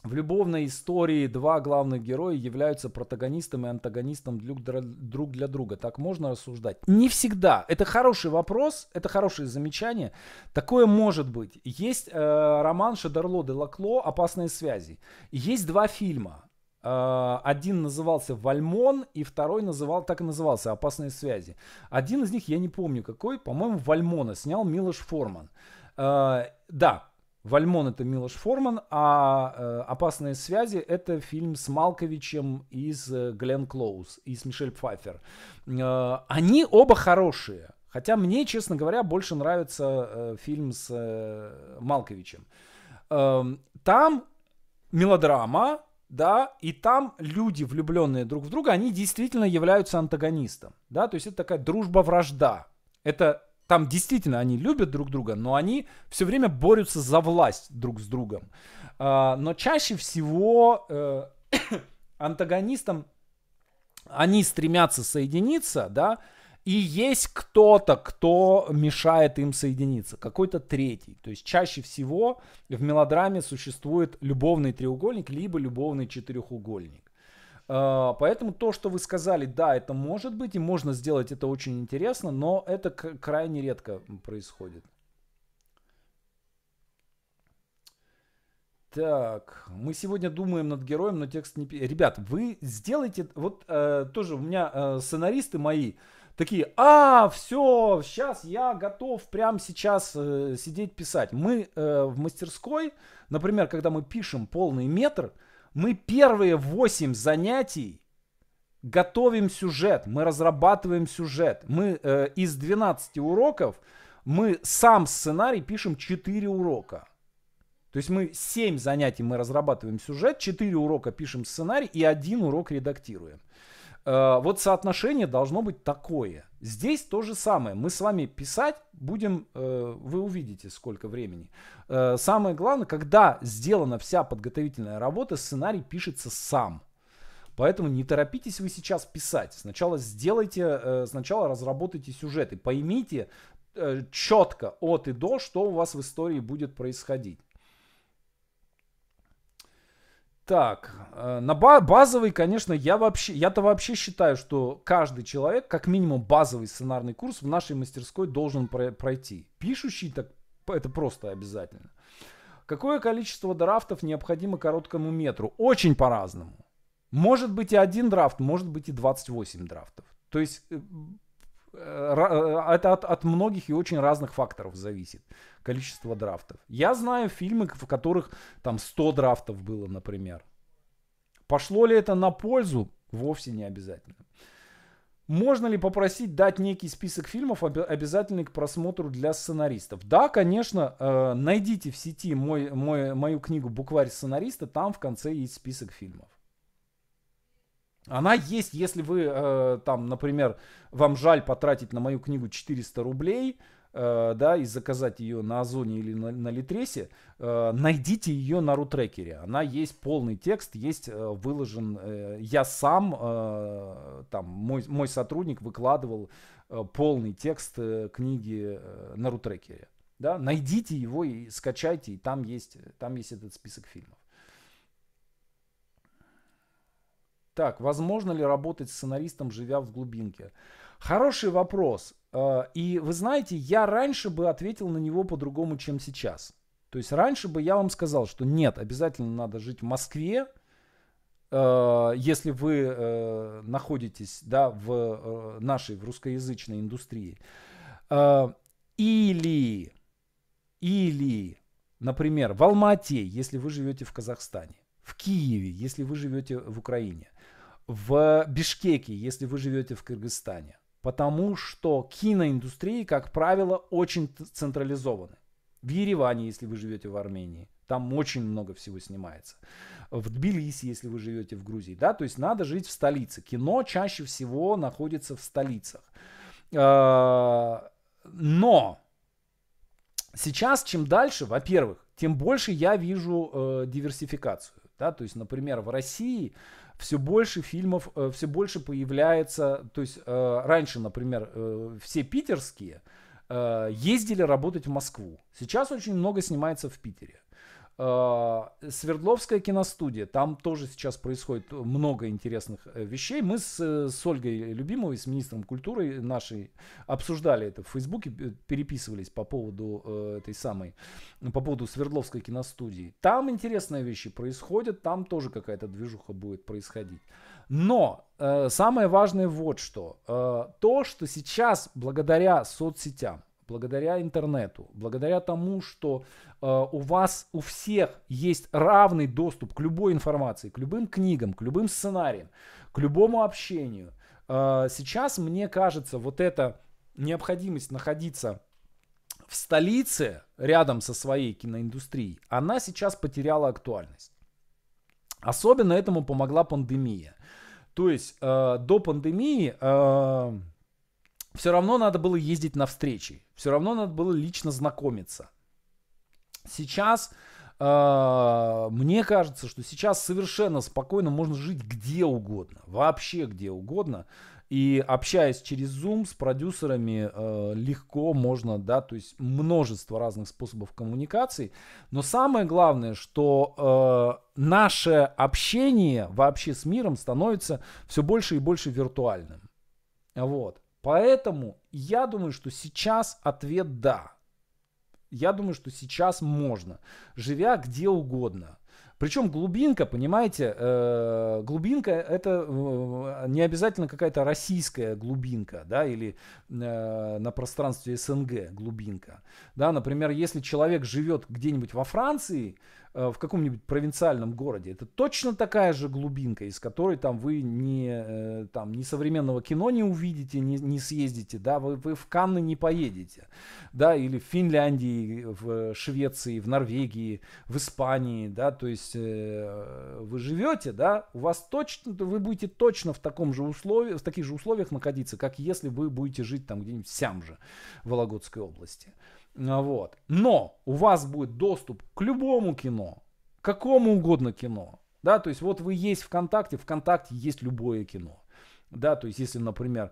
В любовной истории два главных героя являются протагонистом и антагонистом друг для друга. Так можно рассуждать? Не всегда. Это хороший вопрос, это хорошее замечание. Такое может быть. Есть э, роман Шадерло де Лакло «Опасные связи». Есть два фильма. Э, один назывался «Вальмон», и второй называл, так и назывался «Опасные связи». Один из них, я не помню какой, по-моему, «Вальмона» снял Милош Форман. Э, да, Вальмон это Милош Форман, а э, «Опасные связи» это фильм с Малковичем из э, Глен Клоуз и с Мишель Пфайфер. Э, они оба хорошие. Хотя мне, честно говоря, больше нравится фильм с Малковичем. Эм, там мелодрама, да, и там люди, влюбленные друг в друга, они действительно являются антагонистом, да, то есть это такая дружба-вражда. Это там действительно они любят друг друга, но они все время борются за власть друг с другом. А, но чаще всего э, (coughs) антагонистам они стремятся соединиться, да, и есть кто-то, кто мешает им соединиться, какой-то третий. То есть чаще всего в мелодраме существует любовный треугольник, либо любовный четырехугольник. А, поэтому то, что вы сказали, да, это может быть, и можно сделать это очень интересно, но это крайне редко происходит. Так, мы сегодня думаем над героем, но текст не... Ребят, вы сделайте... Вот э, тоже у меня э, сценаристы мои такие, а, все, сейчас я готов прямо сейчас э, сидеть писать. Мы э, в мастерской, например, когда мы пишем полный метр, мы первые 8 занятий готовим сюжет, мы разрабатываем сюжет. Мы э, из 12 уроков, мы сам сценарий пишем 4 урока. То есть мы 7 занятий мы разрабатываем сюжет, 4 урока пишем сценарий и один урок редактируем. Э, вот соотношение должно быть такое – Здесь то же самое. Мы с вами писать будем, э, вы увидите, сколько времени. Э, самое главное, когда сделана вся подготовительная работа, сценарий пишется сам. Поэтому не торопитесь вы сейчас писать. Сначала сделайте, э, сначала разработайте сюжет и поймите четко от и до, что у вас в истории будет происходить. Так, э, на базовый, конечно, я вообще, я-то вообще считаю, что каждый человек, как минимум базовый сценарный курс в нашей мастерской должен пройти. Пишущий, так это просто обязательно. Какое количество драфтов необходимо короткому метру? Очень по-разному. Может быть и один драфт, может быть и 28 драфтов. То есть э, э, это от, от многих и очень разных факторов зависит количество драфтов. Я знаю фильмы, в которых там 100 драфтов было, например. Пошло ли это на пользу? Вовсе не обязательно. Можно ли попросить дать некий список фильмов, обязательный к просмотру для сценаристов? Да, конечно, э, найдите в сети мой, мой, мою книгу «Букварь сценариста», там в конце есть список фильмов. Она есть, если вы, э, там, например, вам жаль потратить на мою книгу 400 рублей, Э, да, и заказать ее на Озоне или на, на Литресе, э, найдите ее на Рутрекере. Она есть полный текст, есть э, выложен. Э, я сам, э, там, мой, мой сотрудник выкладывал э, полный текст э, книги э, на Рутрекере. Да? Найдите его и скачайте, и там есть, там есть этот список фильмов. Так, возможно ли работать сценаристом, живя в глубинке? Хороший вопрос. А, и вы знаете, я раньше бы ответил на него по-другому, чем сейчас. То есть раньше бы я вам сказал, что нет, обязательно надо жить в Москве, а, если вы э, находитесь да, в э, нашей в русскоязычной индустрии. А, или, или, например, в Алмате, если вы живете в Казахстане, в Киеве, если вы живете в Украине, в Бишкеке, если вы живете в Кыргызстане, потому что киноиндустрии, как правило, очень централизованы. В Ереване, если вы живете в Армении, там очень много всего снимается. В Тбилиси, если вы живете в Грузии, да, то есть надо жить в столице. Кино чаще всего находится в столицах. А, но сейчас, чем дальше, во-первых, тем больше я вижу э, диверсификацию. Да, то есть, например, в России э, все больше фильмов, э, все больше появляется, то есть э, раньше, например, э, все питерские ездили работать в Москву. Сейчас очень много снимается в Питере. Э, Свердловская киностудия, там тоже сейчас происходит много интересных э, вещей. Мы с, э, с Ольгой Любимовой, с министром культуры нашей, обсуждали это в Фейсбуке, переписывались по поводу этой самой, по поводу Свердловской киностудии. Там интересные вещи происходят, там тоже какая-то движуха будет происходить. Но самое важное вот что. то, что сейчас благодаря соцсетям, благодаря интернету, благодаря тому, что э, у вас, у всех есть равный доступ к любой информации, к любым книгам, к любым сценариям, к любому общению. Э, сейчас, мне кажется, вот эта необходимость находиться в столице, рядом со своей киноиндустрией, она сейчас потеряла актуальность. Особенно этому помогла пандемия. То есть э, до пандемии... Э, все равно надо было ездить на встречи, все равно надо было лично знакомиться. Сейчас э, мне кажется, что сейчас совершенно спокойно можно жить где угодно, вообще где угодно. И общаясь через Zoom с продюсерами, э, легко можно, да, то есть множество разных способов коммуникации. Но самое главное, что э, наше общение вообще с миром становится все больше и больше виртуальным. Вот. Поэтому я думаю, что сейчас ответ да. Я думаю, что сейчас можно, живя где угодно. Причем глубинка, понимаете, э, глубинка это э, не обязательно какая-то российская глубинка, да, или э, на пространстве СНГ глубинка. Да, например, если человек живет где-нибудь во Франции, Э, в каком-нибудь провинциальном городе. Это точно такая же глубинка, из которой там вы не, э, там, ни современного кино не увидите, не, не съездите, да, вы, вы в Канны не поедете, да, или в Финляндии, в Швеции, в Норвегии, в Испании, да, то есть э, вы живете, да, у вас точно, вы будете точно в таком же условии, в таких же условиях находиться, как если вы будете жить там где-нибудь сям же, в Вологодской области. А вот. Но у вас будет доступ к любому кино, какому угодно кино. Да, то есть вот вы есть ВКонтакте, ВКонтакте есть любое кино. Да, то есть если, например,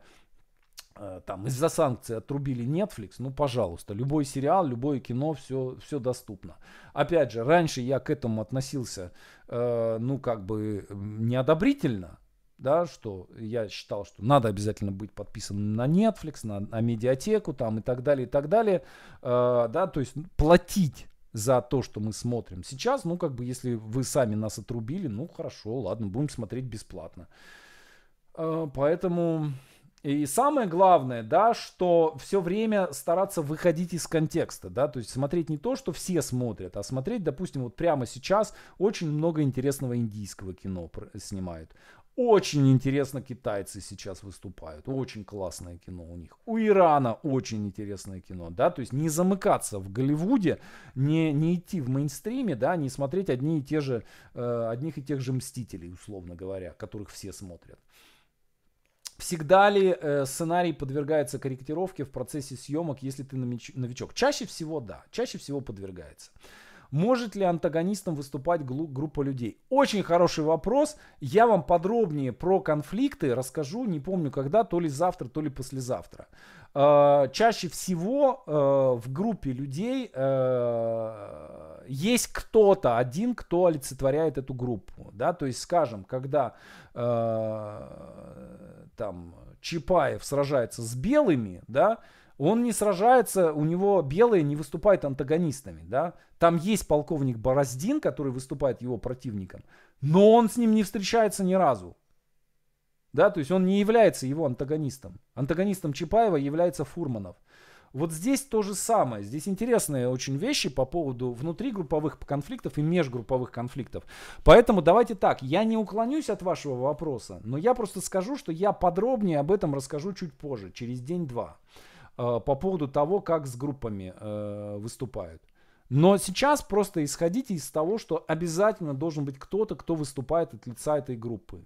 э, там из-за санкций отрубили Netflix, ну, пожалуйста, любой сериал, любое кино, все, все доступно. Опять же, раньше я к этому относился, э, ну, как бы неодобрительно, да, что я считал, что надо обязательно быть подписанным на Netflix, на, на медиатеку там и так далее, и так далее, э, да, то есть ну, платить за то, что мы смотрим. Сейчас, ну, как бы, если вы сами нас отрубили, ну, хорошо, ладно, будем смотреть бесплатно. Э, поэтому... И самое главное, да, что все время стараться выходить из контекста, да, то есть смотреть не то, что все смотрят, а смотреть, допустим, вот прямо сейчас очень много интересного индийского кино снимают. Очень интересно китайцы сейчас выступают. Очень классное кино у них. У Ирана очень интересное кино, да, то есть не замыкаться в Голливуде, не, не идти в мейнстриме, да, не смотреть одни и те же, э, одних и тех же Мстителей, условно говоря, которых все смотрят. Всегда ли э, сценарий подвергается корректировке в процессе съемок, если ты новичок? Чаще всего да, чаще всего подвергается. Может ли антагонистом выступать группа людей? Очень хороший вопрос. Я вам подробнее про конфликты расскажу, не помню когда, то ли завтра, то ли послезавтра. Э, чаще всего э, в группе людей э, есть кто-то один, кто олицетворяет эту группу. Да? То есть, скажем, когда там Чапаев сражается с белыми, да, он не сражается, у него белые не выступают антагонистами, да. Там есть полковник Бороздин, который выступает его противником, но он с ним не встречается ни разу. Да, то есть он не является его антагонистом. Антагонистом Чапаева является Фурманов. Вот здесь то же самое. Здесь интересные очень вещи по поводу внутригрупповых конфликтов и межгрупповых конфликтов. Поэтому давайте так, я не уклонюсь от вашего вопроса, но я просто скажу, что я подробнее об этом расскажу чуть позже, через день-два. Э, по поводу того, как с группами э, выступают. Но сейчас просто исходите из того, что обязательно должен быть кто-то, кто выступает от лица этой группы.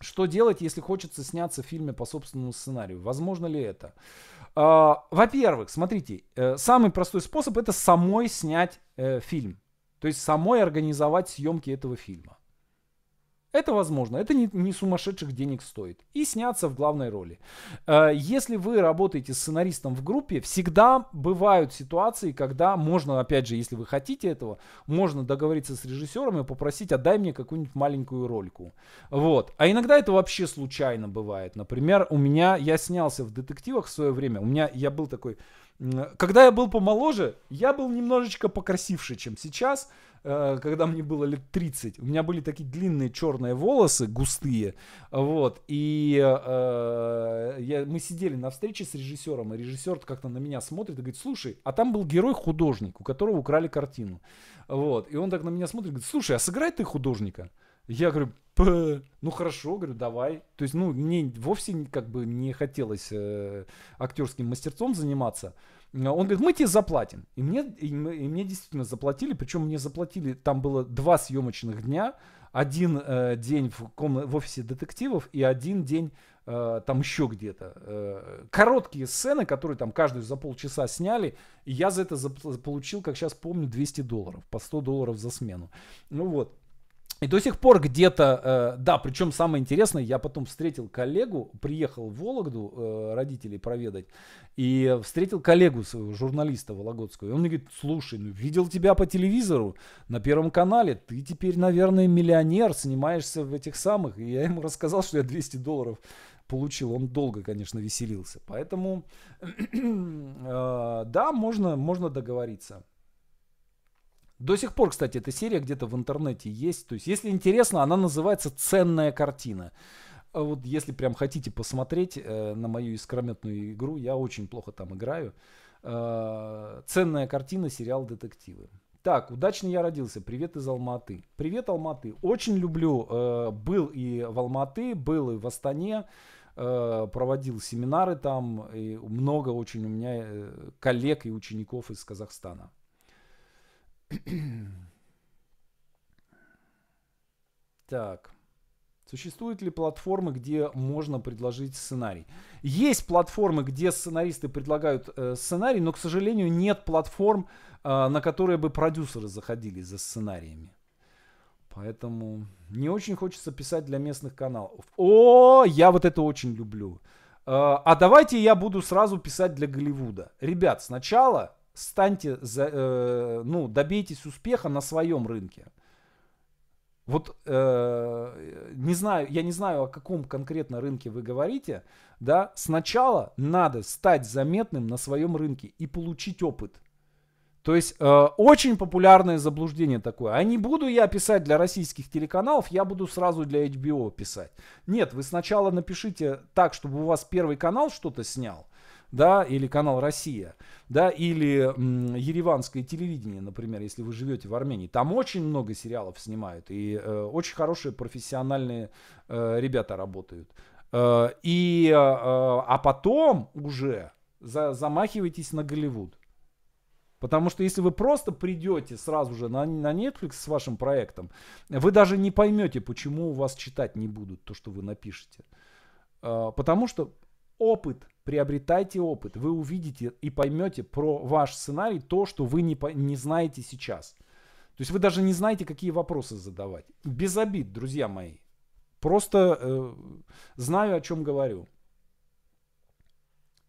Что делать, если хочется сняться в фильме по собственному сценарию? Возможно ли это? Э, во-первых, смотрите, самый простой способ это самой снять фильм. То есть самой организовать съемки этого фильма. Это возможно, это не, не сумасшедших денег стоит. И сняться в главной роли. Э, если вы работаете с сценаристом в группе, всегда бывают ситуации, когда можно, опять же, если вы хотите этого, можно договориться с режиссером и попросить, отдай «А мне какую-нибудь маленькую рольку. Вот. А иногда это вообще случайно бывает. Например, у меня, я снялся в детективах в свое время, у меня, я был такой, когда я был помоложе, я был немножечко покрасивше, чем сейчас. Э, когда мне было лет 30. У меня были такие длинные черные волосы, густые. Вот. И э, я, мы сидели на встрече с режиссером, и режиссер как-то на меня смотрит и говорит, слушай, а там был герой-художник, у которого украли картину. Вот. И он так на меня смотрит и говорит, слушай, а сыграй ты художника? Я говорю, ну хорошо, говорю, давай. То есть, ну, мне вовсе как бы не хотелось э, актерским мастерством заниматься. А, он говорит, мы тебе заплатим. И мне, и, и мне действительно заплатили, причем мне заплатили, там было два съемочных дня, один э, день в, комна- в офисе детективов и один день э, там еще где-то. Э, короткие сцены, которые там каждую за полчаса сняли, и я за это зап- получил, как сейчас помню, 200 долларов, по 100 долларов за смену. Ну вот. И до сих пор где-то, э, да, причем самое интересное, я потом встретил коллегу, приехал в Вологду э, родителей проведать, и встретил коллегу своего, журналиста Вологодского, и он мне говорит, слушай, ну видел тебя по телевизору на Первом канале, ты теперь, наверное, миллионер, снимаешься в этих самых, и я ему рассказал, что я 200 долларов получил, он долго, конечно, веселился, поэтому, (clears throat) э, да, можно, можно договориться. До сих пор, кстати, эта серия где-то в интернете есть. То есть, если интересно, она называется «Ценная картина». А вот если прям хотите посмотреть э, на мою искрометную игру, я очень плохо там играю. Э, «Ценная картина. Сериал детективы». Так, удачно я родился. Привет из Алматы. Привет, Алматы. Очень люблю. Э, был и в Алматы, был и в Астане э, проводил семинары там, и много очень у меня э, коллег и учеников из Казахстана. (clears throat) Так. Существуют ли платформы, где можно предложить сценарий? Есть платформы, где сценаристы предлагают э, сценарий, но, к сожалению, нет платформ, э, на которые бы продюсеры заходили за сценариями. Поэтому не очень хочется писать для местных каналов. О, я вот это очень люблю. Э, а давайте я буду сразу писать для Голливуда. Ребят, сначала станьте, за, э, ну, добейтесь успеха на своем рынке. Вот э, не знаю, я не знаю, о каком конкретно рынке вы говорите, да. Сначала надо стать заметным на своем рынке и получить опыт. То есть э, очень популярное заблуждение такое. А не буду я писать для российских телеканалов, я буду сразу для HBO писать. Нет, вы сначала напишите так, чтобы у вас первый канал что-то снял, да, или канал «Россия», да, или м, ереванское телевидение, например, если вы живете в Армении. Там очень много сериалов снимают, и э, очень хорошие профессиональные э, ребята работают. Э, и, э, а потом уже за, замахивайтесь на Голливуд. Потому что если вы просто придете сразу же на, на Netflix с вашим проектом, вы даже не поймете, почему у вас читать не будут то, что вы напишете. Э, потому что опыт приобретайте опыт, вы увидите и поймете про ваш сценарий то, что вы не, не знаете сейчас. То есть вы даже не знаете, какие вопросы задавать. Без обид, друзья мои. Просто э, знаю, о чем говорю.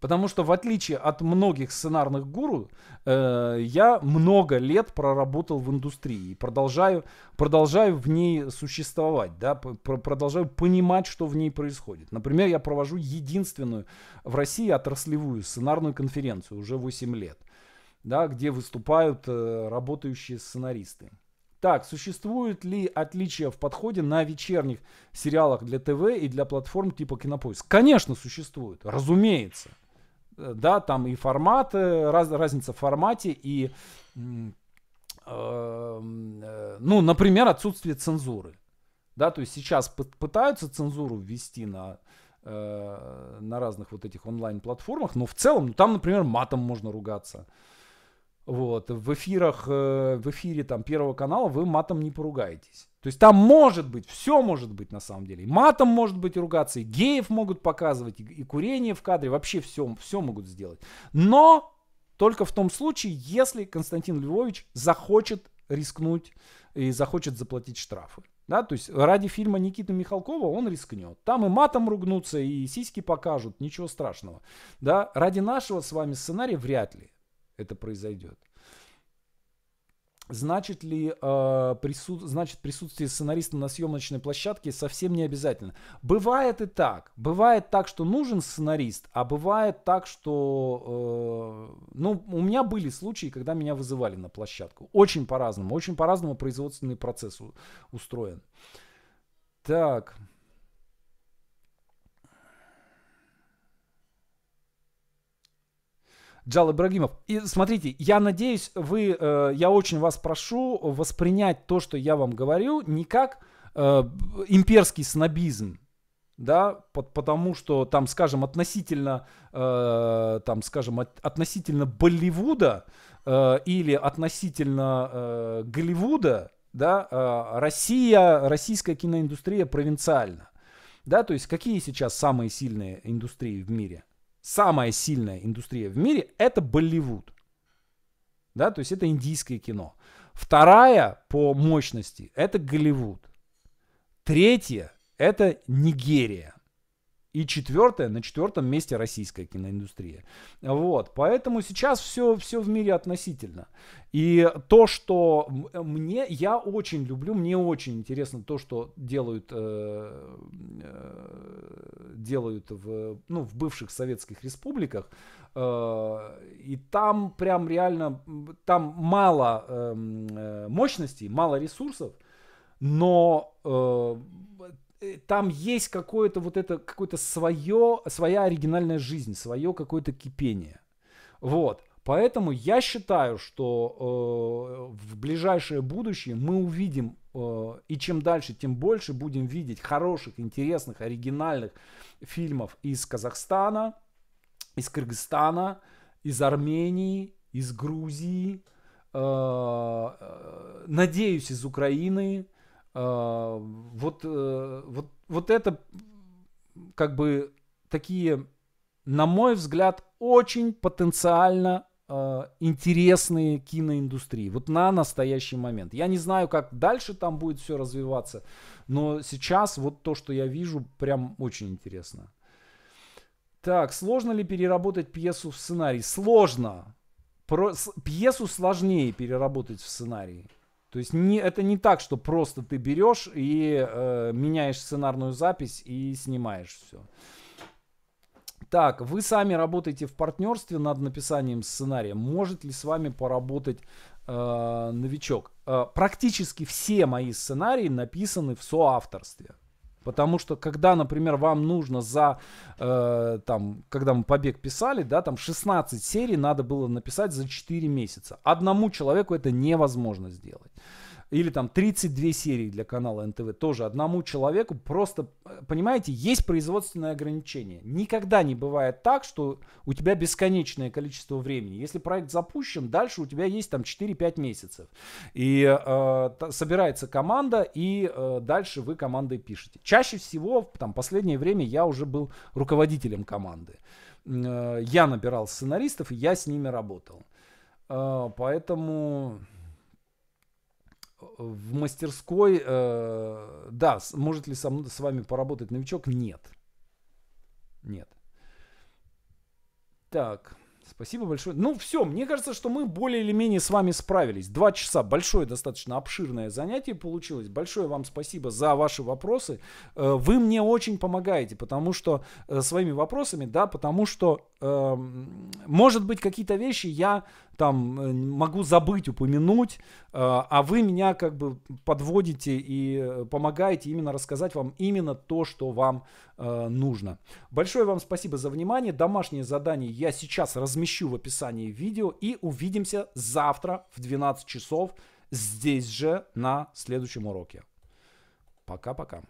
Потому что в отличие от многих сценарных гуру, э, я много лет проработал в индустрии и продолжаю, продолжаю в ней существовать, да, пр продолжаю понимать, что в ней происходит. Например, я провожу единственную в России отраслевую сценарную конференцию уже 8 лет, да, где выступают э, работающие сценаристы. Так, существуют ли отличия в подходе на вечерних сериалах для ТВ и для платформ типа Кинопоиск? Конечно, существуют, разумеется да, там и форматы, раз, разница в формате, и, э, э, ну, например, отсутствие цензуры, да, то есть сейчас пытаются цензуру ввести на э, на разных вот этих онлайн-платформах, но в целом, ну, там, например, матом можно ругаться, вот. В эфирах, э, в эфире там Первого канала вы матом не поругаетесь. То есть там может быть, все может быть на самом деле. И матом может быть ругаться, и геев могут показывать, и курение в кадре, вообще все, все могут сделать. Но только в том случае, если Константин Львович захочет рискнуть и захочет заплатить штрафы. Да, то есть ради фильма Никиты Михалкова он рискнет. Там и матом ругнутся, и сиськи покажут, ничего страшного. Да, ради нашего с вами сценария вряд ли это произойдет. Значит ли э, присут... значит, присутствие сценариста на съемочной площадке совсем не обязательно? Бывает и так. Бывает так, что нужен сценарист, а бывает так, что... Э, ну, у меня были случаи, когда меня вызывали на площадку. Очень по-разному. Очень по-разному производственный процесс у... устроен. Так. Джал Ибрагимов. И смотрите, я надеюсь, вы, э, я очень вас прошу воспринять то, что я вам говорю, не как э, имперский снобизм, да, под, потому что там, скажем, относительно, э, там, скажем, от, относительно Болливуда э, или относительно э, Голливуда, да, э, Россия, российская киноиндустрия провинциальна, да, то есть какие сейчас самые сильные индустрии в мире – самая сильная индустрия в мире – это Болливуд. Да, то есть это индийское кино. Вторая по мощности – это Голливуд. Третья – это Нигерия. И четвертое, на четвертом месте российская киноиндустрия. Вот, поэтому сейчас все, все в мире относительно. И то, что мне, я очень люблю, мне очень интересно то, что делают, э, э, делают в, ну, в бывших советских республиках. Э, и там прям реально, там мало эм, э, мощностей, мало ресурсов, но э, Э, там есть какое-то вот это, какое-то свое, своя оригинальная жизнь, свое какое-то кипение. Вот. Поэтому я считаю, что э, в ближайшее будущее мы увидим, э, и чем дальше, тем больше будем видеть хороших, интересных, оригинальных фильмов из Казахстана, из Кыргызстана, из Армении, из Грузии, э, э надеюсь, из Украины. Э, а, вот, э, вот, вот это как бы такие, на мой взгляд, очень потенциально а, интересные киноиндустрии. Вот на настоящий момент. Я не знаю, как дальше там будет все развиваться, но сейчас вот то, что я вижу, прям очень интересно. Так, сложно ли переработать пьесу в сценарий? Сложно. Про... Пьесу сложнее переработать в сценарий. То есть не, это не так, что просто ты берешь и э, меняешь сценарную запись и снимаешь все. Так, вы сами работаете в партнерстве над написанием сценария. Может ли с вами поработать э, новичок? Э, практически все мои сценарии написаны в соавторстве. Потому что, когда, например, вам нужно за, э, там, когда мы «Побег» писали, да, там 16 серий надо было написать за 4 месяца. Одному человеку это невозможно сделать или там 32 серии для канала НТВ тоже одному человеку просто, э, понимаете, есть производственное ограничение. Никогда не бывает так, что у тебя бесконечное количество времени. Если проект запущен, дальше у тебя есть там 4-5 месяцев. И э, собирается команда, и э, дальше вы командой пишете. Чаще всего, там, последнее время я уже был руководителем команды. Э, я набирал сценаристов, и я с ними работал. Э, поэтому в мастерской, э, да, может ли со, с вами поработать новичок? Нет. Нет. Так, спасибо большое. Ну все, мне кажется, что мы более или менее с вами справились. Два часа, большое достаточно обширное занятие получилось. Большое вам спасибо за ваши вопросы. Э, вы мне очень помогаете, потому что э, своими вопросами, да, потому что, эм, может быть, какие-то вещи я там э, могу забыть упомянуть, э, а вы меня как бы подводите и э, помогаете именно рассказать вам именно то, что вам нужно. Большое вам спасибо за внимание. Домашнее задание я сейчас размещу в описании видео и увидимся завтра в 12 часов здесь же на следующем уроке. Пока-пока.